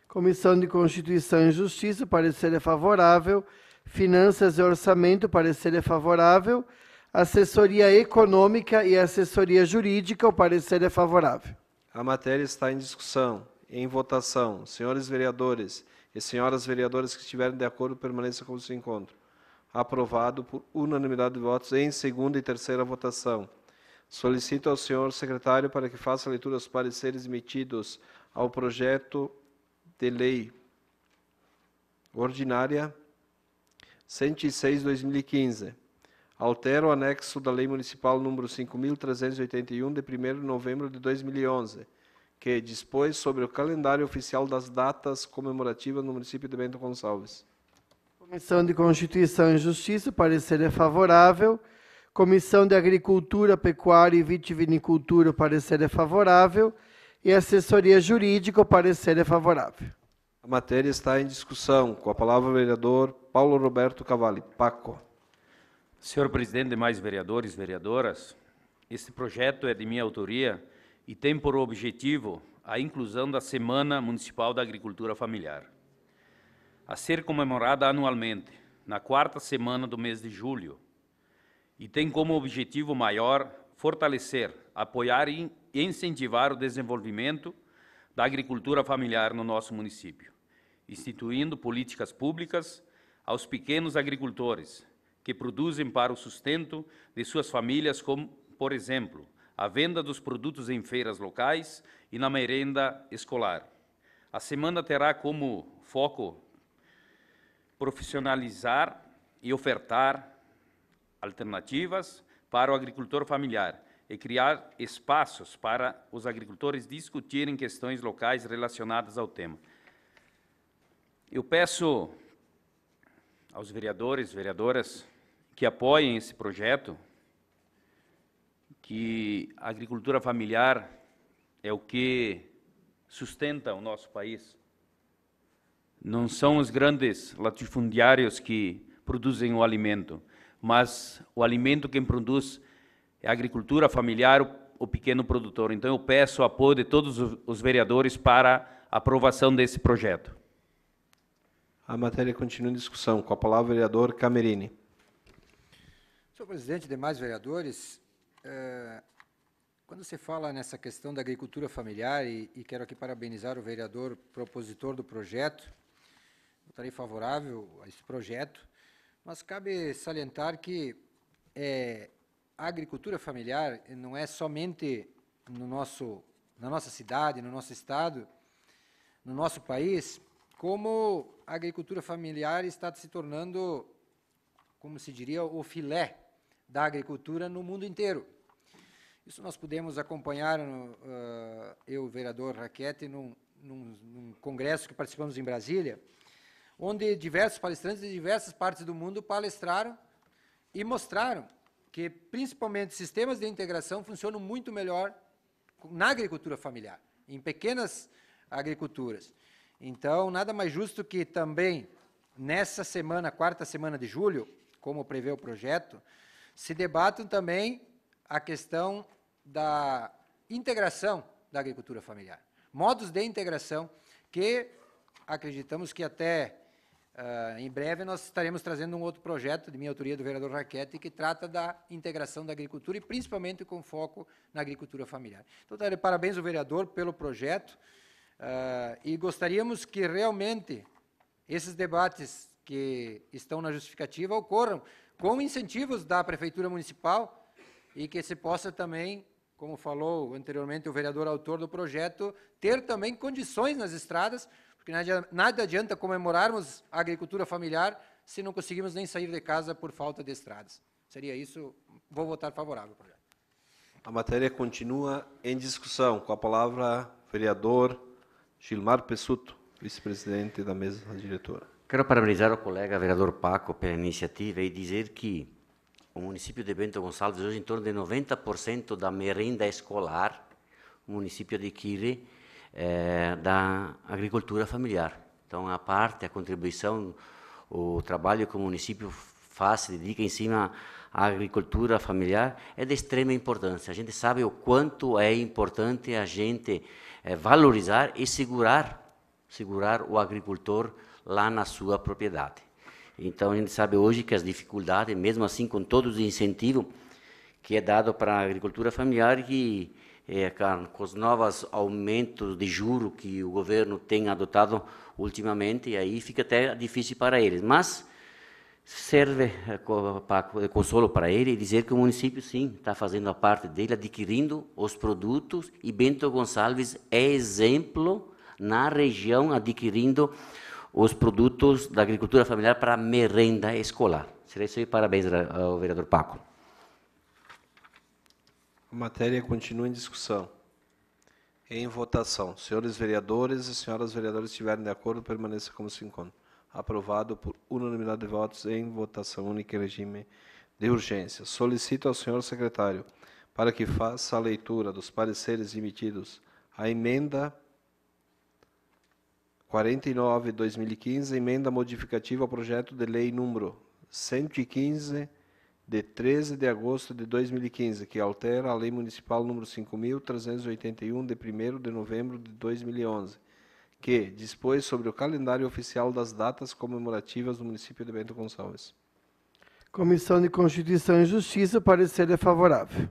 Comissão de Constituição e Justiça, parecer é favorável. Finanças e Orçamento, parecer é favorável. Assessoria Econômica e Assessoria Jurídica, o parecer é favorável. A matéria está em discussão em votação. Senhores vereadores e senhoras vereadoras que estiverem de acordo, permaneçam o seu encontro. Aprovado por unanimidade de votos em segunda e terceira votação. Solicito ao senhor secretário para que faça a leitura dos pareceres emitidos ao projeto de lei ordinária 106/2015. Altera o anexo da Lei Municipal número 5381 de 1 de novembro de 2011 que dispõe sobre o calendário oficial das datas comemorativas no município de Bento Gonçalves. Comissão de Constituição e Justiça, parecer é favorável. Comissão de Agricultura, Pecuária e Vitivinicultura, parecer é favorável. E assessoria jurídica, o parecer é favorável. A matéria está em discussão. Com a palavra o vereador Paulo Roberto Cavalli. Paco. Senhor presidente, demais vereadores, vereadoras, este projeto é de minha autoria e tem por objetivo a inclusão da Semana Municipal da Agricultura Familiar, a ser comemorada anualmente, na quarta semana do mês de julho, e tem como objetivo maior fortalecer, apoiar e incentivar o desenvolvimento da agricultura familiar no nosso município, instituindo políticas públicas aos pequenos agricultores que produzem para o sustento de suas famílias, como, por exemplo, a venda dos produtos em feiras locais e na merenda escolar. A semana terá como foco profissionalizar e ofertar alternativas para o agricultor familiar e criar espaços para os agricultores discutirem questões locais relacionadas ao tema. Eu peço aos vereadores, vereadoras que apoiem esse projeto, que a agricultura familiar é o que sustenta o nosso país. Não são os grandes latifundiários que produzem o alimento, mas o alimento quem produz é a agricultura familiar, o, pequeno produtor. Então eu peço o apoio de todos os vereadores para a aprovação desse projeto. A matéria continua em discussão. Com a palavra o vereador Camerini. Senhor presidente, demais vereadores, eh, quando se fala nessa questão da agricultura familiar, e, e, quero aqui parabenizar o vereador propositor do projeto, votarei favorável a esse projeto, mas cabe salientar que é, a agricultura familiar não é somente no nosso, na nossa cidade, no nosso estado, no nosso país, como a agricultura familiar está se tornando, como se diria, o filé da agricultura no mundo inteiro. Isso nós pudemos acompanhar, no, uh, eu, o vereador Raquete, num, num, num, congresso que participamos em Brasília, onde diversos palestrantes de diversas partes do mundo palestraram e mostraram que, principalmente, sistemas de integração funcionam muito melhor na agricultura familiar, em pequenas agriculturas. Então, nada mais justo que também, nessa semana, quarta semana de julho, como prevê o projeto, se debatam também a questão da integração da agricultura familiar. Modos de integração que acreditamos que até uh, em breve nós estaremos trazendo um outro projeto de minha autoria do vereador Raquete que trata da integração da agricultura e principalmente com foco na agricultura familiar. Então, tá parabéns ao vereador pelo projeto uh, e gostaríamos que realmente esses debates que estão na justificativa ocorram com incentivos da Prefeitura Municipal e que se possa também, como falou anteriormente o vereador autor do projeto, ter também condições nas estradas, porque nada adianta comemorarmos a agricultura familiar se não conseguimos nem sair de casa por falta de estradas. Seria isso, vou votar favorável ao projeto. A matéria continua em discussão. Com a palavra, vereador Gilmar Pessuto, vice-presidente da mesa diretora. Quero parabenizar o colega vereador Paco pela iniciativa e dizer que o município de Bento Gonçalves, hoje em torno de 90% da merenda escolar, o município adquire é, eh, da agricultura familiar. Então, a parte, a contribuição, o trabalho que o município faz, dedica em cima à agricultura familiar, é de extrema importância. A gente sabe o quanto é importante a gente é, valorizar e segurar, segurar o agricultor familiar lá na sua propriedade. Então a gente sabe hoje que as dificuldades, mesmo assim com todos os incentivos que é dado para a agricultura familiar, que é, com os novos aumentos de juro que o governo tem adotado ultimamente, aí fica até difícil para eles. Mas serve eh, de consolo para ele dizer que o município, sim, está fazendo a parte dele, adquirindo os produtos, e Bento Gonçalves é exemplo na região adquirindo os produtos da agricultura familiar para a merenda escolar. Será isso aí. Parabéns eh, ao vereador Paco. A matéria continua em discussão. Em votação. Senhores vereadores e senhoras vereadoras, se estiverem de acordo, permaneça como se encontra. Aprovado por unanimidade de votos em votação única em regime de urgência. Solicito ao senhor secretário para que faça a leitura dos pareceres emitidos à emenda 49, 2015, emenda modificativa ao projeto de lei número 115 de 13 de agosto de 2015, que altera a Lei Municipal número 5.381, de 1 de novembro de 2011, que dispõe sobre o calendário oficial das datas comemorativas do município de Bento Gonçalves. Comissão de Constituição e Justiça, parecer é favorável.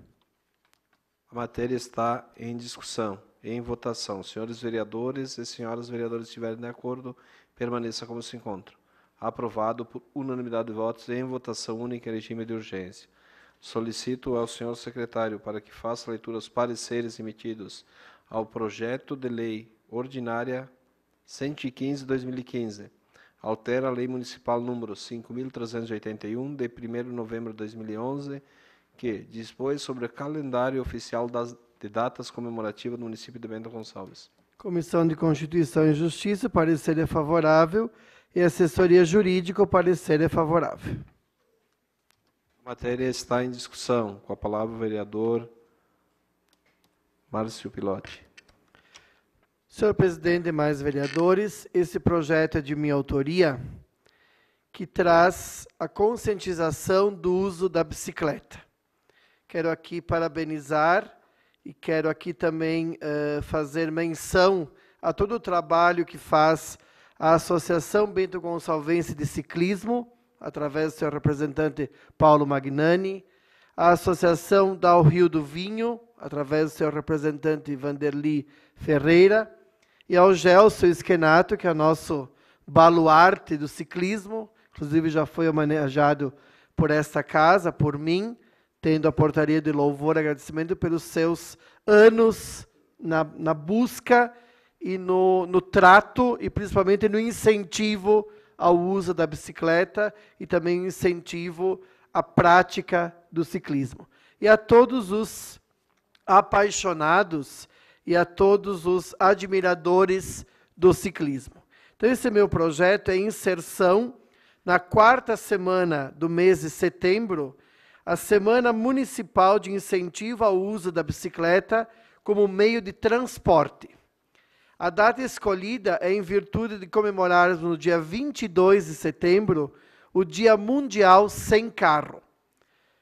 A matéria está em discussão em votação. Senhores vereadores e senhoras vereadoras estiverem de acordo, permaneça como se encontra. Aprovado por unanimidade de votos em votação única em regime de urgência. Solicito ao senhor secretário para que faça leitura aos pareceres emitidos ao projeto de lei ordinária 115/2015. Altera a lei municipal número 5381 de 1 de novembro de 2011, que dispõe sobre o calendário oficial das de datas comemorativas do município de Bento Gonçalves. Comissão de Constituição e Justiça, parecer é favorável. E assessoria jurídica, o parecer é favorável. A matéria está em discussão. Com a palavra o vereador Márcio Pilote. Senhor presidente e mais vereadores, esse projeto é de minha autoria, que traz a conscientização do uso da bicicleta. Quero aqui parabenizar e quero aqui também uh, fazer menção a todo o trabalho que faz a Associação Bento Gonçalvense de Ciclismo, através do seu representante Paulo Magnani, a Associação da Rio do Vinho, através do seu representante Vanderli Ferreira, e ao Gelson Esquenato, que é nosso baluarte do ciclismo, inclusive já foi homenageado por esta casa, por mim, tendo a portaria de louvor e agradecimento pelos seus anos na, na busca e no, no trato e principalmente no incentivo ao uso da bicicleta e também incentivo à prática do ciclismo. E a todos os apaixonados e a todos os admiradores do ciclismo. Então, esse meu projeto é inserção na quarta semana do mês de setembro a Semana Municipal de Incentivo ao Uso da Bicicleta como meio de transporte. A data escolhida é em virtude de comemorarmos no dia 22 de setembro o Dia Mundial Sem Carro.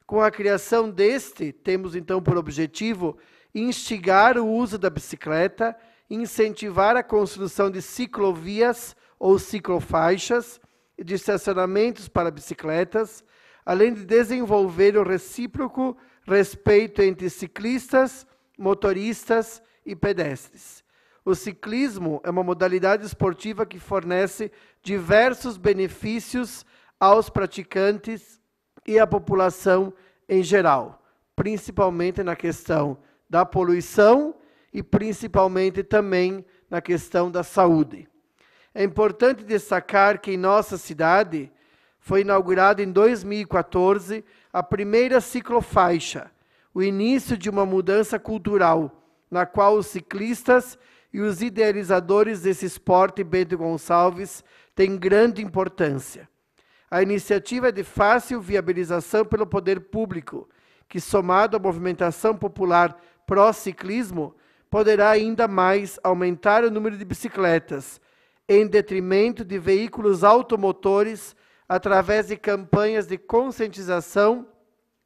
Com a criação deste, temos então por objetivo instigar o uso da bicicleta, incentivar a construção de ciclovias ou ciclofaixas e de estacionamentos para bicicletas, além de desenvolver o recíproco respeito entre ciclistas, motoristas e pedestres. O ciclismo é uma modalidade esportiva que fornece diversos benefícios aos praticantes e à população em geral, principalmente na questão da poluição e principalmente também na questão da saúde. É importante destacar que em nossa cidade foi inaugurada em 2014 a primeira ciclofaixa, o início de uma mudança cultural, na qual os ciclistas e os idealizadores desse esporte, Bento Gonçalves, têm grande importância. A iniciativa é de fácil viabilização pelo poder público, que, somado à movimentação popular pró-ciclismo, poderá ainda mais aumentar o número de bicicletas, em detrimento de veículos automotores através de campanhas de conscientização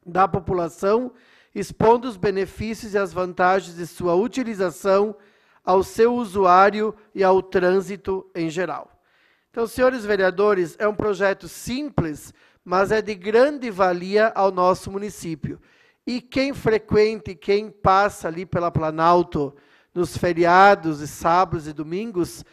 da população, expondo os benefícios e as vantagens de sua utilização ao seu usuário e ao trânsito em geral. Então, senhores vereadores, é um projeto simples, mas é de grande valia ao nosso município. E quem frequente, quem passa ali pela Planalto nos feriados, e sábados e domingos,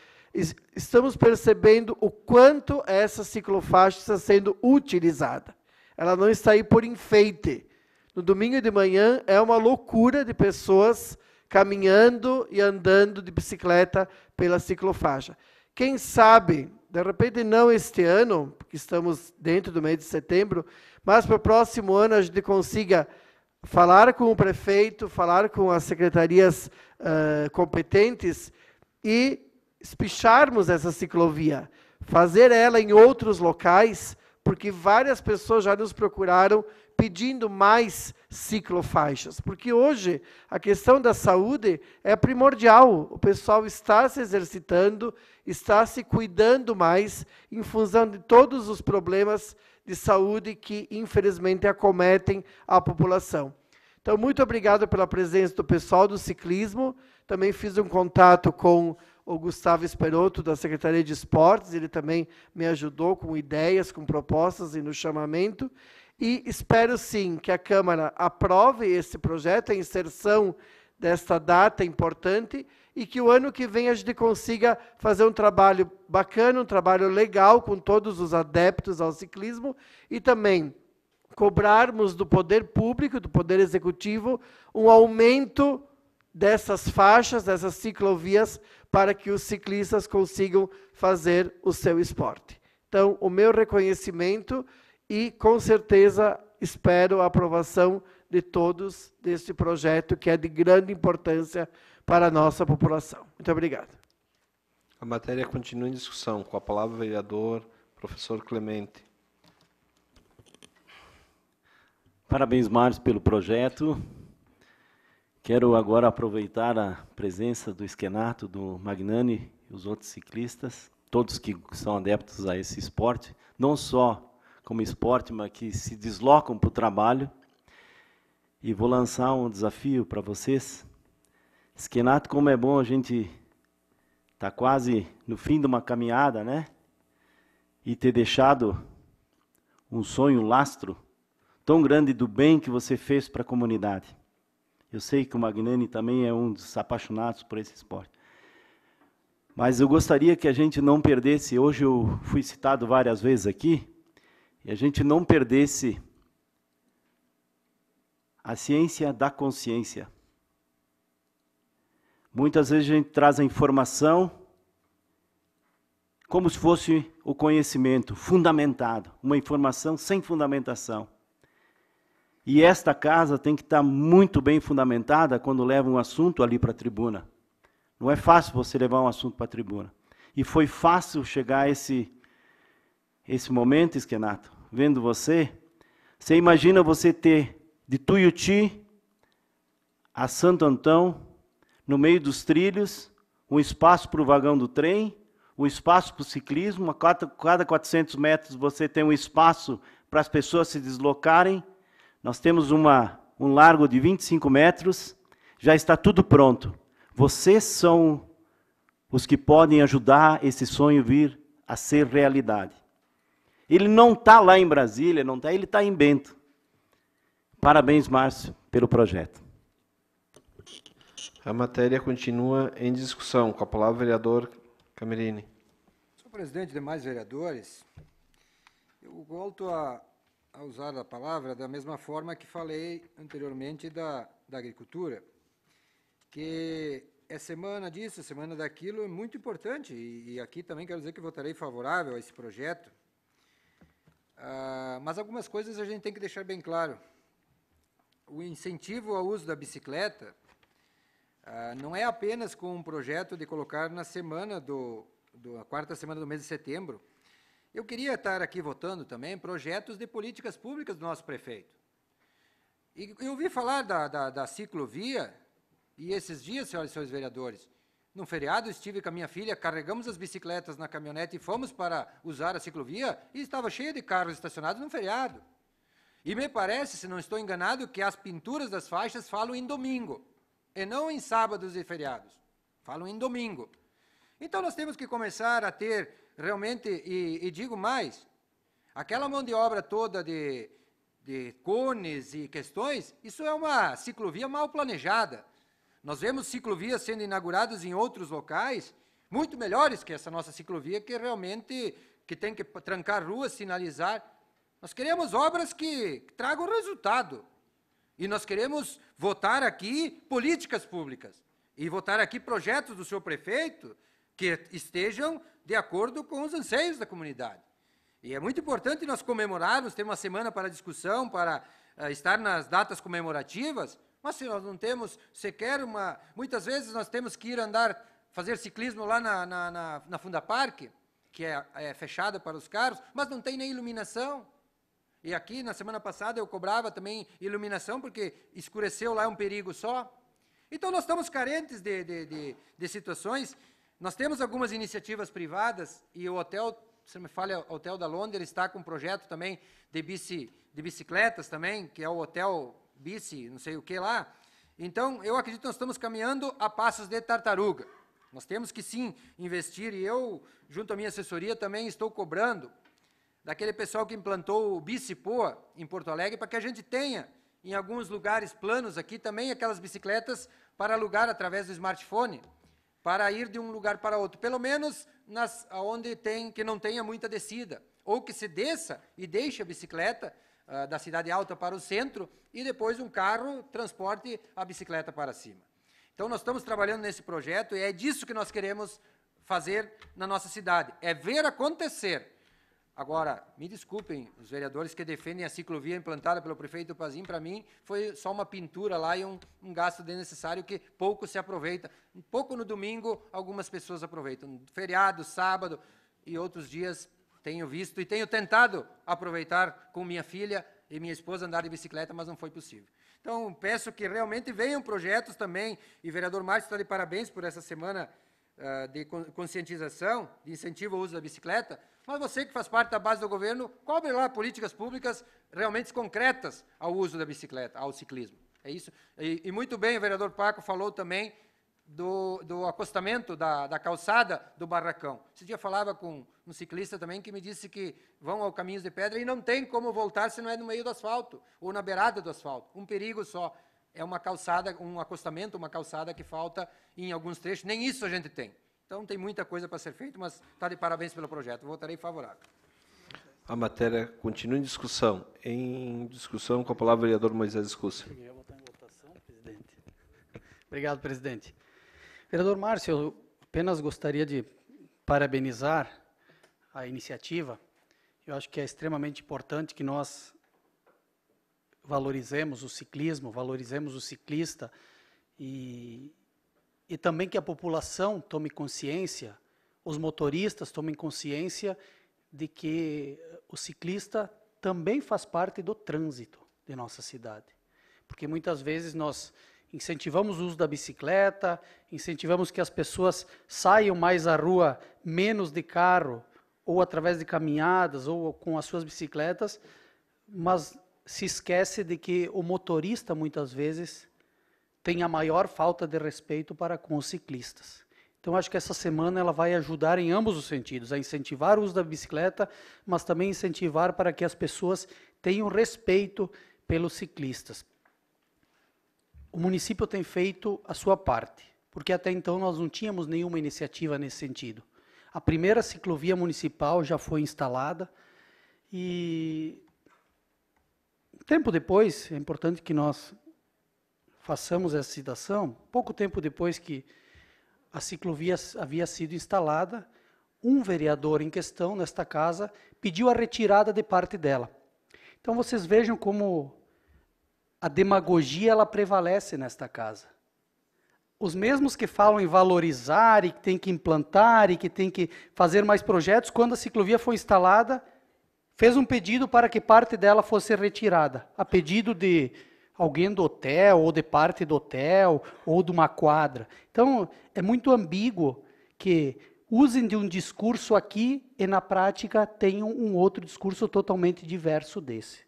estamos percebendo o quanto essa ciclofaixa está sendo utilizada. Ela não está aí por enfeite. No domingo de manhã é uma loucura de pessoas caminhando e andando de bicicleta pela ciclofaixa. Quem sabe, de repente não este ano, porque estamos dentro do mês de setembro, mas para o próximo ano a gente consiga falar com o prefeito, falar com as secretarias uh, competentes e espicharmos essa ciclovia, fazer ela em outros locais, porque várias pessoas já nos procuraram pedindo mais ciclofaixas, porque hoje a questão da saúde é primordial. O pessoal está se exercitando, está se cuidando mais em função de todos os problemas de saúde que infelizmente acometem a população. Então, muito obrigado pela presença do pessoal do ciclismo. Também fiz um contato com o Gustavo Esperoto, da Secretaria de Esportes, ele também me ajudou com ideias, com propostas e no chamamento. E espero sim que a Câmara aprove esse projeto, a inserção desta data importante e que o ano que vem a gente consiga fazer um trabalho bacana, um trabalho legal com todos os adeptos ao ciclismo e também cobrarmos do poder público, do poder executivo, um aumento dessas faixas, dessas ciclovias, para que os ciclistas consigam fazer o seu esporte. Então, o meu reconhecimento e, com certeza, espero a aprovação de todos deste projeto, que é de grande importância para a nossa população. Muito obrigado. A matéria continua em discussão. Com a palavra, o vereador professor Clemente. Parabéns, Marcos pelo projeto. Quero agora aproveitar a presença do Esquenato, do Magnani e os outros ciclistas, todos que são adeptos a esse esporte, não só como esporte, mas que se deslocam para o trabalho. E vou lançar um desafio para vocês. Esquenato, como é bom a gente tá quase no fim de uma caminhada, né? E ter deixado um sonho, um lastro tão grande do bem que você fez para a comunidade. Eu sei que o Magnani também é um dos apaixonados por esse esporte. Mas eu gostaria que a gente não perdesse, hoje eu fui citado várias vezes aqui, e a gente não perdesse a ciência da consciência. Muitas vezes a gente traz a informação como se fosse o conhecimento fundamentado, uma informação sem fundamentação. E esta casa tem que estar muito bem fundamentada quando leva um assunto ali para a tribuna. Não é fácil você levar um assunto para a tribuna. E foi fácil chegar a esse, esse momento, Esquenato, vendo você. Você imagina você ter de Tuiuti a Santo Antão, no meio dos trilhos, um espaço para o vagão do trem, um espaço para o ciclismo, a cada 400 metros você tem um espaço para as pessoas se deslocarem, nós temos uma, um largo de 25 metros, já está tudo pronto. Vocês são os que podem ajudar esse sonho vir a ser realidade. Ele não está lá em Brasília, não tá, ele está em Bento. Parabéns, Márcio, pelo projeto. A matéria continua em discussão. Com a palavra, vereador Camerini. Senhor presidente e demais vereadores, eu volto a a usar a palavra da mesma forma que falei anteriormente da, da agricultura, que é semana disso, semana daquilo, é muito importante, e, e aqui também quero dizer que votarei favorável a esse projeto, ah, mas algumas coisas a gente tem que deixar bem claro. O incentivo ao uso da bicicleta ah, não é apenas com um projeto de colocar na semana do, do quarta semana do mês de setembro, eu queria estar aqui votando também projetos de políticas públicas do nosso prefeito. E eu ouvi falar da, da, da ciclovia, e esses dias, senhoras e senhores vereadores, num feriado estive com a minha filha, carregamos as bicicletas na caminhonete e fomos para usar a ciclovia, e estava cheia de carros estacionados num feriado. E me parece, se não estou enganado, que as pinturas das faixas falam em domingo, e não em sábados e feriados. Falam em domingo. Então nós temos que começar a ter realmente, e, e digo mais, aquela mão de obra toda de, de cones e questões, isso é uma ciclovia mal planejada. Nós vemos ciclovias sendo inauguradas em outros locais, muito melhores que essa nossa ciclovia, que realmente que tem que trancar ruas, sinalizar. Nós queremos obras que tragam resultado. E nós queremos votar aqui políticas públicas. E votar aqui projetos do seu prefeito que estejam de acordo com os anseios da comunidade. E é muito importante nós comemorarmos, ter uma semana para discussão, para uh, estar nas datas comemorativas, mas se nós não temos sequer uma... Muitas vezes nós temos que ir andar, fazer ciclismo lá na, na, na, na Funda Parque, que é, é fechada para os carros, mas não tem nem iluminação. E aqui, na semana passada, eu cobrava também iluminação, porque escureceu lá, é um perigo só. Então, nós estamos carentes de, de, de, de situações nós temos algumas iniciativas privadas e o hotel, se me fala, o Hotel da Londres está com um projeto também de, bici, de bicicletas também, que é o Hotel Bici, não sei o que lá. Então, eu acredito que nós estamos caminhando a passos de tartaruga. Nós temos que sim investir e eu, junto à minha assessoria, também estou cobrando daquele pessoal que implantou o Bicipoa em Porto Alegre para que a gente tenha em alguns lugares planos aqui também aquelas bicicletas para alugar através do smartphone para ir de um lugar para outro, pelo menos nas, onde tem, que não tenha muita descida, ou que se desça e deixe a bicicleta uh, da cidade alta para o centro e depois um carro transporte a bicicleta para cima. Então nós estamos trabalhando nesse projeto e é disso que nós queremos fazer na nossa cidade, é ver acontecer Agora, me desculpem, os vereadores que defendem a ciclovia implantada pelo prefeito Pazim, para mim, foi só uma pintura lá e um, um gasto desnecessário que pouco se aproveita. Um pouco no domingo, algumas pessoas aproveitam. Feriado, sábado e outros dias, tenho visto e tenho tentado aproveitar com minha filha e minha esposa andar de bicicleta, mas não foi possível. Então, peço que realmente venham projetos também, e vereador Márcio está de parabéns por essa semana ah, de conscientização, de incentivo ao uso da bicicleta, mas você que faz parte da base do governo, cobre lá políticas públicas realmente concretas ao uso da bicicleta, ao ciclismo. É isso. E, e muito bem, o vereador Paco falou também do, do acostamento da, da, calçada do barracão. Esse dia falava com um ciclista também que me disse que vão ao caminhos de pedra e não tem como voltar se não é no meio do asfalto ou na beirada do asfalto. Um perigo só é uma calçada, um acostamento, uma calçada que falta em alguns trechos. Nem isso a gente tem. Então, tem muita coisa para ser feita, mas está de parabéns pelo projeto. Votarei favorável. A matéria continua em discussão. Em discussão, com a palavra o vereador Moisés Escúcio. Presidente. *laughs* Obrigado, presidente. Vereador Márcio, eu apenas gostaria de parabenizar a iniciativa. Eu acho que é extremamente importante que nós valorizemos o ciclismo, valorizemos o ciclista e, e também que a população tome consciência, os motoristas tomem consciência de que o ciclista também faz parte do trânsito de nossa cidade. Porque muitas vezes nós incentivamos o uso da bicicleta, incentivamos que as pessoas saiam mais à rua, menos de carro, ou através de caminhadas, ou com as suas bicicletas, mas se esquece de que o motorista, muitas vezes, tem a maior falta de respeito para com os ciclistas. Então, acho que essa semana ela vai ajudar em ambos os sentidos, a incentivar o uso da bicicleta, mas também incentivar para que as pessoas tenham respeito pelos ciclistas. O município tem feito a sua parte, porque até então nós não tínhamos nenhuma iniciativa nesse sentido. A primeira ciclovia municipal já foi instalada e Tempo depois, é importante que nós façamos essa citação, pouco tempo depois que a ciclovia havia sido instalada, um vereador em questão nesta casa pediu a retirada de parte dela. Então vocês vejam como a demagogia ela prevalece nesta casa. Os mesmos que falam em valorizar e que tem que implantar e que tem que fazer mais projetos, quando a ciclovia foi instalada, fez um pedido para que parte dela fosse retirada, a pedido de alguém do hotel, ou de parte do hotel, ou de uma quadra. Então, é muito ambíguo que usem de um discurso aqui e na prática tenham um outro discurso totalmente diverso desse.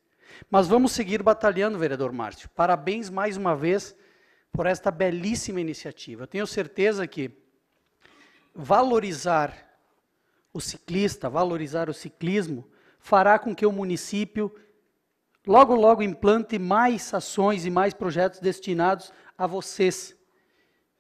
Mas vamos seguir batalhando, vereador Márcio. Parabéns mais uma vez por esta belíssima iniciativa. Eu tenho certeza que valorizar o ciclista, valorizar o ciclismo, fará com que o município logo, logo implante mais ações e mais projetos destinados a vocês,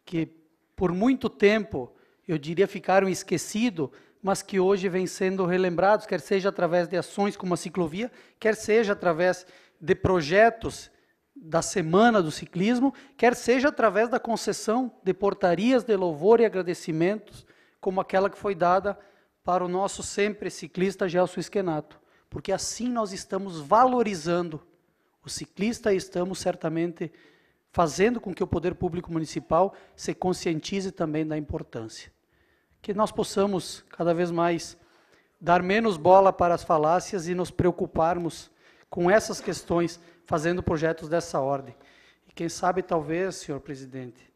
que por muito tempo, eu diria, ficaram esquecidos, mas que hoje vêm sendo relembrados, quer seja através de ações como a ciclovia, quer seja através de projetos da Semana do Ciclismo, quer seja através da concessão de portarias de louvor e agradecimentos, como aquela que foi dada para o nosso sempre ciclista Gelson Esquenato, porque assim nós estamos valorizando o ciclista e estamos certamente fazendo com que o poder público municipal se conscientize também da importância. Que nós possamos cada vez mais dar menos bola para as falácias e nos preocuparmos com essas questões, fazendo projetos dessa ordem. E quem sabe, talvez, senhor presidente,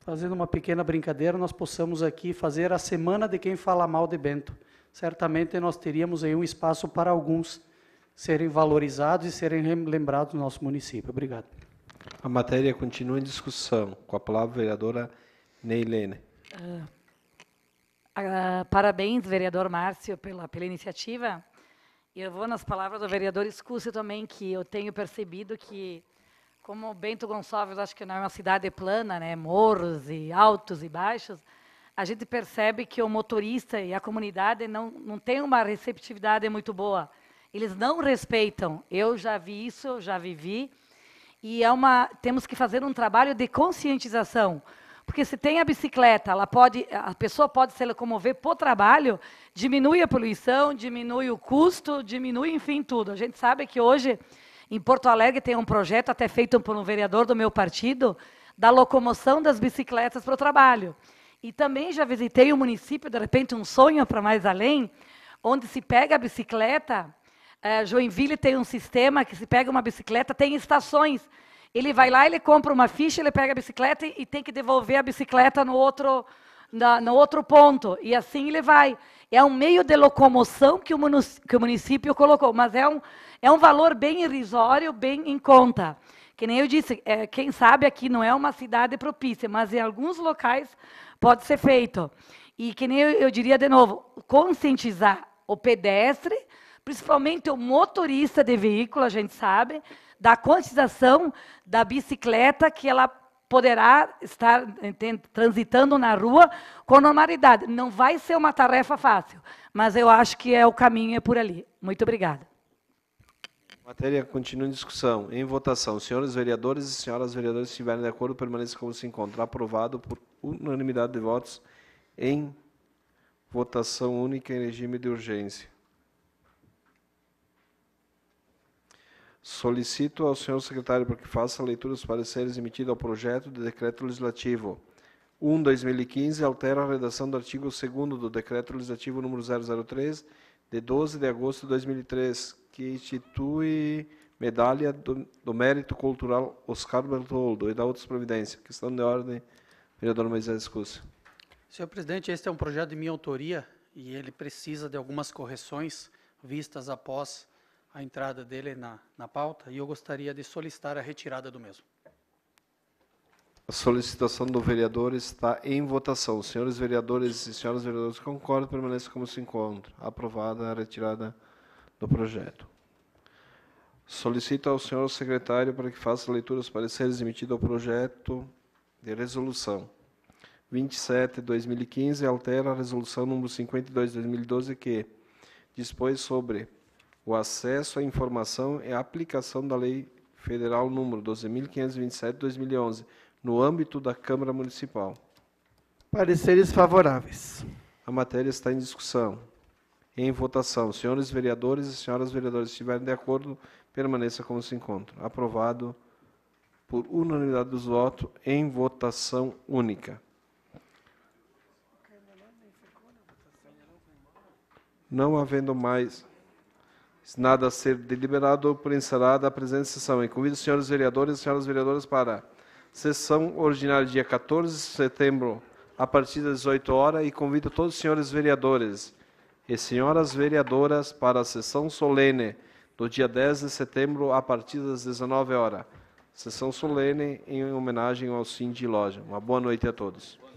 fazendo uma pequena brincadeira, nós possamos aqui fazer a semana de quem fala mal de Bento. Certamente nós teríamos aí um espaço para alguns serem valorizados e serem lembrados do nosso município. Obrigado. A matéria continua em discussão. Com a palavra, vereadora Neilene. Uh, ah, uh, ah, parabéns, vereador Márcio, pela, pela iniciativa. Eu vou nas palavras do vereador Escúcio também, que eu tenho percebido que como Bento Gonçalves, acho que não é uma cidade plana, né, morros e altos e baixos, a gente percebe que o motorista e a comunidade não, não tem uma receptividade muito boa. Eles não respeitam. Eu já vi isso, já vivi. E é uma, temos que fazer um trabalho de conscientização. Porque se tem a bicicleta, ela pode, a pessoa pode se locomover por trabalho, diminui a poluição, diminui o custo, diminui, enfim, tudo. A gente sabe que hoje em Porto Alegre tem um projeto, até feito por um vereador do meu partido, da locomoção das bicicletas para o trabalho. E também já visitei o um município, de repente, um sonho para mais além, onde se pega a bicicleta. É, Joinville tem um sistema que se pega uma bicicleta, tem estações. Ele vai lá, ele compra uma ficha, ele pega a bicicleta e, e tem que devolver a bicicleta no outro, na, no outro ponto. E assim ele vai. É um meio de locomoção que o, que o município colocou, mas é um, é um valor bem irrisório, bem em conta. Que nem eu disse, é, quem sabe aqui não é uma cidade propícia, mas em alguns locais pode ser feito. E que nem eu, eu diria de novo, conscientizar o pedestre, principalmente o motorista de veículo, a gente sabe, da quantização da bicicleta que ela poderá estar eh, transitando na rua com normalidade. Não vai ser uma tarefa fácil, mas eu acho que é o caminho é por ali. Muito obrigada. Matéria continua em discussão. Em votação, senhores vereadores e senhoras vereadoras, se estiverem de acordo, permaneçam como se encontra. Aprovado por unanimidade de votos em votação única em regime de urgência. Solicito ao senhor secretário para que faça a leitura dos pareceres emitidos ao projeto de decreto legislativo 1 2015 altera a redação do artigo 2 do decreto legislativo número 003 de 12 de agosto de 2003, que institui medalha do, do mérito cultural Oscar Bertoldo e da Outras Providência. Questão de ordem, vereador Moisés Escusa. Senhor presidente, este é um projeto de minha autoria e ele precisa de algumas correções vistas após a entrada dele na, na pauta e eu gostaria de solicitar a retirada do mesmo. A solicitação do vereador está em votação. Senhores vereadores e senhoras vereadoras, concordo, permanece como se encontra. Aprovada a retirada do projeto. Solicito ao senhor secretário para que faça leituras leitura dos pareceres emitidos ao projeto de resolução 27 2015 altera a resolução número 52 2012 que dispõe sobre o acesso à informação e a aplicação da lei federal número 12527 2011 no âmbito da Câmara Municipal. Pareceres favoráveis. A matéria está em discussão. Em votação, senhores vereadores e senhoras vereadoras, estiverem de acordo, permaneça como se encontra. Aprovado por unanimidade dos votos em votação única. Não havendo mais nada a ser deliberado, por encerrada a presente sessão. E é convido os senhores vereadores e senhoras vereadoras para sessão ordinária dia 14 de setembro, a partir das 18 horas, e convido todos os senhores vereadores e senhoras vereadoras para a sessão solene no dia 10 de setembro, a partir das 19 horas. Sessão solene em homenagem ao Cindy Loja. Uma boa noite a todos.